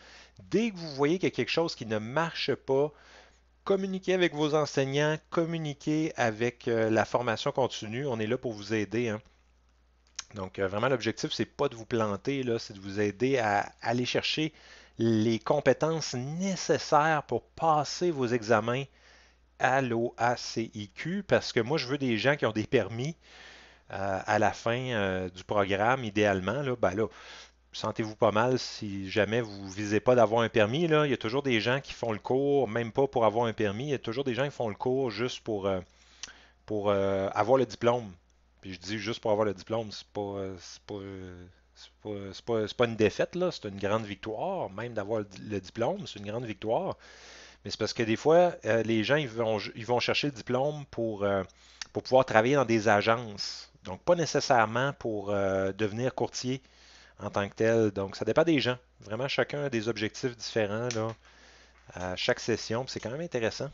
dès que vous voyez qu'il y a quelque chose qui ne marche pas, communiquez avec vos enseignants, communiquez avec euh, la formation continue. On est là pour vous aider. Hein. Donc, euh, vraiment, l'objectif, c'est pas de vous planter, c'est de vous aider à aller chercher les compétences nécessaires pour passer vos examens à l'OACIQ, parce que moi, je veux des gens qui ont des permis euh, à la fin du programme, idéalement. Là, ben là, sentez-vous pas mal si jamais vous ne visez pas d'avoir un permis. Là. Il y a toujours des gens qui font le cours, même pas pour avoir un permis. Il y a toujours des gens qui font le cours juste pour, euh, pour euh, avoir le diplôme. Puis je dis juste pour avoir le diplôme, c'est pas, euh, pas, pas, une défaite, là. c'est une grande victoire. Même d'avoir le diplôme, c'est une grande victoire. Mais c'est parce que des fois, les gens ils vont, ils vont chercher le diplôme pour, pour pouvoir travailler dans des agences. Donc, pas nécessairement pour devenir courtier en tant que tel. Donc, ça dépend des gens. Vraiment, chacun a des objectifs différents à chaque session. C'est quand même intéressant.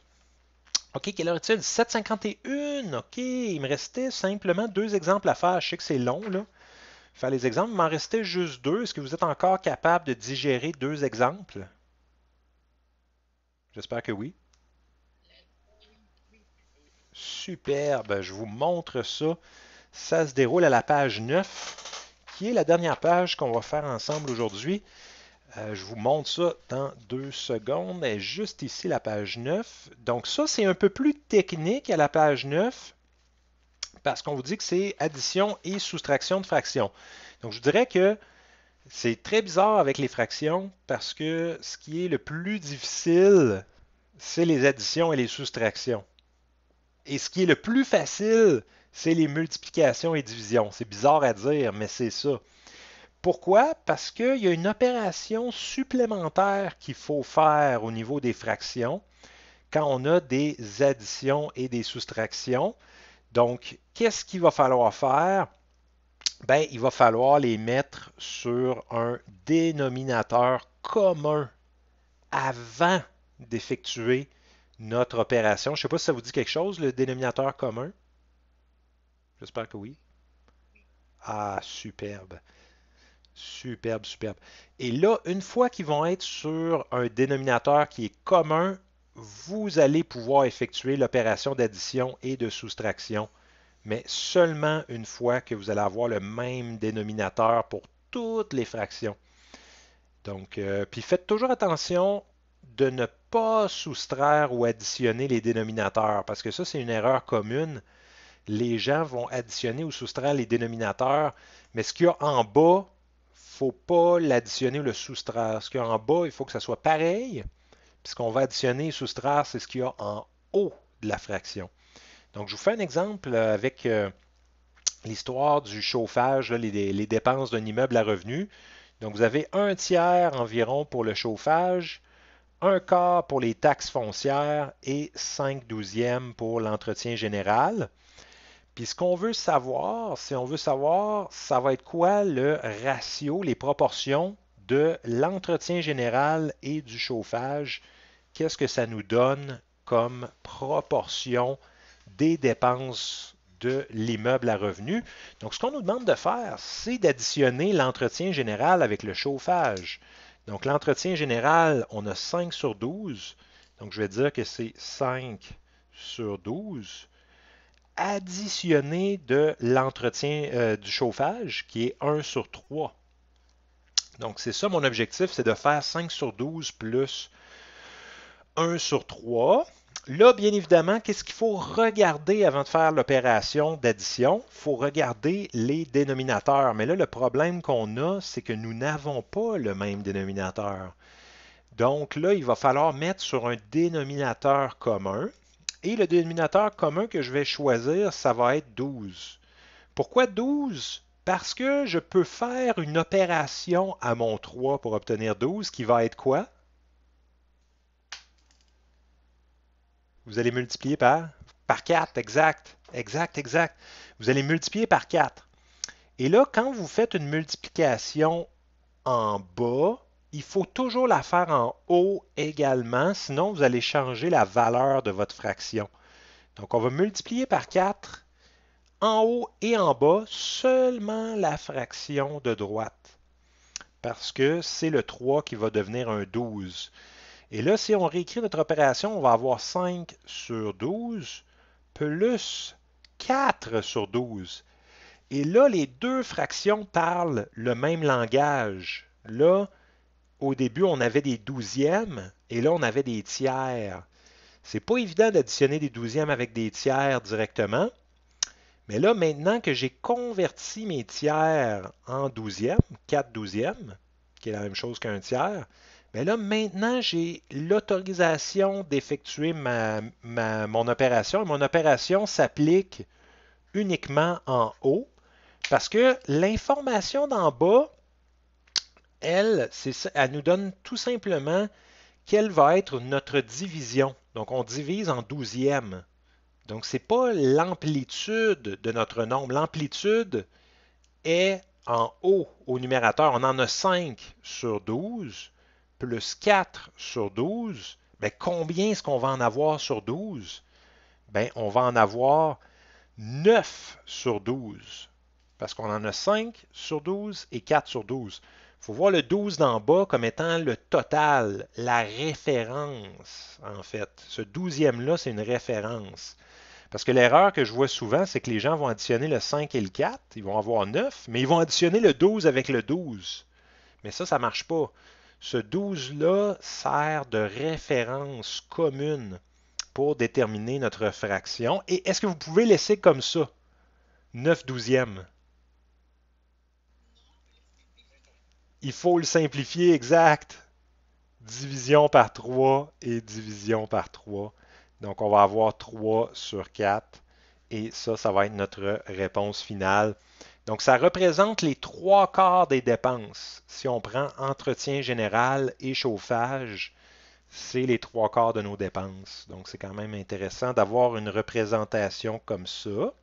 OK, quelle heure est-il? 7,51. OK, il me restait simplement deux exemples à faire. Je sais que c'est long, là. Faire les exemples, il m'en restait juste deux. Est-ce que vous êtes encore capable de digérer deux exemples? J'espère que oui. Superbe, je vous montre ça. Ça se déroule à la page 9 qui est la dernière page qu'on va faire ensemble aujourd'hui. Euh, je vous montre ça dans deux secondes. juste ici, la page 9. Donc ça, c'est un peu plus technique à la page 9 parce qu'on vous dit que c'est addition et soustraction de fractions. Donc je dirais que c'est très bizarre avec les fractions parce que ce qui est le plus difficile, c'est les additions et les soustractions. Et ce qui est le plus facile, c'est les multiplications et divisions. C'est bizarre à dire, mais c'est ça. Pourquoi? Parce qu'il y a une opération supplémentaire qu'il faut faire au niveau des fractions quand on a des additions et des soustractions. Donc, qu'est-ce qu'il va falloir faire? Ben, il va falloir les mettre sur un dénominateur commun avant d'effectuer notre opération. Je ne sais pas si ça vous dit quelque chose, le dénominateur commun. J'espère que oui. Ah, superbe. Superbe, superbe. Et là, une fois qu'ils vont être sur un dénominateur qui est commun, vous allez pouvoir effectuer l'opération d'addition et de soustraction, mais seulement une fois que vous allez avoir le même dénominateur pour toutes les fractions. Donc, euh, puis faites toujours attention de ne pas soustraire ou additionner les dénominateurs, parce que ça, c'est une erreur commune les gens vont additionner ou soustraire les dénominateurs, mais ce qu'il y a en bas, faut pas l'additionner ou le soustraire. Ce qu'il y a en bas, il faut que ça soit pareil. Puis ce qu'on va additionner et soustraire, c'est ce qu'il y a en haut de la fraction. Donc, je vous fais un exemple euh, avec euh, l'histoire du chauffage, les, dépenses d'un immeuble à revenus. Donc, vous avez un tiers environ pour le chauffage, un quart pour les taxes foncières et cinq douzièmes pour l'entretien général. Puis ce qu'on veut savoir, c'est on veut savoir, ça va être quoi le ratio, les proportions de l'entretien général et du chauffage. Qu'est-ce que ça nous donne comme proportion des dépenses de l'immeuble à revenu. Donc, ce qu'on nous demande de faire, c'est d'additionner l'entretien général avec le chauffage. Donc, l'entretien général, on a 5 sur 12. Donc, je vais dire que c'est 5 sur 12 additionner de l'entretien euh, du chauffage, qui est 1 sur 3. Donc, c'est ça mon objectif, c'est de faire 5 sur 12 plus 1 sur 3. Là, bien évidemment, qu'est-ce qu'il faut regarder avant de faire l'opération d'addition? Il faut regarder les dénominateurs. Mais là, le problème qu'on a, c'est que nous n'avons pas le même dénominateur. Donc là, il va falloir mettre sur un dénominateur commun. Et le dénominateur commun que je vais choisir, ça va être 12. Pourquoi 12? Parce que je peux faire une opération à mon 3 pour obtenir 12 qui va être quoi? Vous allez multiplier par, par 4, exact, exact, exact. Vous allez multiplier par 4. Et là, quand vous faites une multiplication en bas, il faut toujours la faire en haut également, sinon vous allez changer la valeur de votre fraction. Donc on va multiplier par 4 en haut et en bas seulement la fraction de droite parce que c'est le 3 qui va devenir un 12. Et là, si on réécrit notre opération, on va avoir 5 sur 12 plus 4 sur 12. Et là, les deux fractions parlent le même langage. Là, au début, on avait des douzièmes et là, on avait des tiers. C'est pas évident d'additionner des douzièmes avec des tiers directement. Mais là, maintenant que j'ai converti mes tiers en douzièmes, 4 douzièmes, qui est la même chose qu'un tiers, mais là, maintenant, j'ai l'autorisation d'effectuer mon opération. mon opération s'applique uniquement en haut parce que l'information d'en bas, elle, elle nous donne tout simplement quelle va être notre division. Donc, on divise en douzième. Donc, ce n'est pas l'amplitude de notre nombre. L'amplitude est en haut au numérateur. On en a 5 sur 12 plus 4 sur 12. Mais combien est-ce qu'on va en avoir sur 12? Ben, on va en avoir 9 sur 12 parce qu'on en a 5 sur 12 et 4 sur 12 faut voir le 12 d'en bas comme étant le total, la référence, en fait. Ce 12e-là, c'est une référence. Parce que l'erreur que je vois souvent, c'est que les gens vont additionner le 5 et le 4, ils vont avoir 9, mais ils vont additionner le 12 avec le 12. Mais ça, ça ne marche pas. Ce 12-là sert de référence commune pour déterminer notre fraction. Et est-ce que vous pouvez laisser comme ça? 9 douzièmes. il faut le simplifier exact. Division par 3 et division par 3. Donc, on va avoir 3 sur 4. Et ça, ça va être notre réponse finale. Donc, ça représente les trois quarts des dépenses. Si on prend entretien général et chauffage, c'est les trois quarts de nos dépenses. Donc, c'est quand même intéressant d'avoir une représentation comme ça.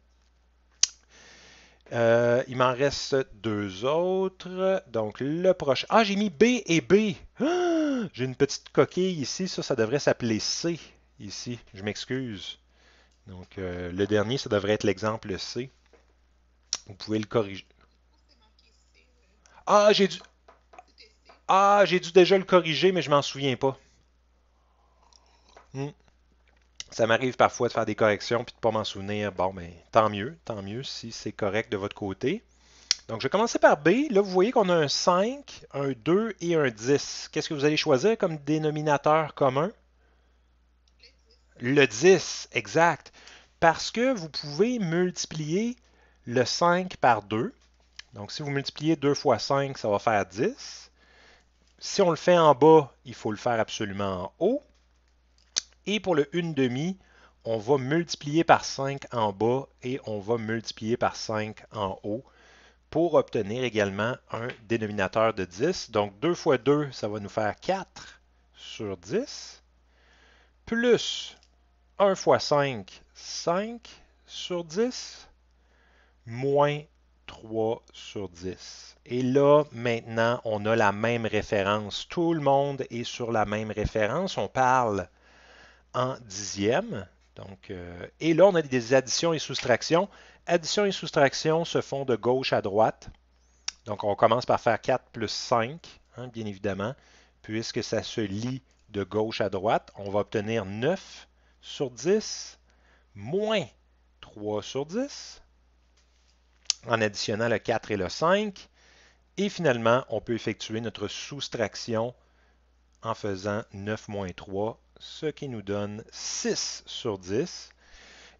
Euh, il m'en reste deux autres. Donc, le prochain. Ah, j'ai mis B et B. Ah, j'ai une petite coquille ici. Ça, ça devrait s'appeler C ici. Je m'excuse. Donc, euh, le dernier, ça devrait être l'exemple C. Vous pouvez le corriger. Ah, j'ai dû... Ah, j'ai dû déjà le corriger, mais je m'en souviens pas. Hmm. Ça m'arrive parfois de faire des corrections puis de ne pas m'en souvenir. Bon, mais ben, tant mieux, tant mieux si c'est correct de votre côté. Donc, je vais commencer par B. Là, vous voyez qu'on a un 5, un 2 et un 10. Qu'est-ce que vous allez choisir comme dénominateur commun? Le 10, exact. Parce que vous pouvez multiplier le 5 par 2. Donc, si vous multipliez 2 fois 5, ça va faire 10. Si on le fait en bas, il faut le faire absolument en haut. Et pour le 1 demi, on va multiplier par 5 en bas et on va multiplier par 5 en haut pour obtenir également un dénominateur de 10. Donc 2 fois 2, ça va nous faire 4 sur 10, plus 1 fois 5, 5 sur 10, moins 3 sur 10. Et là, maintenant, on a la même référence. Tout le monde est sur la même référence. On parle en dixième. Donc, euh, et là, on a des additions et soustractions. Addition et soustractions se font de gauche à droite. Donc, on commence par faire 4 plus 5, hein, bien évidemment, puisque ça se lit de gauche à droite. On va obtenir 9 sur 10 moins 3 sur 10 en additionnant le 4 et le 5. Et finalement, on peut effectuer notre soustraction en faisant 9 moins 3 ce qui nous donne 6 sur 10.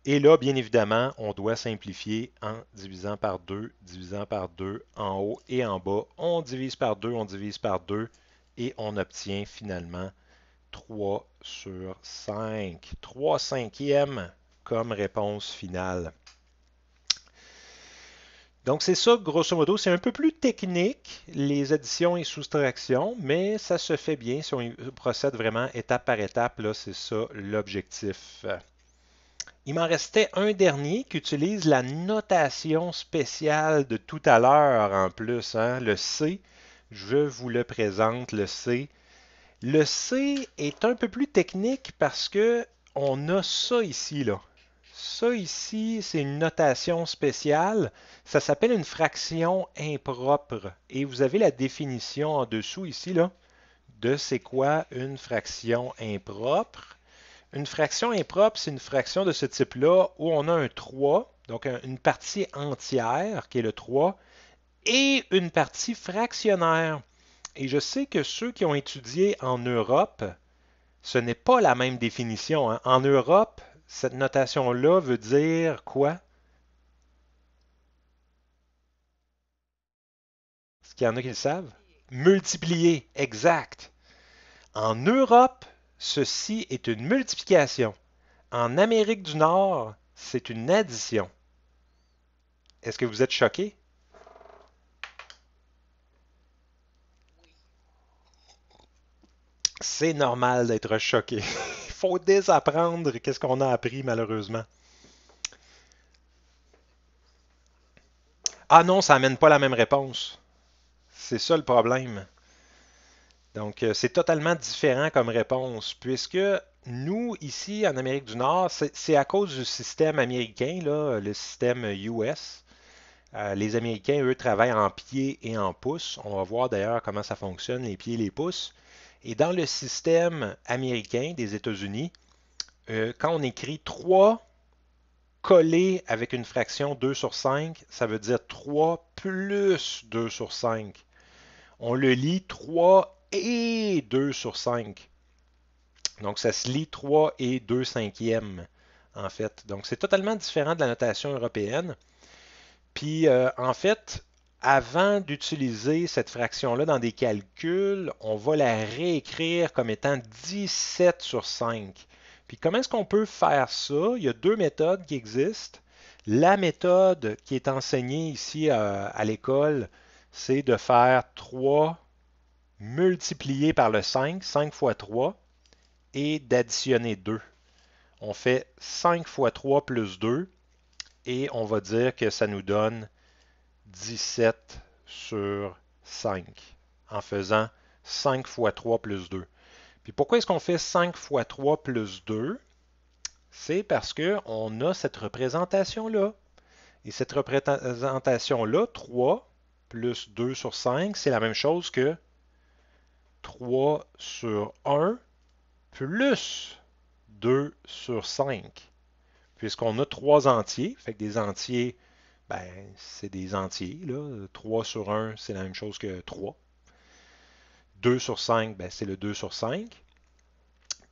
Et là, bien évidemment, on doit simplifier en divisant par 2, divisant par 2 en haut et en bas. On divise par 2, on divise par 2 et on obtient finalement 3 sur 5. 3 cinquièmes comme réponse finale. Donc c'est ça, grosso modo, c'est un peu plus technique, les additions et soustractions, mais ça se fait bien si on procède vraiment étape par étape, là, c'est ça l'objectif. Il m'en restait un dernier qui utilise la notation spéciale de tout à l'heure en plus, hein. le C. Je vous le présente, le C. Le C est un peu plus technique parce que on a ça ici, là. Ça ici, c'est une notation spéciale. Ça s'appelle une fraction impropre. Et vous avez la définition en dessous ici là, de c'est quoi une fraction impropre. Une fraction impropre, c'est une fraction de ce type-là où on a un 3, donc une partie entière qui est le 3, et une partie fractionnaire. Et je sais que ceux qui ont étudié en Europe, ce n'est pas la même définition. Hein. En Europe, cette notation-là veut dire quoi? Est-ce qu'il y en a qui le savent? Multiplier, exact. En Europe, ceci est une multiplication. En Amérique du Nord, c'est une addition. Est-ce que vous êtes choqué? C'est normal d'être choqué. désapprendre qu'est-ce qu'on a appris malheureusement. Ah non, ça n'amène pas la même réponse. C'est ça le problème. Donc, euh, c'est totalement différent comme réponse, puisque nous, ici, en Amérique du Nord, c'est à cause du système américain, là, le système US. Euh, les Américains, eux, travaillent en pieds et en pouces. On va voir d'ailleurs comment ça fonctionne, les pieds et les pouces. Et dans le système américain des États-Unis, euh, quand on écrit 3 collé avec une fraction 2 sur 5, ça veut dire 3 plus 2 sur 5. On le lit 3 et 2 sur 5. Donc, ça se lit 3 et 2 cinquièmes, en fait. Donc, c'est totalement différent de la notation européenne. Puis, euh, en fait, avant d'utiliser cette fraction-là dans des calculs, on va la réécrire comme étant 17 sur 5. Puis comment est-ce qu'on peut faire ça? Il y a deux méthodes qui existent. La méthode qui est enseignée ici euh, à, l'école, c'est de faire 3 multiplié par le 5, 5 fois 3, et d'additionner 2. On fait 5 fois 3 plus 2, et on va dire que ça nous donne 17 sur 5 en faisant 5 fois 3 plus 2. Puis pourquoi est-ce qu'on fait 5 fois 3 plus 2? C'est parce qu'on a cette représentation-là. Et cette représentation-là, 3 plus 2 sur 5, c'est la même chose que 3 sur 1 plus 2 sur 5. Puisqu'on a 3 entiers, fait que des entiers ben, c'est des entiers. 3 sur 1, c'est la même chose que 3. 2 sur 5, ben, c'est le 2 sur 5.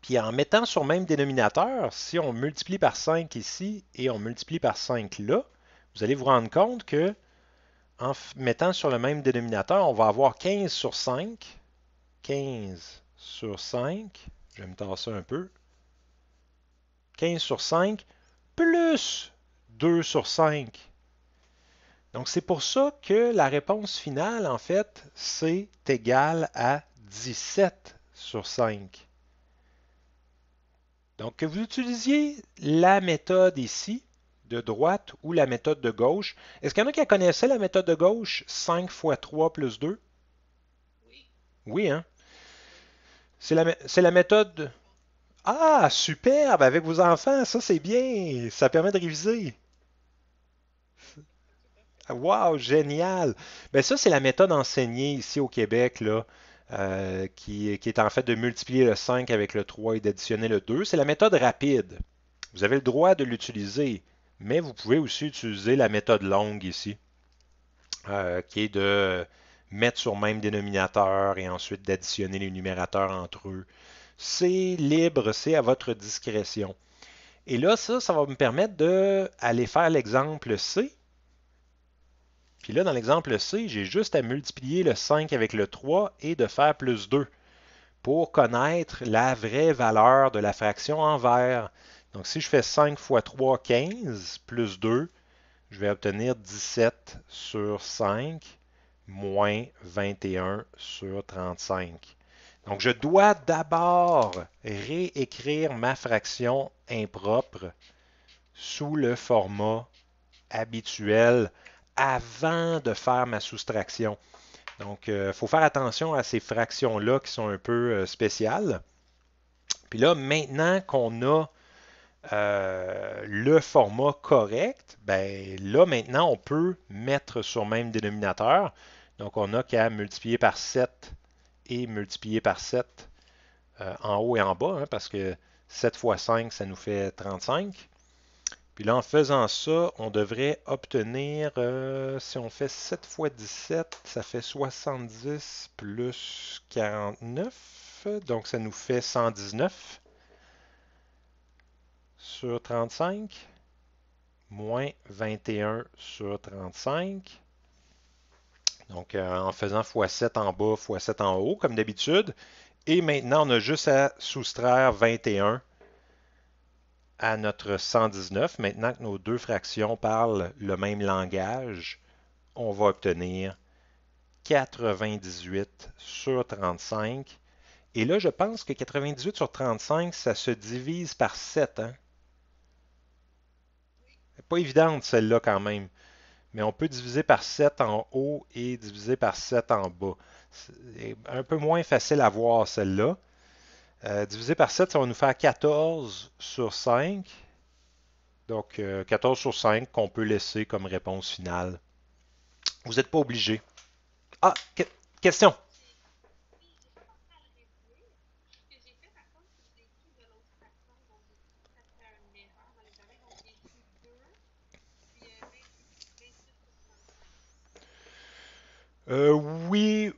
Puis en mettant sur le même dénominateur, si on multiplie par 5 ici et on multiplie par 5 là, vous allez vous rendre compte que en mettant sur le même dénominateur, on va avoir 15 sur 5. 15 sur 5, je vais me tasser un peu. 15 sur 5 plus 2 sur 5. Donc, c'est pour ça que la réponse finale, en fait, c'est égale à 17 sur 5. Donc, que vous utilisiez la méthode ici, de droite, ou la méthode de gauche, est-ce qu'il y en a qui connaissaient la méthode de gauche, 5 fois 3 plus 2? Oui. Oui, hein? C'est la, la méthode... Ah, superbe! Avec vos enfants, ça c'est bien! Ça permet de réviser. Wow! génial! Mais ben, ça, c'est la méthode enseignée ici au Québec, là, euh, qui, est en fait de multiplier le 5 avec le 3 et d'additionner le 2. C'est la méthode rapide. Vous avez le droit de l'utiliser, mais vous pouvez aussi utiliser la méthode longue ici, euh, qui est de mettre sur même dénominateur et ensuite d'additionner les numérateurs entre eux. C'est libre, c'est à votre discrétion. Et là, ça, ça va me permettre d'aller faire l'exemple C puis là, dans l'exemple C, j'ai juste à multiplier le 5 avec le 3 et de faire plus 2 pour connaître la vraie valeur de la fraction en vert. Donc, si je fais 5 fois 3, 15, plus 2, je vais obtenir 17 sur 5, moins 21 sur 35. Donc, je dois d'abord réécrire ma fraction impropre sous le format habituel avant de faire ma soustraction. Donc, il euh, faut faire attention à ces fractions-là qui sont un peu euh, spéciales. Puis là, maintenant qu'on a euh, le format correct, ben là, maintenant, on peut mettre sur même dénominateur. Donc, on n'a qu'à multiplier par 7 et multiplier par 7 en haut et en bas, hein, parce que 7 fois 5, ça nous fait 35. Puis là, en faisant ça, on devrait obtenir, euh, si on fait 7 fois 17, ça fait 70 plus 49. Donc, ça nous fait 119 sur 35, moins 21 sur 35. Donc, euh, en faisant x7 en bas, x7 en haut, comme d'habitude. Et maintenant, on a juste à soustraire 21 à notre 119, maintenant que nos deux fractions parlent le même langage, on va obtenir 98 sur 35. Et là, je pense que 98 sur 35, ça se divise par 7. Hein? Pas évidente celle-là quand même. Mais on peut diviser par 7 en haut et diviser par 7 en bas. C'est un peu moins facile à voir celle-là. Euh, divisé par 7, ça va nous faire 14 sur 5. Donc, 14 euh, sur 5 qu'on peut laisser comme réponse finale. Vous n'êtes pas obligé. Ah, que question. Euh, oui,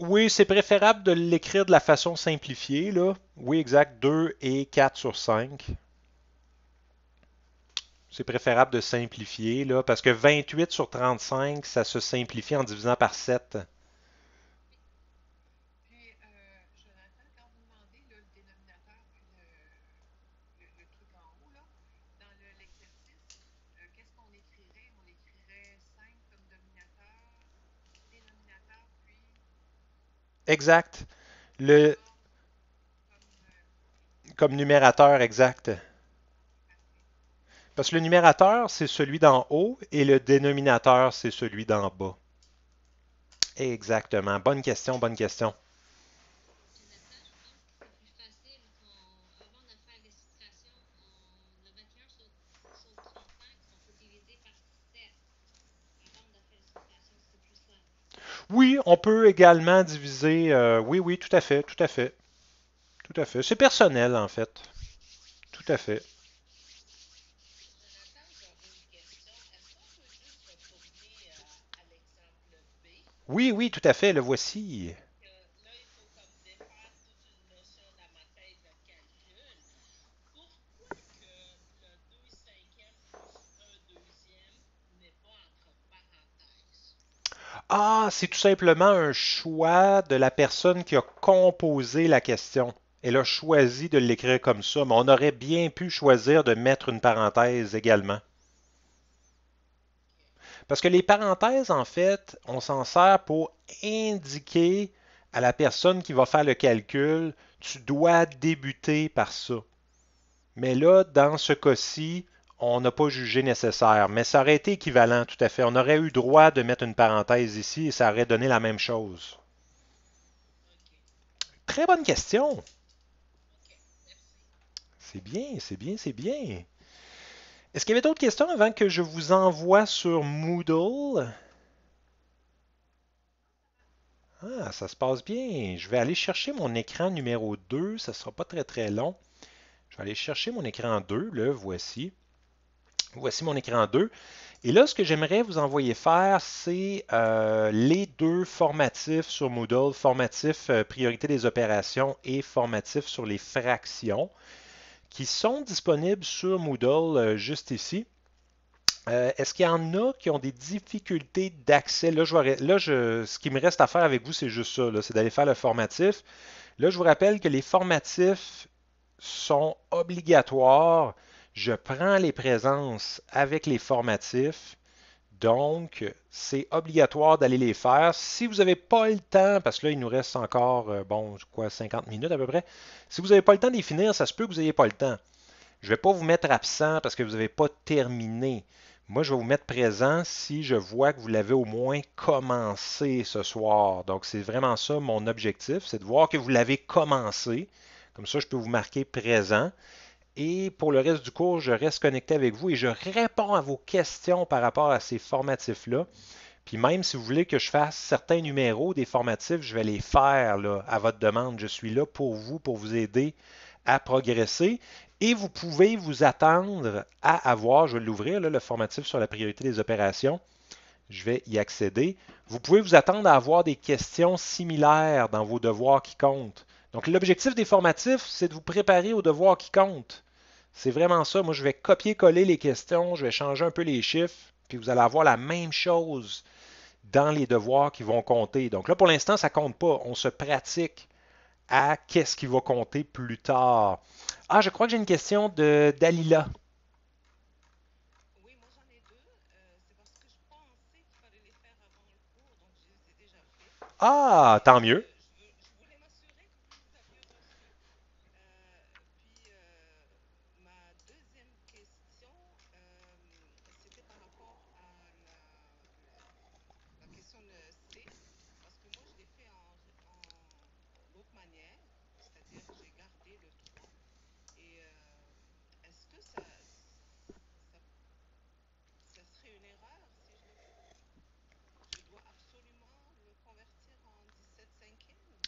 oui, c'est préférable de l'écrire de la façon simplifiée. Là. Oui, exact. 2 et 4 sur 5. C'est préférable de simplifier, là, parce que 28 sur 35, ça se simplifie en divisant par 7. exact. Le, comme numérateur exact. Parce que le numérateur, c'est celui d'en haut et le dénominateur, c'est celui d'en bas. Exactement. Bonne question, bonne question. Oui, on peut également diviser. Euh, oui, oui, tout à fait, tout à fait. Tout à fait. C'est personnel, en fait. Tout à fait. Oui, oui, tout à fait, le voici. Ah, c'est tout simplement un choix de la personne qui a composé la question. Elle a choisi de l'écrire comme ça, mais on aurait bien pu choisir de mettre une parenthèse également. Parce que les parenthèses, en fait, on s'en sert pour indiquer à la personne qui va faire le calcul, tu dois débuter par ça. Mais là, dans ce cas-ci, on n'a pas jugé nécessaire, mais ça aurait été équivalent tout à fait. On aurait eu droit de mettre une parenthèse ici et ça aurait donné la même chose. Très bonne question. C'est bien, c'est bien, c'est bien. Est-ce qu'il y avait d'autres questions avant que je vous envoie sur Moodle? Ah, ça se passe bien. Je vais aller chercher mon écran numéro 2. Ça ne sera pas très très long. Je vais aller chercher mon écran 2. Le voici. Voici mon écran 2. Et là, ce que j'aimerais vous envoyer faire, c'est euh, les deux formatifs sur Moodle, formatif euh, priorité des opérations et formatif sur les fractions, qui sont disponibles sur Moodle euh, juste ici. Est-ce qu'il y en a qui ont des difficultés d'accès? Là, ce qui me reste à faire avec vous, c'est juste ça, c'est d'aller faire le formatif. Là, je vous rappelle que les formatifs sont obligatoires je prends les présences avec les formatifs. Donc, c'est obligatoire d'aller les faire. Si vous n'avez pas le temps, parce que là, il nous reste encore, euh, bon, quoi, 50 minutes à peu près. Si vous n'avez pas le temps d'y finir, ça se peut que vous n'ayez pas le temps. Je ne vais pas vous mettre absent parce que vous n'avez pas terminé. Moi, je vais vous mettre présent si je vois que vous l'avez au moins commencé ce soir. Donc, c'est vraiment ça mon objectif, c'est de voir que vous l'avez commencé. Comme ça, je peux vous marquer présent. Et pour le reste du cours, je reste connecté avec vous et je réponds à vos questions par rapport à ces formatifs-là. Puis même si vous voulez que je fasse certains numéros des formatifs, je vais les faire à votre demande. Je suis là pour vous, pour vous aider à progresser. Et vous pouvez vous attendre à avoir, je vais l'ouvrir, le formatif sur la priorité des opérations. Je vais y accéder. Vous pouvez vous attendre à avoir des questions similaires dans vos devoirs qui comptent. Donc, l'objectif des formatifs, c'est de vous préparer aux devoirs qui comptent. C'est vraiment ça. Moi, je vais copier-coller les questions, je vais changer un peu les chiffres, puis vous allez avoir la même chose dans les devoirs qui vont compter. Donc là, pour l'instant, ça ne compte pas. On se pratique à qu'est-ce qui va compter plus tard. Ah, je crois que j'ai une question de Dalila. Oui, moi j'en ai deux. Ah, tant mieux.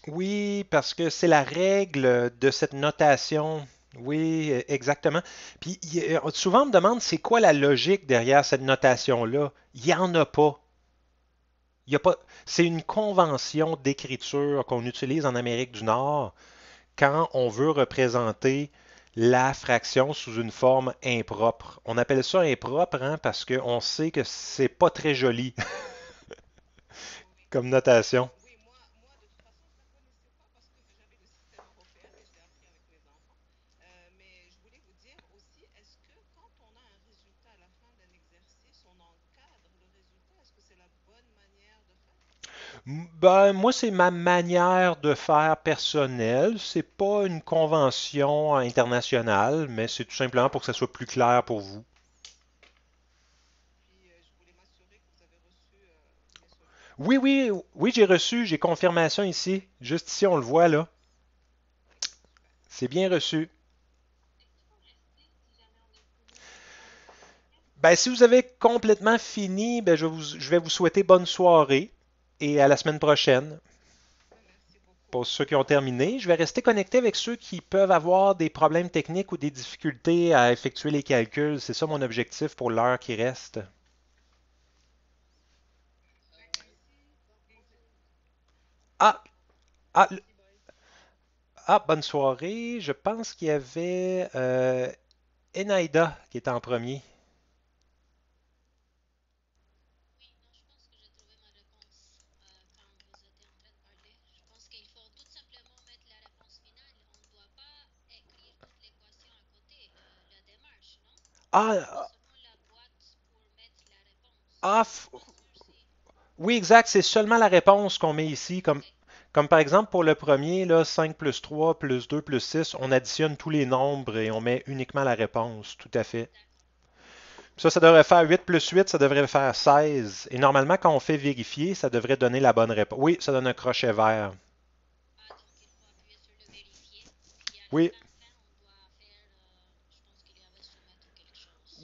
Oui, parce que c'est la règle de cette notation. Oui, euh, exactement. Puis euh, souvent on me demande c'est quoi la logique derrière cette notation-là. Il n'y en a pas. a pas. C'est une convention d'écriture qu'on utilise en Amérique du Nord quand on veut représenter la fraction sous une forme impropre. On appelle ça impropre hein, parce qu'on sait que c'est pas très joli comme notation. Ben, moi, c'est ma manière de faire personnelle. C'est pas une convention internationale, mais c'est tout simplement pour que ça soit plus clair pour vous. Oui, oui, oui, j'ai reçu, j'ai confirmation ici. Juste ici, on le voit là. C'est bien reçu. Ben, si vous avez complètement fini, ben, je, je vais vous souhaiter bonne soirée et à la semaine prochaine. Pour ceux qui ont terminé, je vais rester connecté avec ceux qui peuvent avoir des problèmes techniques ou des difficultés à effectuer les calculs. C'est ça mon objectif pour l'heure qui reste. Ah, ah, ah, bonne soirée. Je pense qu'il y avait euh, Enaida qui était en premier. Ah, euh, ah oui, exact. C'est seulement la réponse qu'on met ici. Comme, comme par exemple pour le premier, là, 5 plus 3 plus 2 plus 6, on additionne tous les nombres et on met uniquement la réponse. Tout à fait. Ça, ça devrait faire 8 plus 8, ça devrait faire 16. Et normalement, quand on fait vérifier, ça devrait donner la bonne réponse. Oui, ça donne un crochet vert. Ah, oui.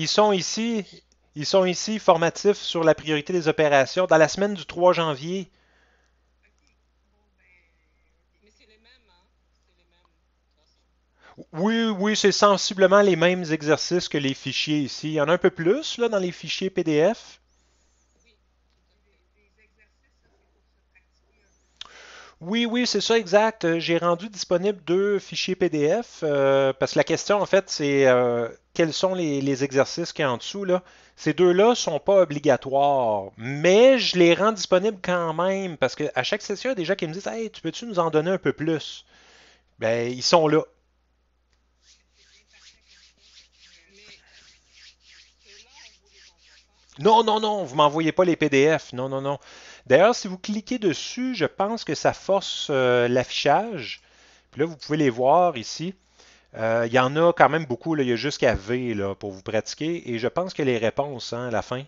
Ils sont ici, ils sont ici formatifs sur la priorité des opérations. Dans la semaine du 3 janvier, Oui, oui, c'est sensiblement les mêmes exercices que les fichiers ici. Il y en a un peu plus là, dans les fichiers PDF. Oui, oui, c'est ça, exact. Euh, j'ai rendu disponible deux fichiers PDF euh, parce que la question, en fait, c'est euh, quels sont les, exercices qui y a en dessous. Là. Ces deux-là ne sont pas obligatoires, mais je les rends disponibles quand même parce qu'à chaque session, il y a des gens qui me disent Hey, tu peux-tu nous en donner un peu plus Ben, ils sont là. Non, non, non, vous m'envoyez pas les PDF. Non, non, non. D'ailleurs, si vous cliquez dessus, je pense que ça force euh, l'affichage. Puis là, vous pouvez les voir ici. Euh, il y en a quand même beaucoup. Il y a jusqu'à V là, pour vous pratiquer. Et je pense que les réponses hein, à la fin.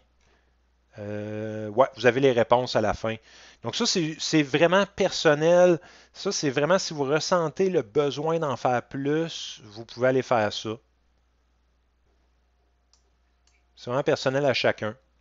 Euh, ouais, vous avez les réponses à la fin. Donc ça, c'est vraiment personnel. Ça, c'est vraiment si vous ressentez le besoin d'en faire plus, vous pouvez aller faire ça. C'est vraiment personnel à chacun.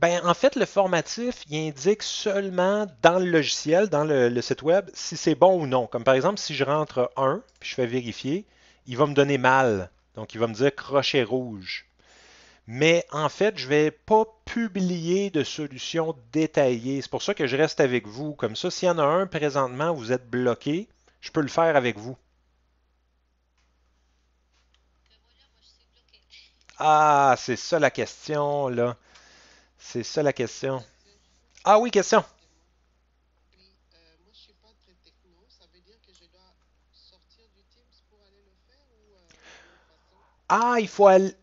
Ben, en fait, le formatif, il indique seulement dans le logiciel, dans le, site web, si c'est bon ou non. Comme par exemple, si je rentre 1, puis je fais vérifier, il va me donner mal. Donc, il va me dire crochet rouge. Mais en fait, je ne vais pas publier de solution détaillée. C'est pour ça que je reste avec vous. Comme ça, s'il y en a un présentement, vous êtes bloqué, je peux le faire avec vous. Ah, c'est ça la question, là. C'est ça la question. Ah oui, question. Ah, il faut aller.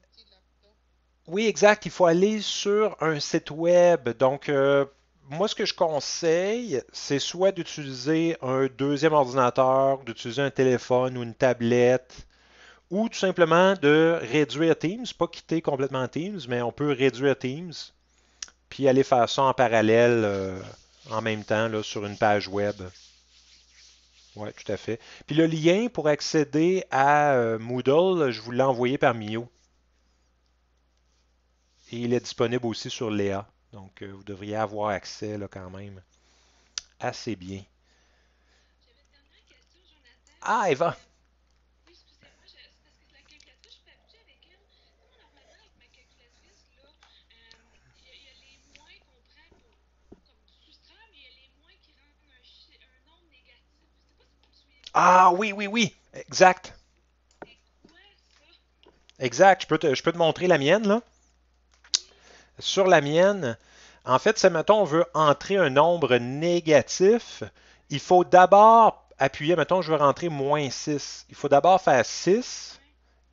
Oui, exact. Il faut aller sur un site web. Donc, euh, moi, ce que je conseille, c'est soit d'utiliser un deuxième ordinateur, d'utiliser un téléphone ou une tablette, ou tout simplement de réduire Teams, pas quitter complètement Teams, mais on peut réduire Teams puis aller faire ça en parallèle euh, en même temps sur une page web. Oui, tout à fait. Puis le lien pour accéder à euh, Moodle, je vous l'ai envoyé par Mio. Et il est disponible aussi sur Léa. Donc, euh, vous devriez avoir accès là, quand même assez bien. Ah, Eva! Ah oui, oui, oui, exact. Exact, je peux, te, je peux te montrer la mienne. Là. Sur la mienne, en fait, si mettons, on veut entrer un nombre négatif, il faut d'abord appuyer, mettons, je veux rentrer moins 6. Il faut d'abord faire 6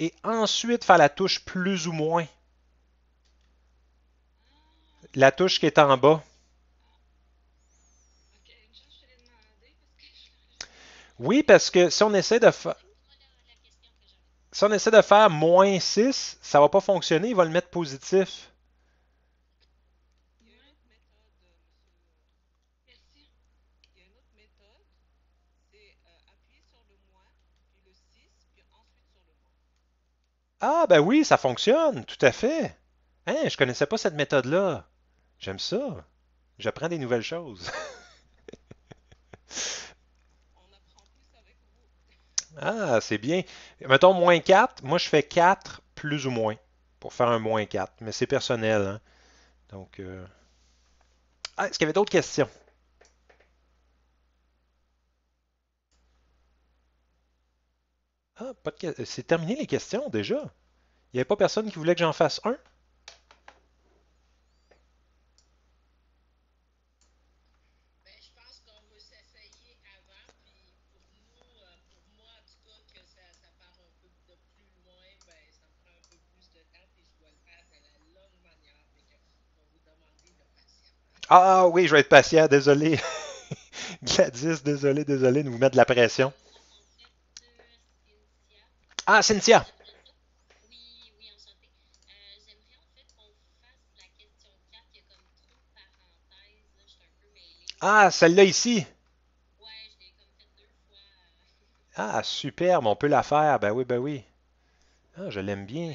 et ensuite faire la touche plus ou moins. La touche qui est en bas. Oui, parce que si on essaie de faire. Si on essaie de faire moins 6, ça va pas fonctionner, il va le mettre positif. Ah, ben oui, ça fonctionne, tout à fait. Hein, je connaissais pas cette méthode-là. J'aime ça. J'apprends des nouvelles choses. Ah, c'est bien. Mettons moins 4. Moi, je fais 4 plus ou moins pour faire un moins 4. Mais c'est personnel. Hein? Donc. Euh, ah, est-ce qu'il y avait d'autres questions? Ah, euh, c'est terminé les questions déjà. Il n'y avait pas personne qui voulait que j'en fasse un? Ah, ah oui, je vais être patient, désolé. Gladys, désolé, désolé de vous mettre de la pression. Ah Cynthia! Oui, oui, enchanté. Euh, j'aimerais en fait qu'on fasse la question 4, il y a comme trop de parenthèses. Ah, celle-là ici! Ouais, je l'ai comme fait deux fois. Ah, superbe, on peut la faire, ben oui, ben oui. Ah, je l'aime bien.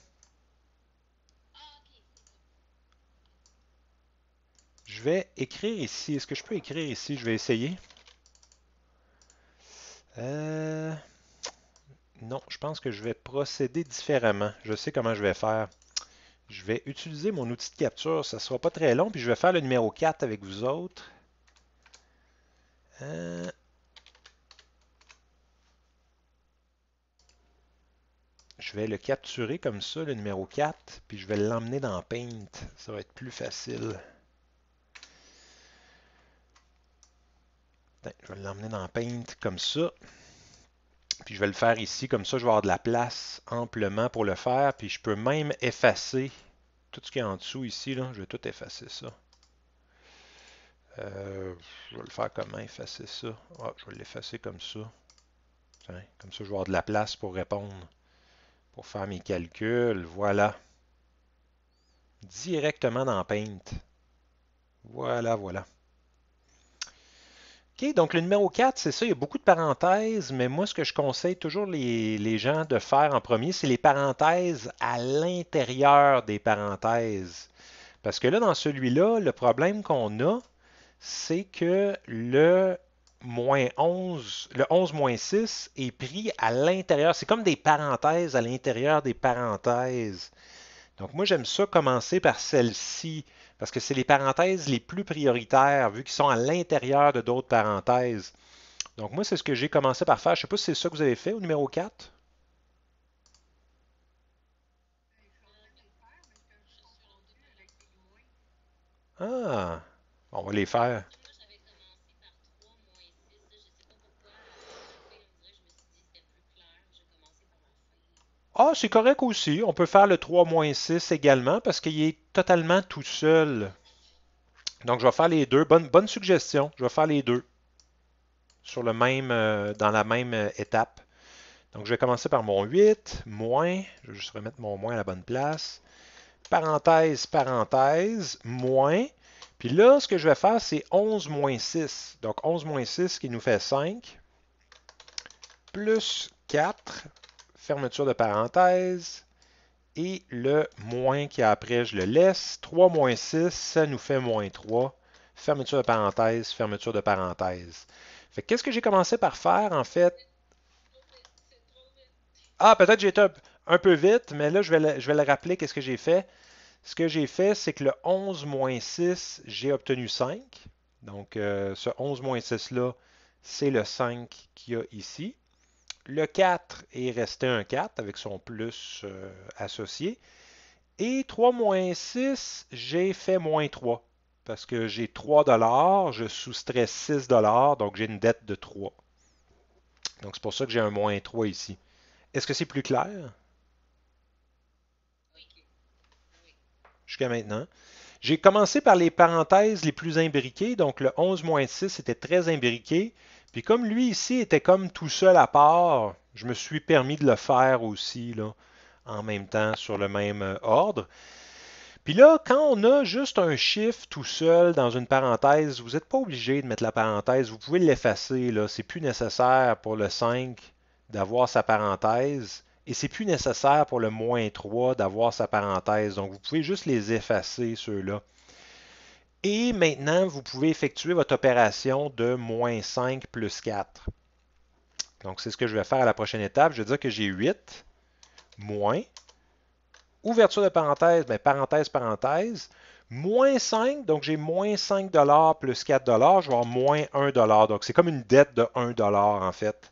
Je vais écrire ici. Est-ce que je peux écrire ici? Je vais essayer. Euh, non, je pense que je vais procéder différemment. Je sais comment je vais faire. Je vais utiliser mon outil de capture. Ça ne sera pas très long. Puis je vais faire le numéro 4 avec vous autres. Euh, je vais le capturer comme ça, le numéro 4. Puis je vais l'emmener dans Paint. Ça va être plus facile. Je vais l'emmener dans Paint comme ça. Puis je vais le faire ici, comme ça je vais avoir de la place amplement pour le faire. Puis je peux même effacer tout ce qui est en dessous ici. Là. Je vais tout effacer ça. Euh, je vais le faire comment effacer ça? Ah, je vais l'effacer comme ça. comme ça, je vais avoir de la place pour répondre, pour faire mes calculs. Voilà. Directement dans Paint. Voilà, voilà donc le numéro 4, c'est ça, il y a beaucoup de parenthèses, mais moi, ce que je conseille toujours les, gens de faire en premier, c'est les parenthèses à l'intérieur des parenthèses. Parce que là, dans celui-là, le problème qu'on a, c'est que le moins 11, le 11 moins 6 est pris à l'intérieur. C'est comme des parenthèses à l'intérieur des parenthèses. Donc moi, j'aime ça commencer par celle-ci parce que c'est les parenthèses les plus prioritaires, vu qu'ils sont à l'intérieur de d'autres parenthèses. Donc moi, c'est ce que j'ai commencé par faire. Je ne sais pas si c'est ça que vous avez fait au numéro 4. Ah, on va les faire. Ah, c'est correct aussi. On peut faire le 3-6 également parce qu'il est totalement tout seul. Donc, je vais faire les deux. Bonne, bonnes suggestion. Je vais faire les deux sur le même, euh, dans la même euh, étape. Donc, je vais commencer par mon 8, moins. Je vais juste remettre mon moins à la bonne place. Parenthèse, parenthèse, moins. Puis là, ce que je vais faire, c'est 11 moins 6. Donc, 11 moins 6 qui nous fait 5. Plus 4, fermeture de parenthèse, et le moins qui après, je le laisse. 3 moins 6, ça nous fait moins 3. Fermeture de parenthèse, fermeture de parenthèse. Fait qu'est-ce que, j'ai commencé par faire, en fait? Ah, peut-être j'ai été un, peu vite, mais là, je vais le, je vais le rappeler, qu'est-ce que j'ai fait. Ce que j'ai fait, c'est que le 11 moins 6, j'ai obtenu 5. Donc, euh, ce 11 moins 6-là, c'est le 5 qu'il y a ici. Le 4 est resté un 4 avec son plus euh, associé. Et 3 moins 6, j'ai fait moins 3 parce que j'ai 3 dollars, je soustrais 6 dollars, donc j'ai une dette de 3. Donc c'est pour ça que j'ai un moins 3 ici. Est-ce que c'est plus clair? Jusqu'à maintenant. J'ai commencé par les parenthèses les plus imbriquées, donc le 11 moins 6 était très imbriqué. Puis comme lui ici était comme tout seul à part, je me suis permis de le faire aussi en même temps sur le même euh, ordre. Puis là, quand on a juste un chiffre tout seul dans une parenthèse, vous n'êtes pas obligé de mettre la parenthèse, vous pouvez l'effacer. Là. C'est plus nécessaire pour le 5 d'avoir sa parenthèse et c'est plus nécessaire pour le moins 3 d'avoir sa parenthèse. Donc vous pouvez juste les effacer ceux-là. Et maintenant, vous pouvez effectuer votre opération de moins 5 plus 4. Donc, c'est ce que je vais faire à la prochaine étape. Je vais dire que j'ai 8 moins, ouverture de parenthèse, mais ben, parenthèse, parenthèse, moins 5, donc j'ai moins 5 plus 4 je vais avoir moins 1 Donc, c'est comme une dette de 1 en fait,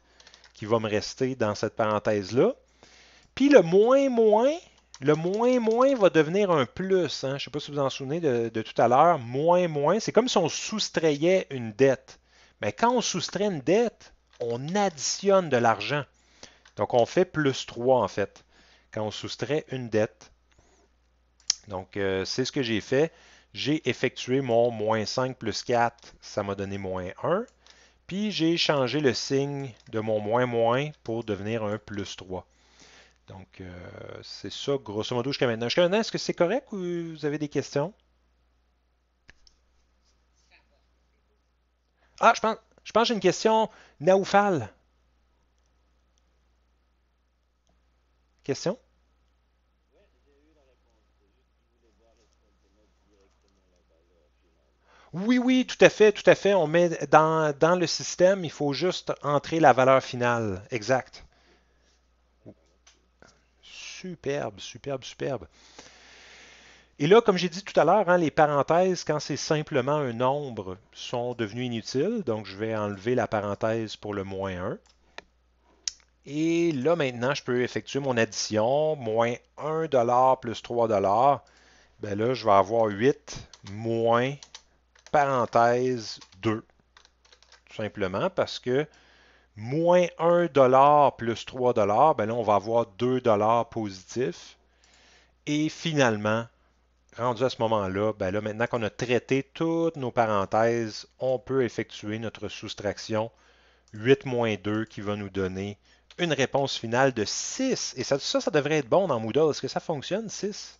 qui va me rester dans cette parenthèse-là. Puis le moins moins, le moins moins va devenir un plus. Hein. Je ne sais pas si vous en souvenez de, tout à l'heure. Moins moins, c'est comme si on soustrayait une dette. Mais quand on soustrait une dette, on additionne de l'argent. Donc on fait plus 3 en fait, quand on soustrait une dette. Donc euh, c'est ce que j'ai fait. J'ai effectué mon moins 5 plus 4, ça m'a donné moins 1. Puis j'ai changé le signe de mon moins moins pour devenir un plus 3. Donc, euh, c'est ça, grosso modo, jusqu'à maintenant. Jusqu'à maintenant, est-ce que c'est correct ou vous avez des questions? Ah, je pense, je pense que j'ai une question. Naoufal. Question? Oui, oui, tout à fait, tout à fait. On met dans, dans le système, il faut juste entrer la valeur finale. Exact superbe, superbe, superbe. Et là, comme j'ai dit tout à l'heure, hein, les parenthèses, quand c'est simplement un nombre, sont devenues inutiles. Donc, je vais enlever la parenthèse pour le moins 1. Et là, maintenant, je peux effectuer mon addition. Moins 1 plus 3 Ben là, je vais avoir 8 moins parenthèse 2. Tout simplement parce que moins 1 plus 3 ben là, on va avoir 2 dollars positifs. Et finalement, rendu à ce moment-là, ben là, maintenant qu'on a traité toutes nos parenthèses, on peut effectuer notre soustraction 8 moins 2 qui va nous donner une réponse finale de 6. Et ça, ça, ça devrait être bon dans Moodle. Est-ce que ça fonctionne, 6?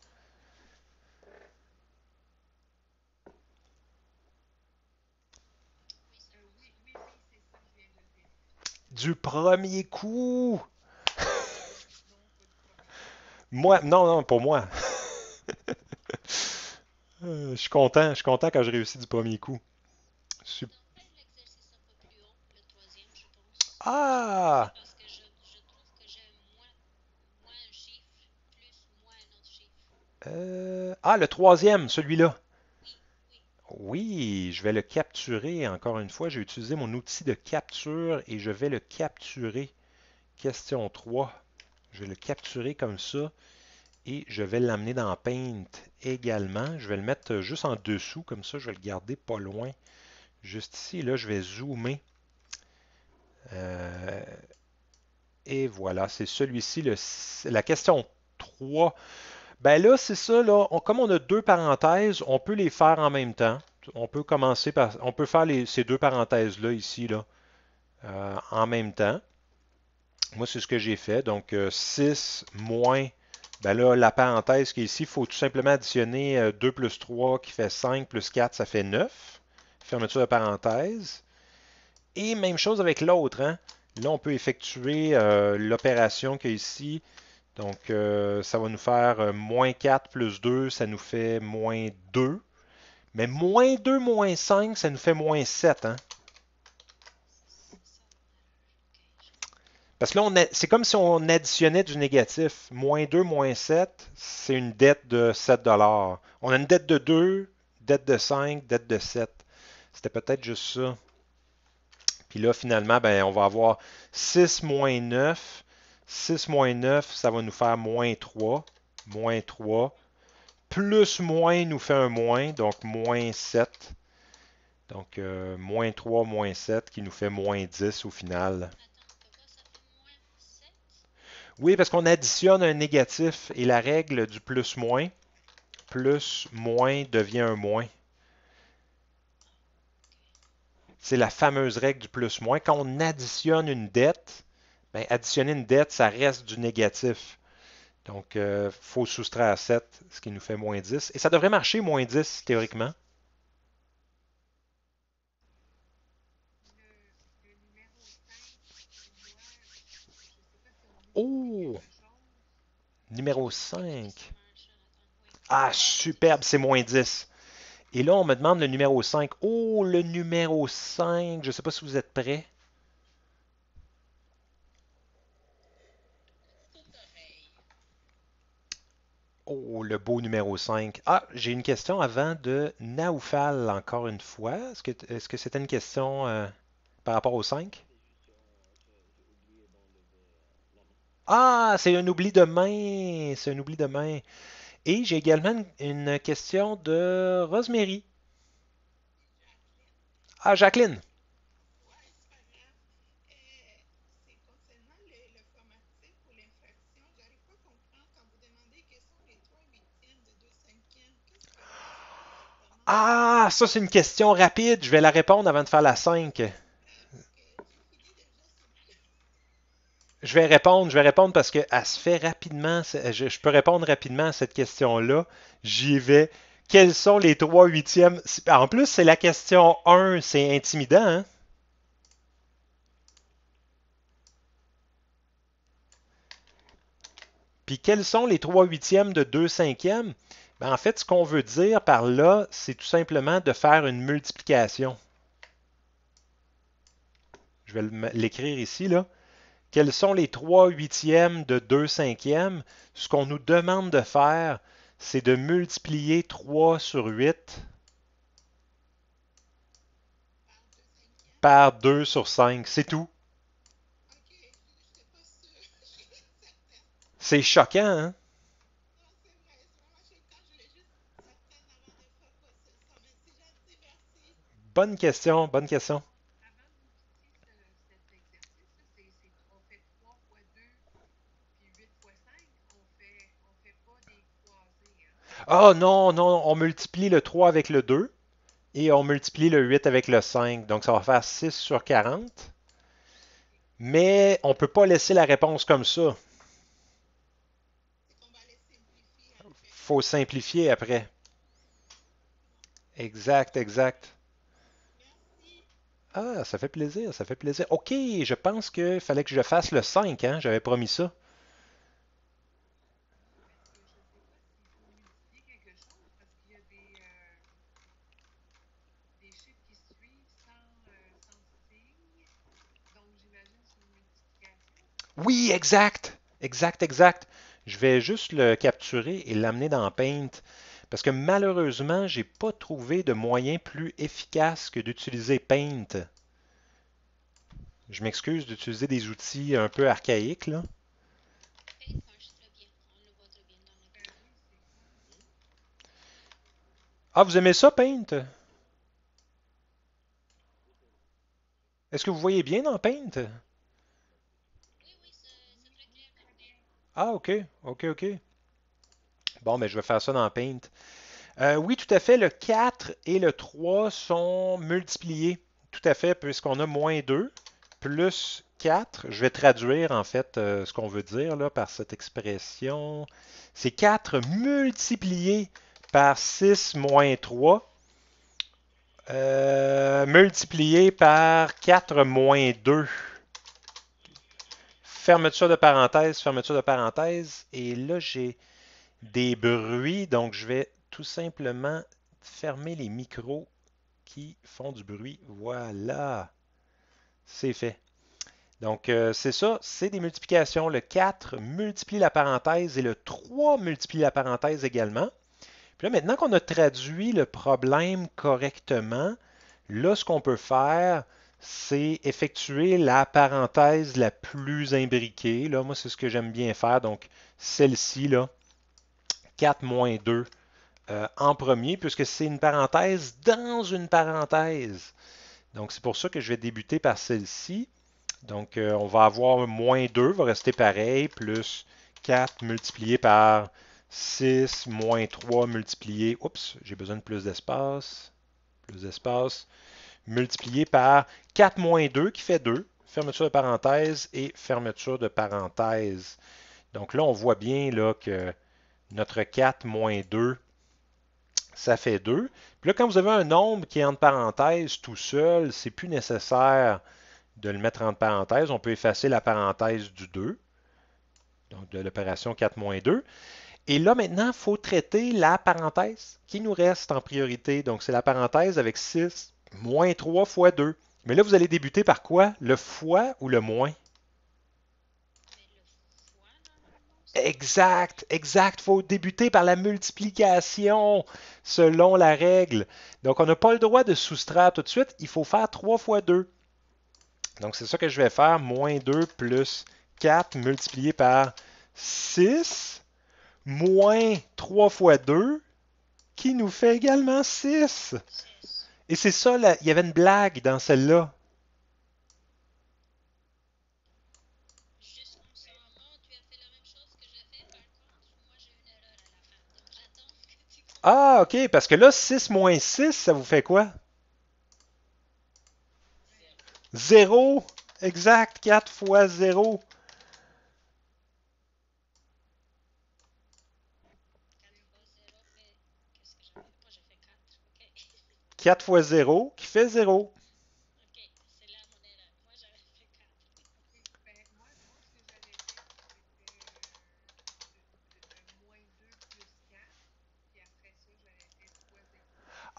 du premier coup. moi, non, non, pour moi. Euh, je suis content, je suis content quand je réussis du premier coup. Ah! Euh, ah, le troisième, celui-là. Oui, je vais le capturer. Encore une fois, j'ai utilisé mon outil de capture et je vais le capturer. Question 3. Je vais le capturer comme ça et je vais l'amener dans Paint également. Je vais le mettre juste en dessous, comme ça je vais le garder pas loin. Juste ici, là je vais zoomer. Euh, et voilà, c'est celui-ci, la question 3. Ben là, c'est ça, là, comme on a deux parenthèses, on peut les faire en même temps. On peut commencer par. On peut faire ces deux parenthèses-là ici, là, euh, en même temps. Moi, c'est ce que j'ai fait. Donc, 6 euh, moins. Ben là, la parenthèse qui est ici, il faut tout simplement additionner 2 euh, plus 3 qui fait 5 plus 4, ça fait 9. Fermeture de parenthèse. Et même chose avec l'autre. Hein? Là, on peut effectuer l'opération qui est ici. Donc, euh, ça va nous faire euh, moins 4 plus 2, ça nous fait moins 2. Mais moins 2, moins 5, ça nous fait moins 7. Hein? Parce que là, c'est comme si on additionnait du négatif. Moins 2, moins 7, c'est une dette de 7 On a une dette de 2, dette de 5, dette de 7. C'était peut-être juste ça. Puis là, finalement, ben, on va avoir 6 moins 9. 6 moins 9, ça va nous faire moins 3. Moins 3. Plus moins nous fait un moins, donc moins 7. Donc, euh, moins 3, moins 7, qui nous fait moins 10 au final. Oui, parce qu'on additionne un négatif et la règle du plus-moins, plus-moins devient un moins. C'est la fameuse règle du plus-moins. Quand on additionne une dette, bien, additionner une dette, ça reste du négatif. Donc, il euh, faut soustraire à 7, ce qui nous fait moins 10. Et ça devrait marcher moins 10 théoriquement. Oh! Numéro 5. Ah, superbe, c'est moins 10. Et là, on me demande le numéro 5. Oh, le numéro 5, je ne sais pas si vous êtes prêts. Oh, le beau numéro 5. Ah, j'ai une question avant de Naoufal, encore une fois. Est-ce que c'était une question euh, par rapport au 5? Ah, c'est un oubli de main. C'est un oubli de main. Et j'ai également une, une question de Rosemary. Ah, Jacqueline. Ah, ça c'est une question rapide, je vais la répondre avant de faire la 5. Je vais répondre, je vais répondre parce qu'elle se fait rapidement. Je, peux répondre rapidement à cette question-là. J'y vais. Quels sont les trois huitièmes? En plus, c'est la question 1, c'est intimidant. Hein? Puis quels sont les trois huitièmes de deux cinquièmes? Ben, en fait, ce qu'on veut dire par là, c'est tout simplement de faire une multiplication. Je vais l'écrire ici. Là. Quels sont les 3 huitièmes de 2 cinquièmes? Ce qu'on nous demande de faire, c'est de multiplier 3 sur 8 par 2 sur 5. C'est tout. C'est choquant, hein? Bonne question, bonne question. Ah non, non, on multiplie le 3 avec le 2 et on multiplie le 8 avec le 5. Donc ça va faire 6 sur 40. Mais on ne peut pas laisser la réponse comme ça. faut simplifier après. Exact, exact. Ah, ça fait plaisir, ça fait plaisir. OK, je pense qu'il fallait que je fasse le 5, hein? J'avais promis ça. Oui, exact, exact, exact. Je vais juste le capturer et l'amener dans Paint. Parce que malheureusement, je n'ai pas trouvé de moyen plus efficace que d'utiliser Paint. Je m'excuse d'utiliser des outils un peu archaïques. Là. Ah, vous aimez ça, Paint? Est-ce que vous voyez bien dans Paint? Ah, ok, ok, ok. Bon, mais ben, je vais faire ça dans Paint. Euh, oui, tout à fait, le 4 et le 3 sont multipliés. Tout à fait, puisqu'on a moins 2 plus 4. Je vais traduire en fait euh, ce qu'on veut dire là, par cette expression. C'est 4 euh, multiplié par 6 moins 3 multiplié par 4 moins 2. Fermeture de parenthèse, fermeture de parenthèse. Et là, j'ai des bruits. Donc, je vais tout simplement fermer les micros qui font du bruit. Voilà. C'est fait. Donc, euh, c'est ça, c'est des multiplications. Le 4 multiplie la parenthèse et le 3 multiplie la parenthèse également. Puis là, maintenant qu'on a traduit le problème correctement, là, ce qu'on peut faire, c'est effectuer la parenthèse la plus imbriquée. Là, moi, c'est ce que j'aime bien faire. Donc, celle-ci, là, 4-2 moins euh, en premier, puisque c'est une parenthèse dans une parenthèse. Donc, c'est pour ça que je vais débuter par celle-ci. Donc, euh, on va avoir moins 2, va rester pareil, plus 4 multiplié par 6, moins 3 multiplié. Oups, j'ai besoin de plus d'espace. Plus d'espace. Multiplié par 4 moins 2 qui fait 2. Fermeture de parenthèse et fermeture de parenthèse. Donc là, on voit bien là, que notre 4 moins 2, ça fait 2. Puis là, quand vous avez un nombre qui est entre parenthèses tout seul, ce n'est plus nécessaire de le mettre entre parenthèses. On peut effacer la parenthèse du 2, donc de l'opération 4 moins 2. Et là, maintenant, il faut traiter la parenthèse qui nous reste en priorité. Donc, c'est la parenthèse avec 6 moins 3 fois 2. Mais là, vous allez débuter par quoi? Le fois ou le moins? Exact, exact. faut débuter par la multiplication selon la règle. Donc, on n'a pas le droit de soustraire tout de suite. Il faut faire 3 fois 2. Donc, c'est ça que je vais faire. Moins 2 plus 4 multiplié par 6 moins 3 fois 2 qui nous fait également 6. Et c'est ça, il y avait une blague dans celle-là. Ah, ok, parce que là, 6 moins 6, ça vous fait quoi? 0, exact, 4 fois 0. 4 fois 0, qui fait 0.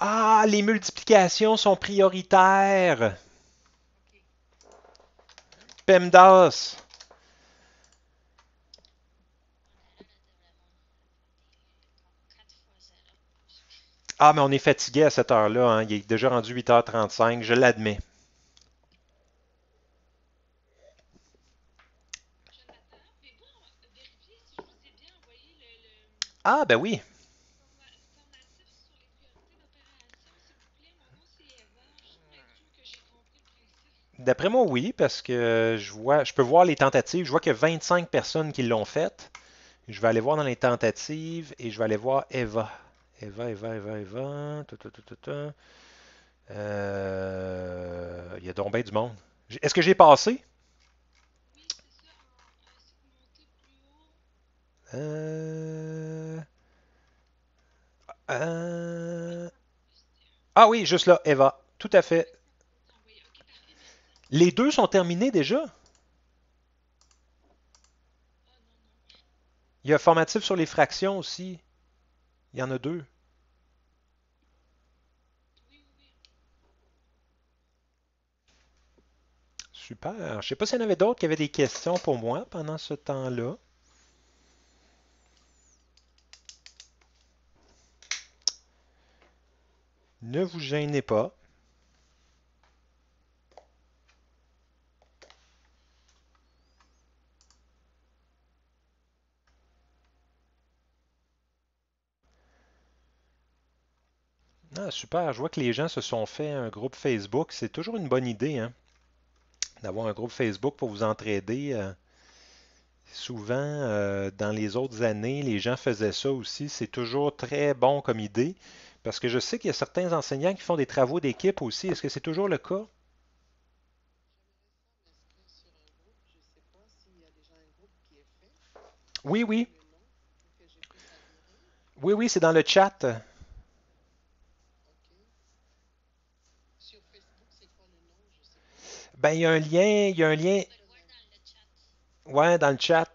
Ah, les multiplications sont prioritaires. PEMDAS. Ah, mais on est fatigué à cette heure-là. Hein. Il est déjà rendu 8h35, je l'admets. Ah, ben oui. D'après moi, oui, parce que je vois, je peux voir les tentatives. Je vois qu'il y a 25 personnes qui l'ont faite. Je vais aller voir dans les tentatives et je vais aller voir Eva. Eva, Eva, Eva, Eva. Euh, il y a donc bien du monde. Est-ce que j'ai passé? Euh, euh, ah oui, juste là, Eva. Tout à fait. Les deux sont terminés déjà? Il y a formatif sur les fractions aussi. Il y en a deux. Super. Je ne sais pas s'il y en avait d'autres qui avaient des questions pour moi pendant ce temps-là. Ne vous gênez pas. Ah, super. Je vois que les gens se sont fait un groupe Facebook. C'est toujours une bonne idée hein, d'avoir un groupe Facebook pour vous entraider. Euh. souvent, euh, dans les autres années, les gens faisaient ça aussi. C'est toujours très bon comme idée. Parce que je sais qu'il y a certains enseignants qui font des travaux d'équipe aussi. Est-ce que c'est toujours le cas? Oui, oui. Oui, oui, c'est dans le chat. Ben, il y a un lien, il y a un lien. Ouais, dans le chat.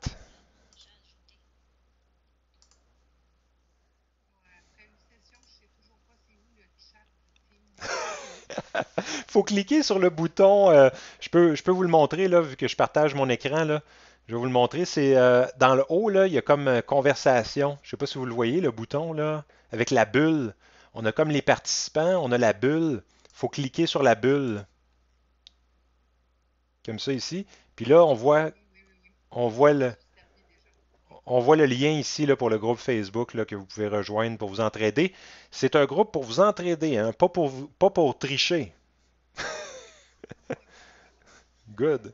faut cliquer sur le bouton. Euh, je, peux, je peux vous le montrer, là, vu que je partage mon écran. Là. Je vais vous le montrer. C'est euh, dans le haut, là, il y a comme euh, conversation. Je ne sais pas si vous le voyez, le bouton, là, avec la bulle. On a comme les participants, on a la bulle. Il faut cliquer sur la bulle comme ça ici. Puis là, on voit, on voit le, on voit le lien ici là, pour le groupe Facebook là, que vous pouvez rejoindre pour vous entraider. C'est un groupe pour vous entraider, hein, pas, pour pas pour tricher. Good.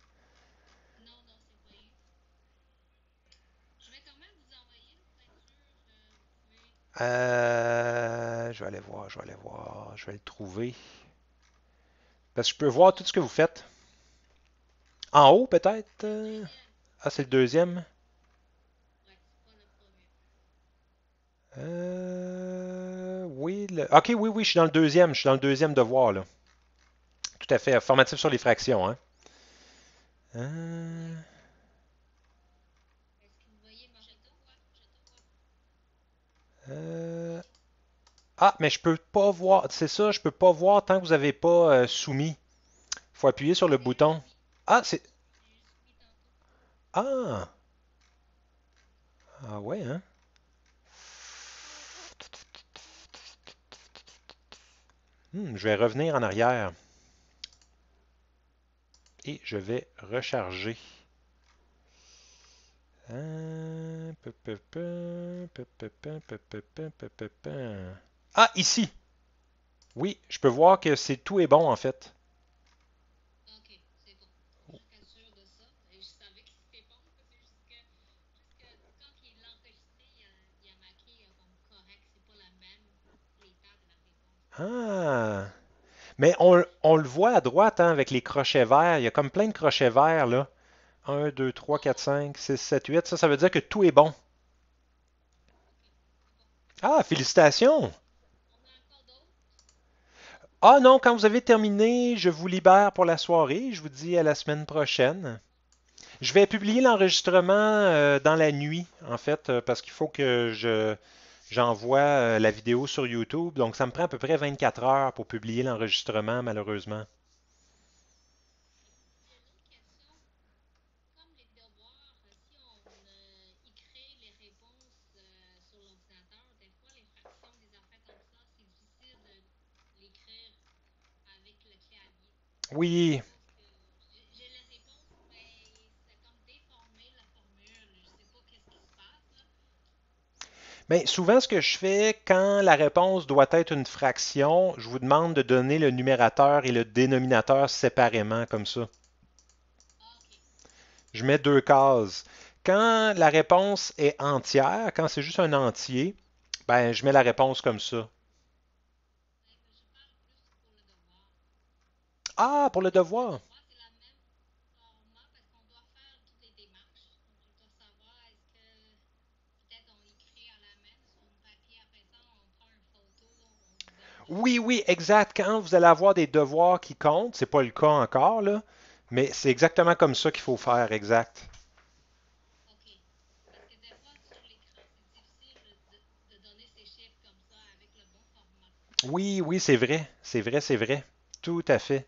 Euh, je vais aller voir, je vais aller voir, je vais le trouver. Parce que je peux voir tout ce que vous faites. En haut, peut-être? Ah, c'est le deuxième. Euh, oui, ok, oui, oui, je suis dans le deuxième, je suis dans le deuxième devoir, là. Tout à fait, formatif sur les fractions, hein. Euh, Euh, ah, mais je peux pas voir. C'est ça, je peux pas voir tant que vous n'avez pas euh, soumis. faut appuyer sur le bouton. Ah, c'est. Ah! Ah ouais, hein? Hmm, je vais revenir en arrière. Et je vais recharger. Ah, ici. Oui, je peux voir que c'est tout est bon en fait. Ah! Mais on, le voit à droite avec les crochets verts. Il y a comme plein de crochets verts là. 1, 2, 3, 4, 5, 6, 7, 8. Ça, ça veut dire que tout est bon. Ah, félicitations! Ah non, quand vous avez terminé, je vous libère pour la soirée. Je vous dis à la semaine prochaine. Je vais publier l'enregistrement euh, dans la nuit, en fait, euh, parce qu'il faut que je j'envoie euh, la vidéo sur YouTube. Donc, ça me prend à peu près 24 heures pour publier l'enregistrement, malheureusement. Oui. Mais souvent, ce que je fais quand la réponse doit être une fraction, je vous demande de donner le numérateur et le dénominateur séparément, comme ça. Je mets deux cases. Quand la réponse est entière, quand c'est juste un entier, ben, je mets la réponse comme ça. Ah, pour le devoir. Oui, oui, exact. Quand vous allez avoir des devoirs qui comptent, c'est pas le cas encore, là, mais c'est exactement comme ça qu'il faut faire, exact. Oui, oui, c'est vrai, c'est vrai, c'est vrai. Tout à fait.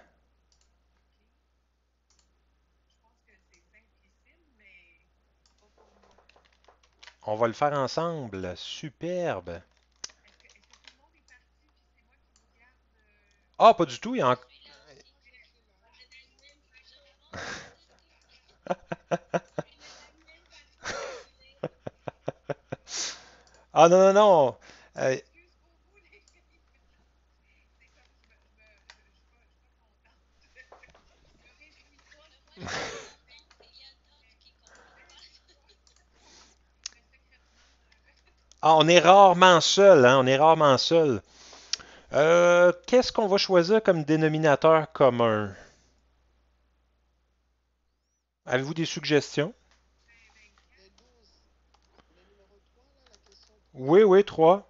On va le faire ensemble. Superbe. Ah, pas du tout. Il y ah non, non, non. Euh, Ah, on est rarement seul, hein, on est rarement seul. Euh, qu'est-ce qu'on va choisir comme dénominateur commun? Avez-vous des suggestions? Oui, oui, 3.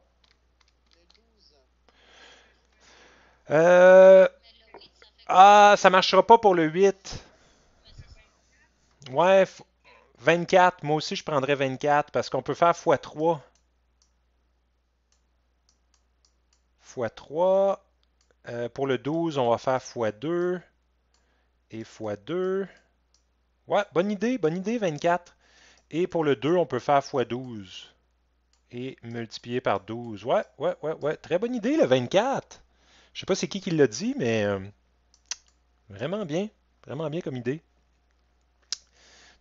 Euh, ah, ça marchera pas pour le 8. Ouais, 24. Moi aussi, je prendrais 24 parce qu'on peut faire x3. x3. Euh, pour le 12, on va faire x2 et x2. Ouais, bonne idée, bonne idée, 24. Et pour le 2, on peut faire x12 et multiplier par 12. Ouais, ouais, ouais, ouais. Très bonne idée, le 24. Je sais pas c'est qui qui l'a dit, mais euh, vraiment bien. Vraiment bien comme idée.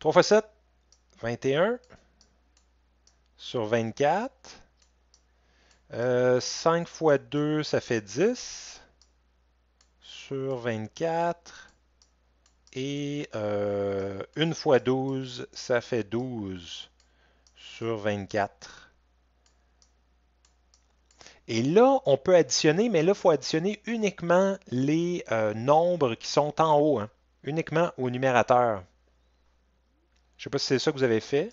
3 x 7, 21 sur 24. 5 euh, fois 2, ça fait 10 sur 24. Et euh, 1 fois 12, ça fait 12 sur 24. Et là, on peut additionner, mais là, il faut additionner uniquement les euh, nombres qui sont en haut, hein. uniquement au numérateur. Je ne sais pas si c'est ça que vous avez fait.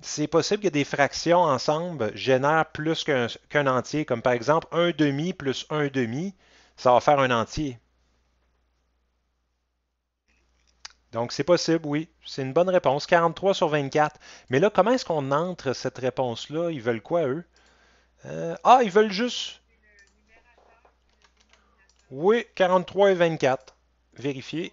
c'est possible que des fractions ensemble génèrent plus qu'un entier, comme par exemple un demi plus un demi, ça va faire un entier. Donc c'est possible, oui. C'est une bonne réponse, 43 sur 24. Mais là, comment est-ce qu'on entre cette réponse-là? Ils veulent quoi, eux? Euh, ah, ils veulent juste... Oui, 43 et 24. Vérifier.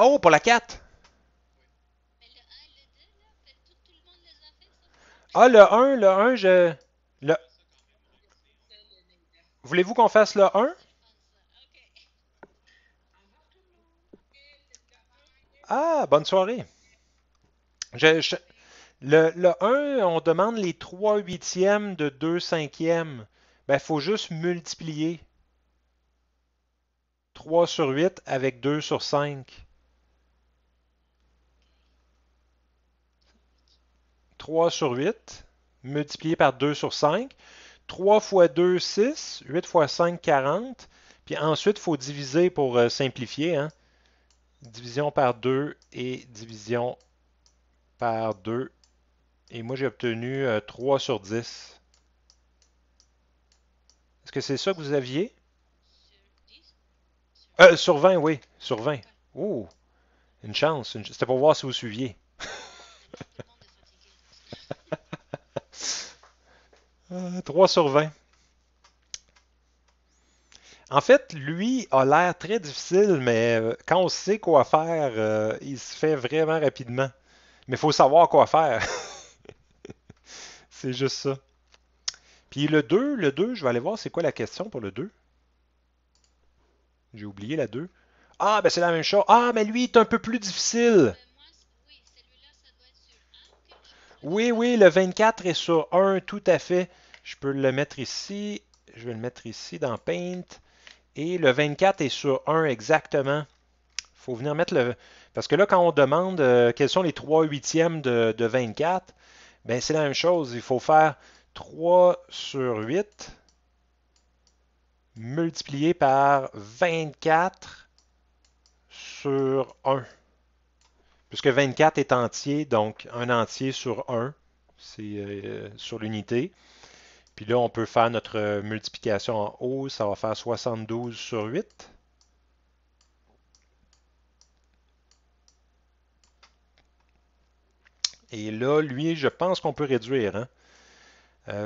Oh, pour la 4! Ah, le 1, le 1, je... Voulez-vous qu'on fasse le 1? Ah, bonne soirée. Je, Le, le, 1, on demande les 3 huitièmes de 2 cinquièmes. Ben, il faut juste multiplier 3 sur 8 avec 2 sur 5. 3 sur 8 multiplié par 2 sur 5. 3 fois 2, 6. 8 fois 5, 40. Puis ensuite, il faut diviser pour euh, simplifier. Hein. Division par 2 et division par 2. Et moi, j'ai obtenu 3 euh, sur 10. Est-ce que c'est ça que vous aviez? sur 20, euh, oui. Sur 20. Oh! Une chance. C'était pour voir si vous suiviez. 3 euh, sur 20. En fait, lui a l'air très difficile, mais euh, quand on sait quoi faire, euh, il se fait vraiment rapidement. Mais il faut savoir quoi faire. c'est juste ça. Puis le 2, le 2, je vais aller voir c'est quoi la question pour le 2. J'ai oublié la 2. Ah, ben c'est la même chose. Ah, mais lui, est un peu plus difficile. Oui, oui, le 24 est sur 1, tout à fait. Je peux le mettre ici. Je vais le mettre ici dans Paint. Et le 24 est sur 1 exactement. Il faut venir mettre le... Parce que là, quand on demande euh, quels sont les 3 huitièmes de, de 24, ben c'est la même chose. Il faut faire 3 sur 8 multiplié par 24 sur 1. Puisque 24 est entier, donc un entier sur 1, c'est euh, sur l'unité. Puis là, on peut faire notre multiplication en haut, ça va faire 72 sur 8. Et là, lui, je pense qu'on peut réduire.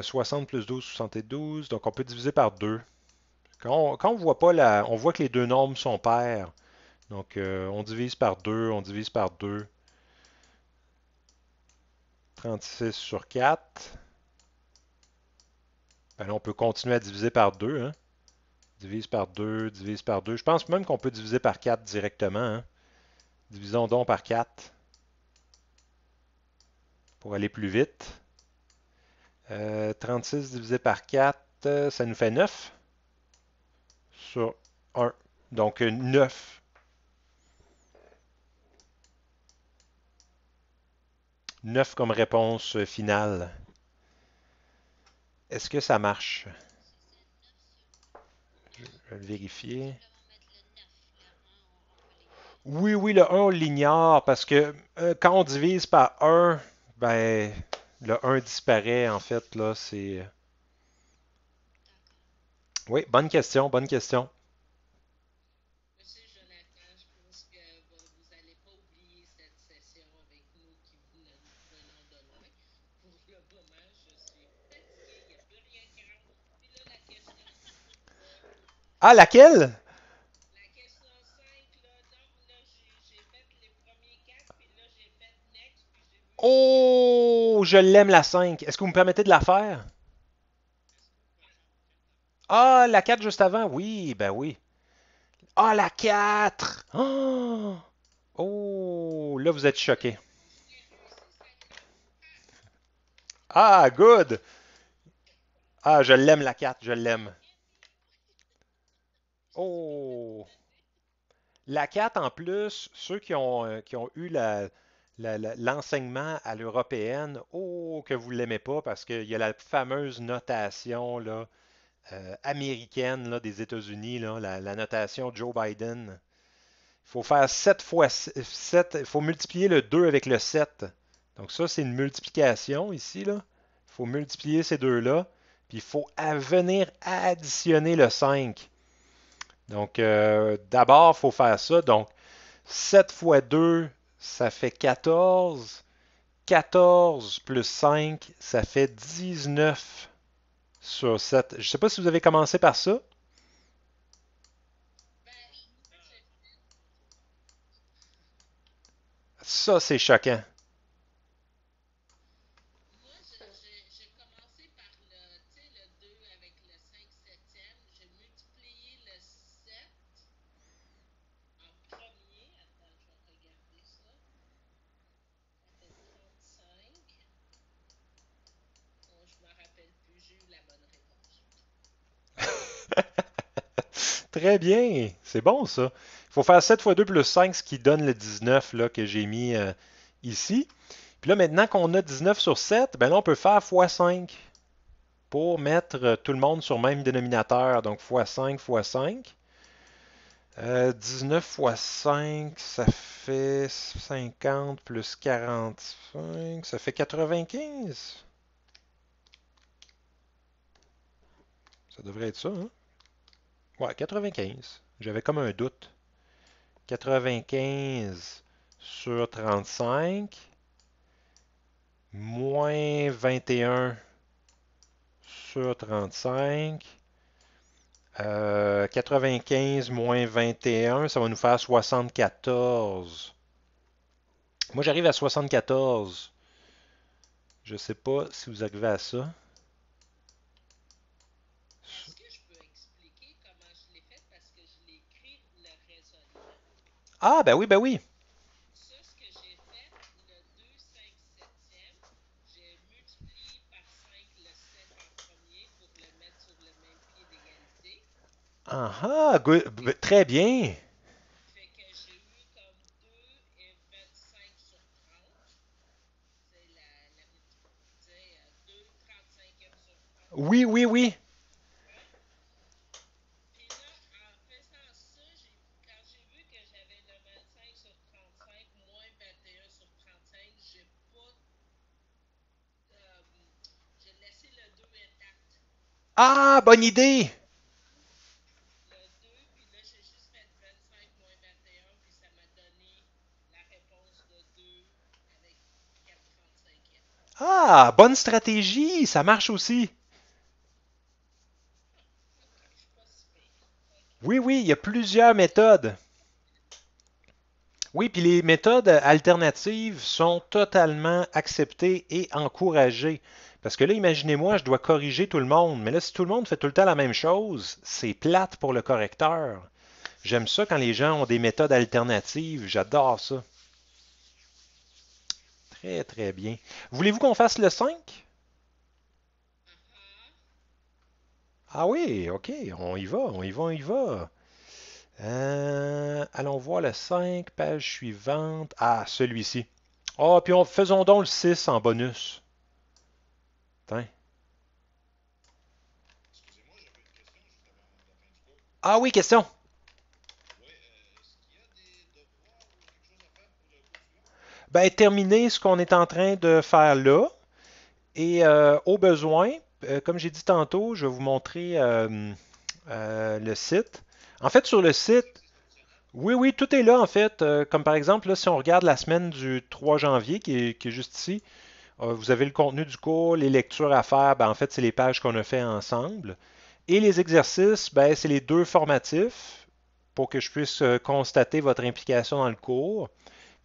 60 hein. euh, plus 12, 72. Donc, on peut diviser par 2. Quand on, quand voit pas la... On voit que les deux nombres sont pairs. Donc, euh, on divise par 2, on divise par 2. 36 sur 4. Ben on peut continuer à diviser par 2. Hein. Divise par 2, divise par 2. Je pense même qu'on peut diviser par 4 directement. Hein. Divisons donc par 4 pour aller plus vite. 36 euh, divisé par 4, euh, ça nous fait 9 sur 1. Donc 9 9 comme réponse finale. Est-ce que ça marche? Je vais vérifier. Oui, oui, le 1, on l'ignore parce que euh, quand on divise par 1, ben, le 1 disparaît en fait. là, Oui, bonne question, bonne question. Ah, laquelle? La 5, là, là j'ai j'ai fait fait next, puis Oh, je l'aime la 5. Est-ce que vous me permettez de la faire? Ah, la 4 juste avant. Oui, ben oui. Ah, la 4. Oh, ah! oh là, vous êtes choqué. Ah, good. Ah, je l'aime la 4, je l'aime. Oh! La 4, en plus, ceux qui ont, euh, qui ont eu l'enseignement à l'européenne, oh, que vous ne l'aimez pas parce qu'il y a la fameuse notation euh, américaine des États-Unis, la, notation Joe Biden. Il faut faire 7 fois 7, il faut multiplier le 2 avec le 7. Donc ça, c'est une multiplication ici. Il faut multiplier ces deux-là. Puis il faut venir additionner le 5. Donc, euh, d'abord, il faut faire ça. Donc, 7 fois 2, ça fait 14. 14 plus 5, ça fait 19 sur 7. Je ne sais pas si vous avez commencé par ça. Ça, c'est choquant. très bien. C'est bon, ça. Il faut faire 7 fois 2 plus 5, ce qui donne le 19 que j'ai mis euh, ici. Puis là, maintenant qu'on a 19 sur 7, ben là, on peut faire x5 pour mettre euh, tout le monde sur le même dénominateur. Donc, x5 x5. 19 x 5, ça fait 50 plus 45, ça fait 95. Ça devrait être ça, hein? 95. J'avais comme un doute. 95 sur 35, moins 21 sur 35. 95 euh, moins 21, ça va nous faire 74. Moi, j'arrive à 74. Je sais pas si vous arrivez à ça. Ah, ben oui, ben oui. ce que j'ai fait, le 2, 5, 7e, j'ai multiplié par 5 le 7 en premier pour le mettre sur le même pied d'égalité. Ah ah, ben, très bien. Fait que j'ai eu comme 2 et 25 sur 30. C'est la, la, 2 35e sur 30. Oui, oui, oui. Ah, bonne idée! Ah, bonne stratégie, ça marche aussi. Oui, oui, il y a plusieurs méthodes. Oui, puis les méthodes alternatives sont totalement acceptées et encouragées. Parce que là, imaginez-moi, je dois corriger tout le monde. Mais là, si tout le monde fait tout le temps la même chose, c'est plate pour le correcteur. J'aime ça quand les gens ont des méthodes alternatives. J'adore ça. Très, très bien. Voulez-vous qu'on fasse le 5? Ah oui, OK, on y va, on y va, on y va. Euh, allons voir le 5, page suivante. Ah, celui-ci. Ah, oh, puis on, faisons donc le 6 en bonus. Ah oui, question. Ben, terminer ce qu'on est en train de faire là. Et euh, au besoin, euh, comme j'ai dit tantôt, je vais vous montrer euh, le site. En fait, sur le site, oui, oui, tout est là en fait. comme par exemple, là, si on regarde la semaine du 3 janvier, qui est juste ici, euh, vous avez le contenu du cours, les lectures à faire, ben, en fait, c'est les pages qu'on a fait ensemble. Et les exercices, ben, c'est les deux formatifs pour que je puisse euh, constater votre implication dans le cours.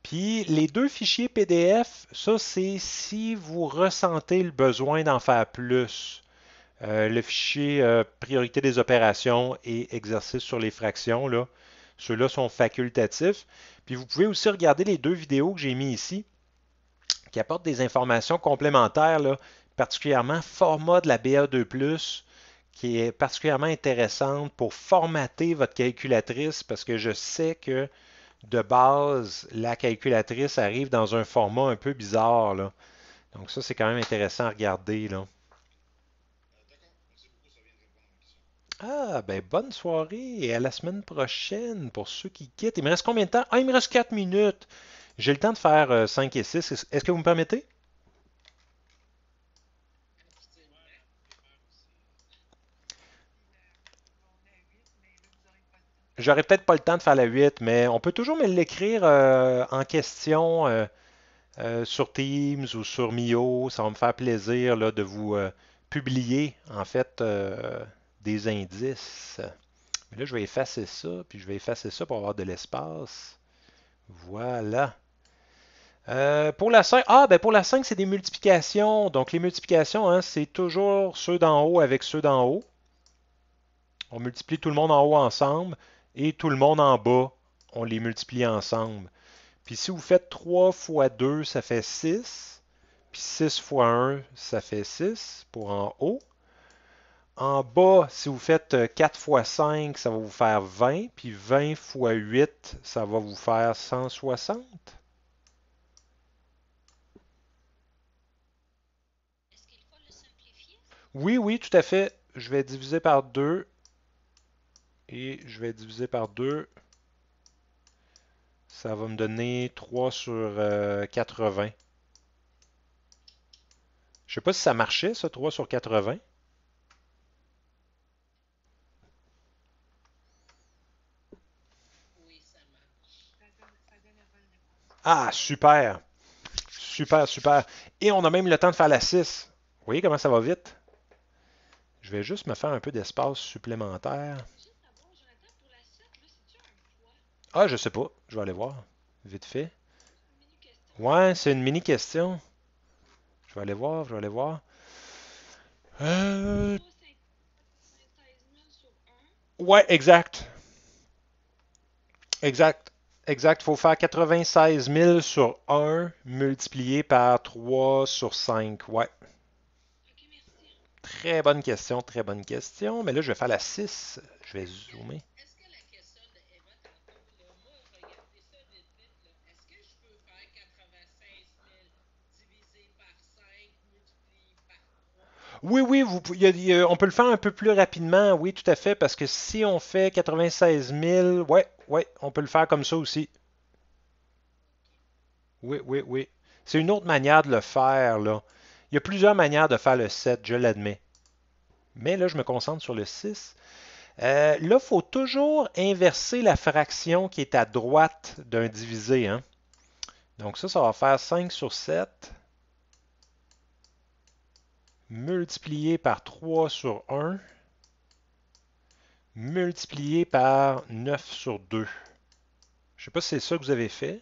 Puis les deux fichiers PDF, ça c'est si vous ressentez le besoin d'en faire plus. Euh, le fichier priorité des opérations et exercice sur les fractions, ceux-là sont facultatifs. Puis vous pouvez aussi regarder les deux vidéos que j'ai mis ici qui apporte des informations complémentaires, là, particulièrement format de la BA2, qui est particulièrement intéressante pour formater votre calculatrice, parce que je sais que de base, la calculatrice arrive dans un format un peu bizarre. Donc ça, c'est quand même intéressant à regarder. Là. Ah, ben bonne soirée et à la semaine prochaine pour ceux qui quittent. Il me reste combien de temps? Ah, il me reste 4 minutes. J'ai le temps de faire 5 euh, et 6. Est-ce que vous me permettez? J'aurais peut-être pas le temps de faire la 8, mais on peut toujours me l'écrire euh, en question euh, sur Teams ou sur Mio. Ça va me faire plaisir là, de vous publier en fait des indices. Mais là, je vais effacer ça, puis je vais effacer ça pour avoir de l'espace. Voilà. Euh, pour la 5, ah, ben, pour 5, c'est des multiplications. Donc les multiplications, hein, c'est toujours ceux d'en haut avec ceux d'en haut. On multiplie tout le monde en haut ensemble et tout le monde en bas, on les multiplie ensemble. Puis si vous faites 3 fois 2, ça fait 6. Puis 6 fois 1, ça fait 6 pour en haut. En bas, si vous faites 4 euh, fois 5, ça va vous faire 20. Puis 20 fois 8, ça va vous faire 160. Oui, oui, tout à fait. Je vais diviser par 2. Et je vais diviser par 2. Ça va me donner 3 sur 80. Euh, je sais pas si ça marchait, ce 3 sur 80. Ah, super! Super, super. Et on a même le temps de faire la 6. Vous voyez comment ça va vite? Je vais juste me faire un peu d'espace supplémentaire. Ah, je sais pas. Je vais aller voir. Vite fait. Ouais, c'est une mini question. Je vais aller voir, je vais aller voir. Euh, ouais, exact. Exact. Exact. faut faire 96 000 sur 1 multiplié par 3 sur 5. Ouais. Très bonne question, très bonne question. Mais là, je vais faire la 6. Je vais zoomer. Oui, oui, vous, par y a, on peut le faire un peu plus rapidement, oui, tout à fait, parce que si on fait 96 000, ouais, ouais, on peut le faire comme ça aussi. Oui, oui, oui. C'est une autre manière de le faire, là. Il y a plusieurs manières de faire le 7, je l'admets. Mais là, je me concentre sur le 6. Euh, là, il faut toujours inverser la fraction qui est à droite d'un divisé. Hein. Donc ça, ça va faire 5 sur 7 multiplié par 3 sur 1 multiplié par 9 sur 2. Je ne sais pas si c'est ça que vous avez fait.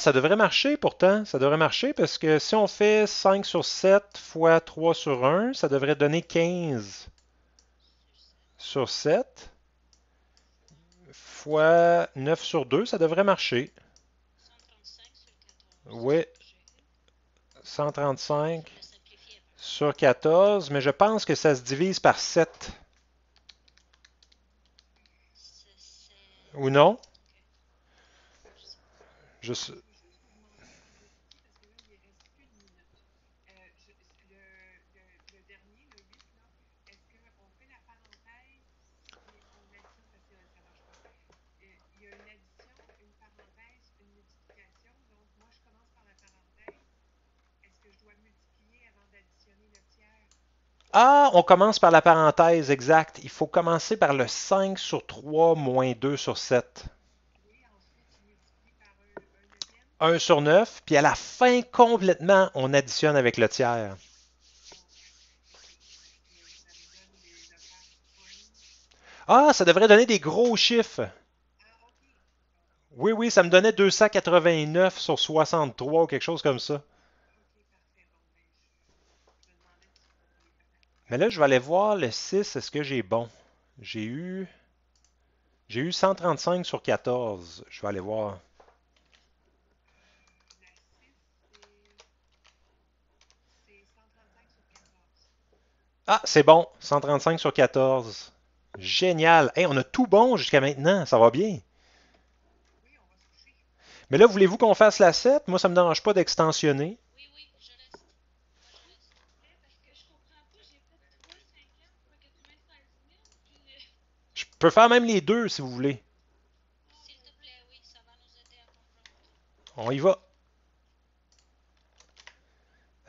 ça devrait marcher pourtant. Ça devrait marcher parce que si on fait 5 sur 7 fois 3 sur 1, ça devrait donner 15 sur 7 fois 9 sur 2, ça devrait marcher. Oui. 135 sur 14, mais je pense que ça se divise par 7. Ou non? Je, Ah, on commence par la parenthèse exacte. Il faut commencer par le 5 sur 3 moins 2 sur 7. 1 sur 9, puis à la fin complètement, on additionne avec le tiers. Ah, ça devrait donner des gros chiffres. Oui, oui, ça me donnait 289 sur 63 ou quelque chose comme ça. Mais là, je vais aller voir le 6, est-ce que j'ai bon? J'ai eu... J'ai eu 135 sur 14. Je vais aller voir. Ah, c'est bon. 135 sur 14. Génial. on a tout bon jusqu'à maintenant. Ça va bien. Mais là, voulez-vous qu'on fasse la 7? Moi, ça ne me dérange pas d'extensionner. peux faire même les deux si vous voulez. S'il te plaît, oui, ça va nous aider On y va.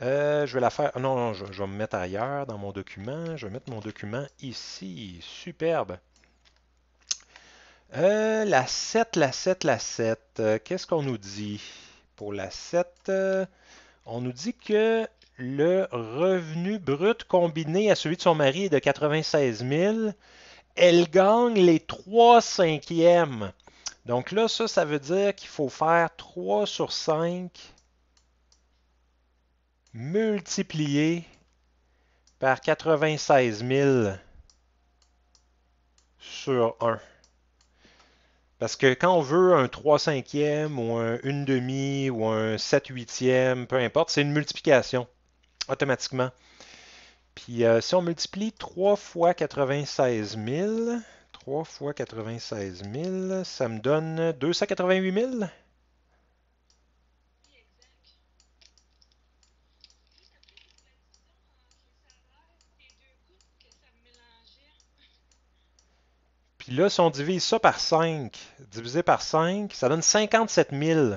Euh, je vais la faire. Non, non, je, vais me mettre ailleurs dans mon document. Je vais mettre mon document ici. Superbe. Euh, la 7, la 7, la 7. Euh, qu'est-ce qu'on nous dit pour la 7? on nous dit que le revenu brut combiné à celui de son mari est de 96 000 elle gagne les 3 cinquièmes. Donc là, ça, ça veut dire qu'il faut faire 3 sur 5 multiplié par 96 000 sur 1. Parce que quand on veut un 3 cinquième ou un 1 demi ou un 7 huitième, peu importe, c'est une multiplication automatiquement. Puis euh, si on multiplie 3 fois 96 000, 3 fois 96 000, ça me donne 288 000. Puis là, si on divise ça par 5, divisé par 5, ça donne 57 000.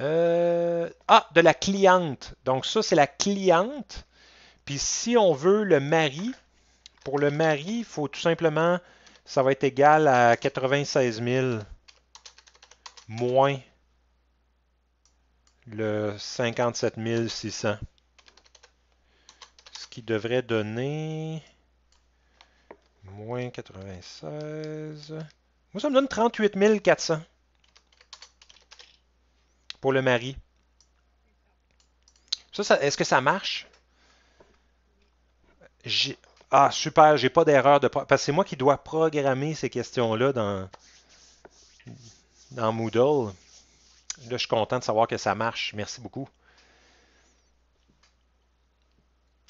Euh, ah, de la cliente. Donc ça, c'est la cliente. Puis si on veut le mari, pour le mari, il faut tout simplement, ça va être égal à 96 000 moins le 57 600. Ce qui devrait donner moins 96. Moi, ça me donne 38 400 pour le mari. Ça, est-ce que ça marche? ah, super, j'ai pas d'erreur de... Parce que c'est moi qui dois programmer ces questions-là dans, dans Moodle. Là, je suis content de savoir que ça marche. Merci beaucoup.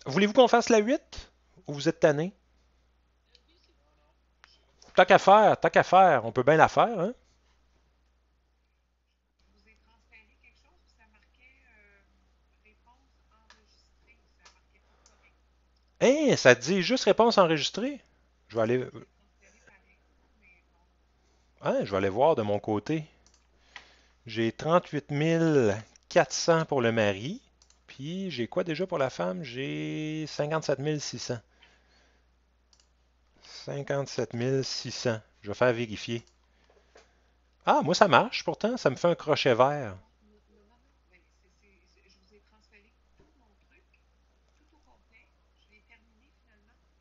Voulez-vous qu'on fasse la 8? Ou vous êtes tanné? Tant qu'à faire, tant qu'à faire, on peut bien la faire. Hein? Hein, ça te dit juste réponse enregistrée. Je vais aller. Hein, je vais aller voir de mon côté. J'ai 38 400 pour le mari. Puis j'ai quoi déjà pour la femme? J'ai 57 600. 57 600. Je vais faire vérifier. Ah, moi ça marche pourtant. Ça me fait un crochet vert.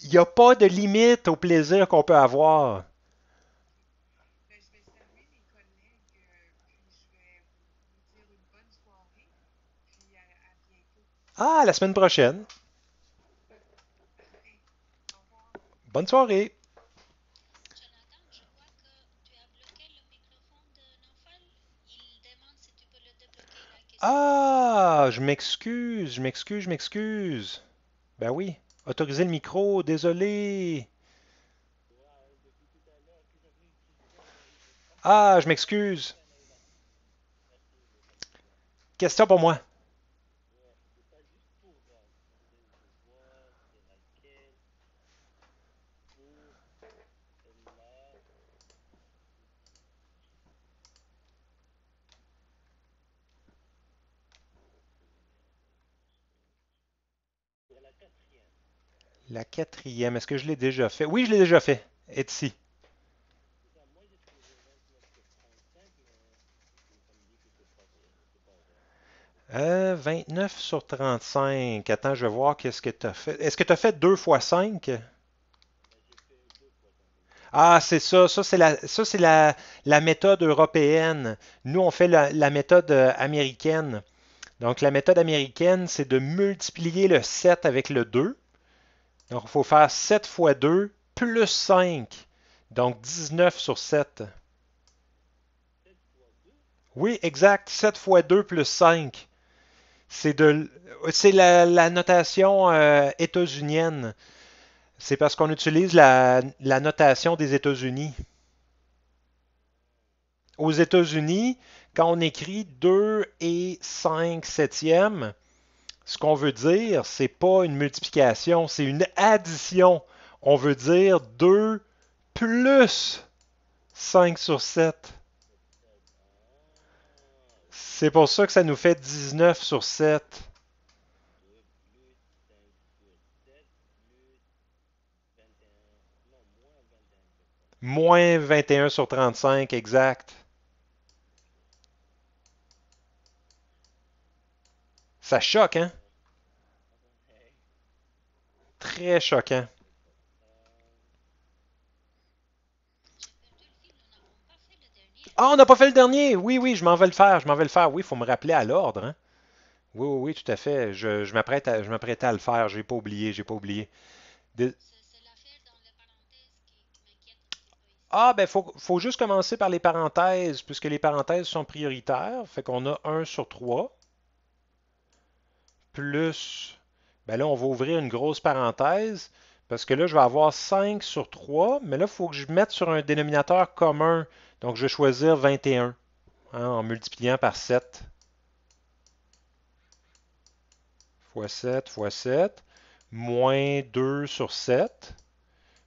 Il n'y a pas de limite au plaisir qu'on peut avoir. Je mes collègues je vais vous dire une bonne soirée. Puis à bientôt. Ah, la semaine prochaine. Bonne soirée. Jonathan, je crois que tu as bloqué le microphone de l'enfant. Il demande si tu peux le débloquer. là. Ah, je m'excuse, je m'excuse, je m'excuse. Ben oui. Autoriser le micro, désolé. Ah, je m'excuse. Question pour moi. La quatrième, est-ce que je l'ai déjà fait? Oui, je l'ai déjà fait. Etsy. Euh, 29 sur 35. Attends, je vais voir qu'est-ce que tu as fait. Est-ce que tu as fait 2 fois 5? Ah, c'est ça. Ça, c'est la, c'est la, la, méthode européenne. Nous, on fait la, la méthode euh, américaine. Donc, la méthode américaine, c'est de multiplier le 7 avec le 2 donc, il faut faire 7 fois 2 plus 5. Donc, 19 sur 7. Oui, exact. 7 fois 2 plus 5. C'est la, notation euh, états-unienne. C'est parce qu'on utilise la, la, notation des États-Unis. Aux États-Unis, quand on écrit 2 et 5 septièmes, ce qu'on veut dire, c'est pas une multiplication, c'est une addition. On veut dire 2 plus 5 sur 7. C'est pour ça que ça nous fait 19 sur 7. Moins 21 sur 35, exact. Ça choque, hein? Très choquant. Ah, on n'a pas fait le dernier! Oui, oui, je m'en vais le faire, je m'en vais le faire. Oui, il faut me rappeler à l'ordre, hein? Oui, oui, tout à fait. Je, m'apprête à, je m'apprêtais à le faire. J'ai pas oublié, j'ai pas oublié. Ah, ben, faut, faut juste commencer par les parenthèses, puisque les parenthèses sont prioritaires. Fait qu'on a un sur trois plus... Ben là, on va ouvrir une grosse parenthèse parce que là, je vais avoir 5 sur 3, mais là, il faut que je mette sur un dénominateur commun. Donc, je vais choisir 21 hein, en multipliant par 7. Fois 7 x 7, moins 2 sur 7.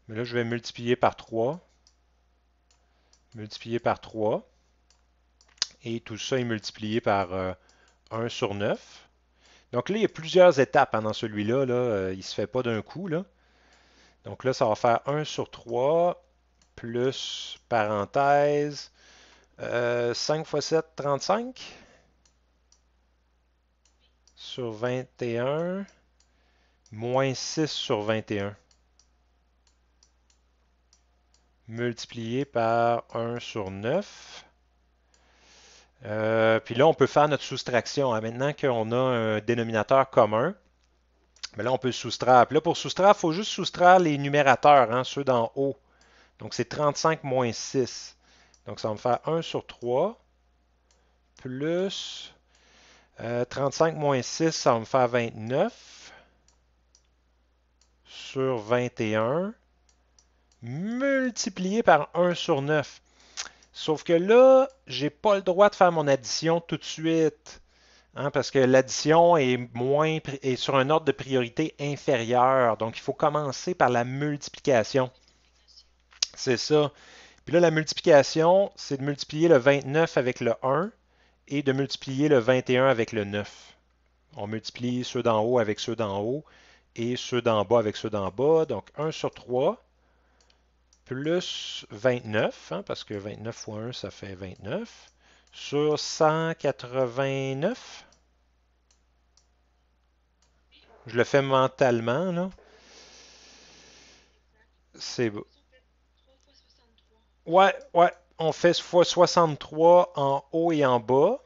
Mais là, je vais multiplier par 3. Multiplier par 3. Et tout ça est multiplié par 1 euh, sur 9. Donc là, il y a plusieurs étapes pendant celui-là. Là. Euh, il ne se fait pas d'un coup. Là. Donc là, ça va faire 1 sur 3 plus parenthèse 5 x 7, 35 sur 21 moins 6 sur 21 multiplié par 1 sur 9 euh, puis là, on peut faire notre soustraction. Hein. Maintenant qu'on a un dénominateur commun, mais ben là, on peut soustraire. Puis là, pour soustraire, il faut juste soustraire les numérateurs, hein, ceux d'en haut. Donc, c'est 35 moins 6. Donc, ça va me faire 1 sur 3 plus 35 euh, moins 6, ça va me faire 29 sur 21 multiplié par 1 sur 9. Sauf que là, j'ai pas le droit de faire mon addition tout de suite. Hein, parce que l'addition est moins est sur un ordre de priorité inférieur. Donc, il faut commencer par la multiplication. C'est ça. Puis là, la multiplication, c'est de multiplier le 29 avec le 1 et de multiplier le 21 avec le 9. On multiplie ceux d'en haut avec ceux d'en haut et ceux d'en bas avec ceux d'en bas. Donc, 1 sur 3 plus 29, hein, parce que 29 fois 1, ça fait 29, sur 189. Je le fais mentalement, là. C'est beau. Ouais, ouais, on fait x63 en haut et en bas.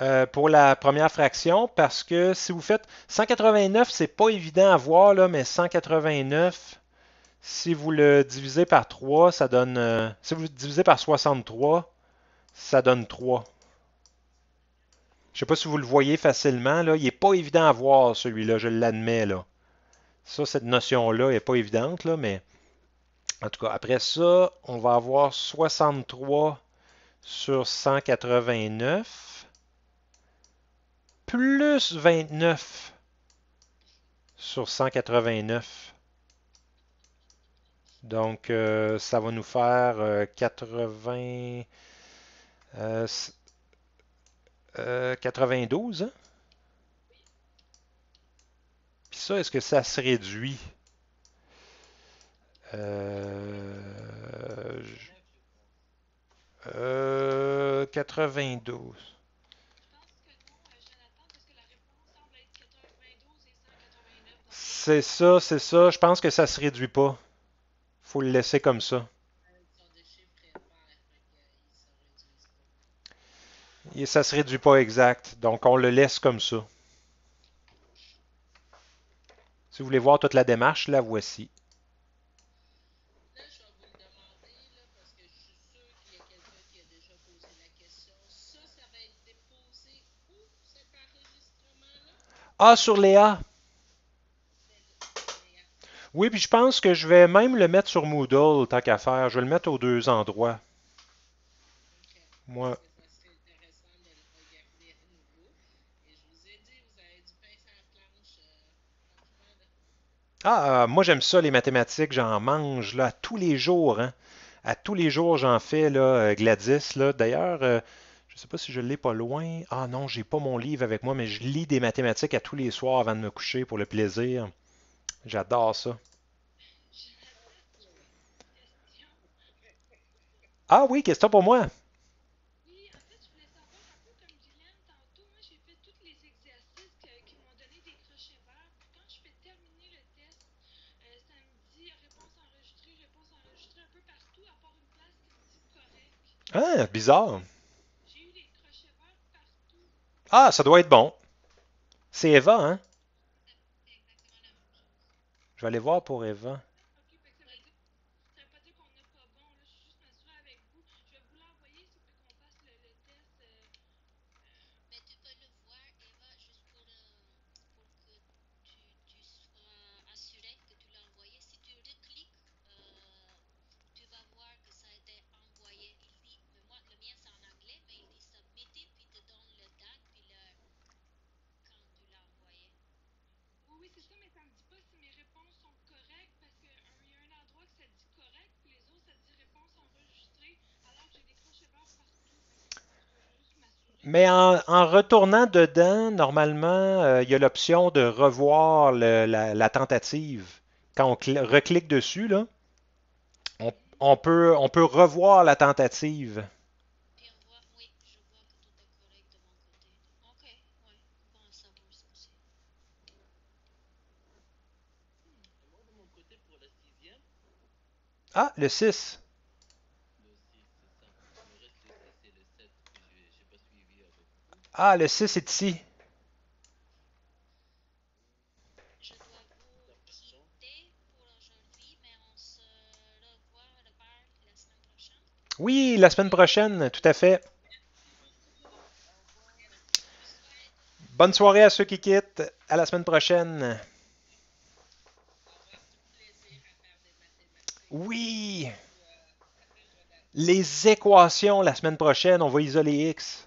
Euh, pour la première fraction parce que si vous faites 189, c'est pas évident à voir, là, mais 189, si vous le divisez par 3, ça donne. Euh, si vous le divisez par 63, ça donne 3. Je ne sais pas si vous le voyez facilement, là. Il n'est pas évident à voir celui-là, je l'admets là. Ça, cette notion-là n'est pas évidente, mais. En tout cas, après ça, on va avoir 63 sur 189 plus 29 sur 189. Donc, euh, ça va nous faire 80, euh, 92. Euh, hein? Puis ça, est-ce que ça se réduit? 92. C'est ça, c'est ça. Je pense que ça se réduit pas. Faut le laisser comme ça. Et ça se réduit pas exact. Donc on le laisse comme ça. Si vous voulez voir toute la démarche, la voici. Ah, sur Léa. Oui, puis je pense que je vais même le mettre sur Moodle, tant qu'à faire. Je vais le mettre aux deux endroits. Moi. Ah, euh, moi j'aime ça, les mathématiques, j'en mange là, tous les jours. Hein. À tous les jours, j'en fais, là, euh, Gladys. Là. D'ailleurs, euh, je ne sais pas si je l'ai pas loin. Ah non, j'ai pas mon livre avec moi, mais je lis des mathématiques à tous les soirs avant de me coucher pour le plaisir. J'adore ça. J'adore une question. Ah oui, question pour moi. Oui, en fait, je voulais savoir un peu comme Gyllen tantôt, moi j'ai fait tous les exercices qu'ils m'ont donné des crochets verts. Puis quand je fais terminer le test, ça me dit réponse enregistrée, réponse enregistrée un peu partout, à part une place qui me correcte. Ah, bizarre! J'ai eu les crochets verts partout. Ah, ça doit être bon! C'est Eva, hein? Je vais aller voir pour Eva. Mais en, retournant dedans, normalement, euh, il y a l'option de revoir la, tentative. Quand on reclique dessus, là, on, peut, on peut revoir la tentative. Ah, le 6. Ah, le 6 est ici. Oui, la semaine prochaine, tout à fait. Bonne soirée à ceux qui quittent. À la semaine prochaine. Oui. Les équations la semaine prochaine, on va isoler X.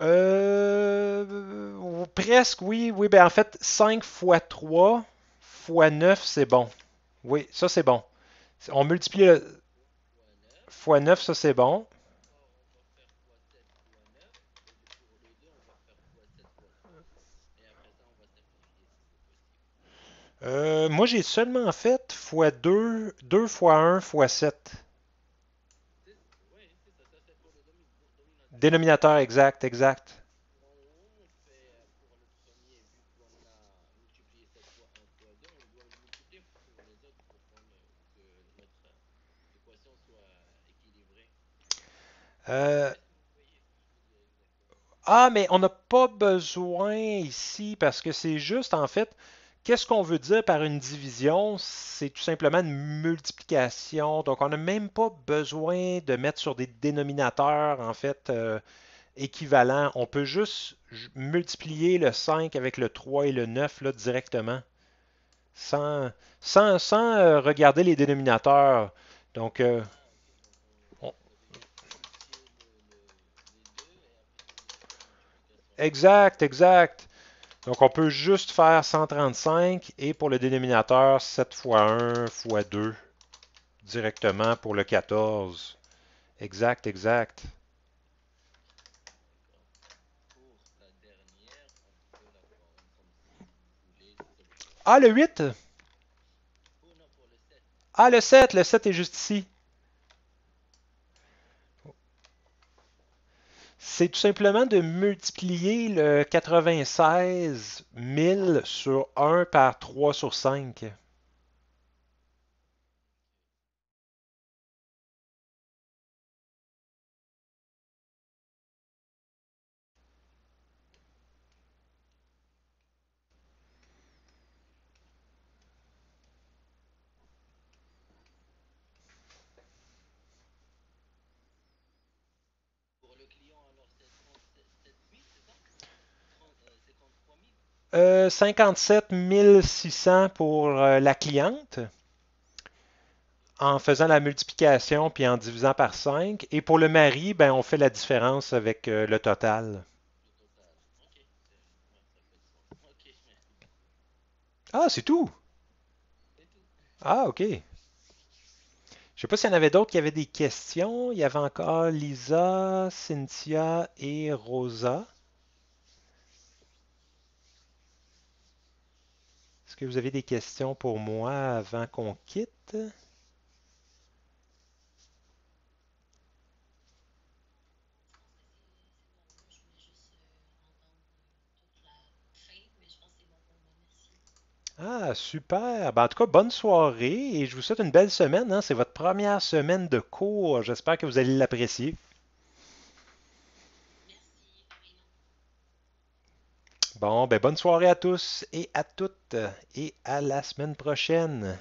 Euh, presque, oui. Oui, ben en fait, 5 x 3 x 9, c'est bon. Oui, ça c'est bon. On multiplie le... x 9, ça c'est bon. Euh, moi, j'ai seulement fait x2, 2 x 1, x 7. Dénominateur exact, exact. Euh, ah, mais on n'a pas besoin ici parce que c'est juste, en fait, Qu'est-ce qu'on veut dire par une division? C'est tout simplement une multiplication. Donc, on n'a même pas besoin de mettre sur des dénominateurs, en fait, euh, équivalents. On peut juste multiplier le 5 avec le 3 et le 9 là, directement, sans, sans, euh, regarder les dénominateurs. Donc, euh, exact, exact. Donc, on peut juste faire 135 et pour le dénominateur, 7 fois 1 fois 2 directement pour le 14. Exact, exact. Ah, le 8? Ah, le 7. Le 7 est juste ici. c'est tout simplement de multiplier le 96 000 sur 1 par 3 sur 5. 57 euh, 600 pour euh, la cliente en faisant la multiplication puis en divisant par 5. Et pour le mari, ben, on fait la différence avec euh, le total. Ah, c'est tout. Ah, OK. Je sais pas s'il y en avait d'autres qui avaient des questions. Il y avait encore Lisa, Cynthia et Rosa. Est-ce que vous avez des questions pour moi avant qu'on quitte? Ah, super. Ben, en tout cas, bonne soirée et je vous souhaite une belle semaine. Hein. C'est votre première semaine de cours. J'espère que vous allez l'apprécier. Bon, ben bonne soirée à tous et à toutes et à la semaine prochaine.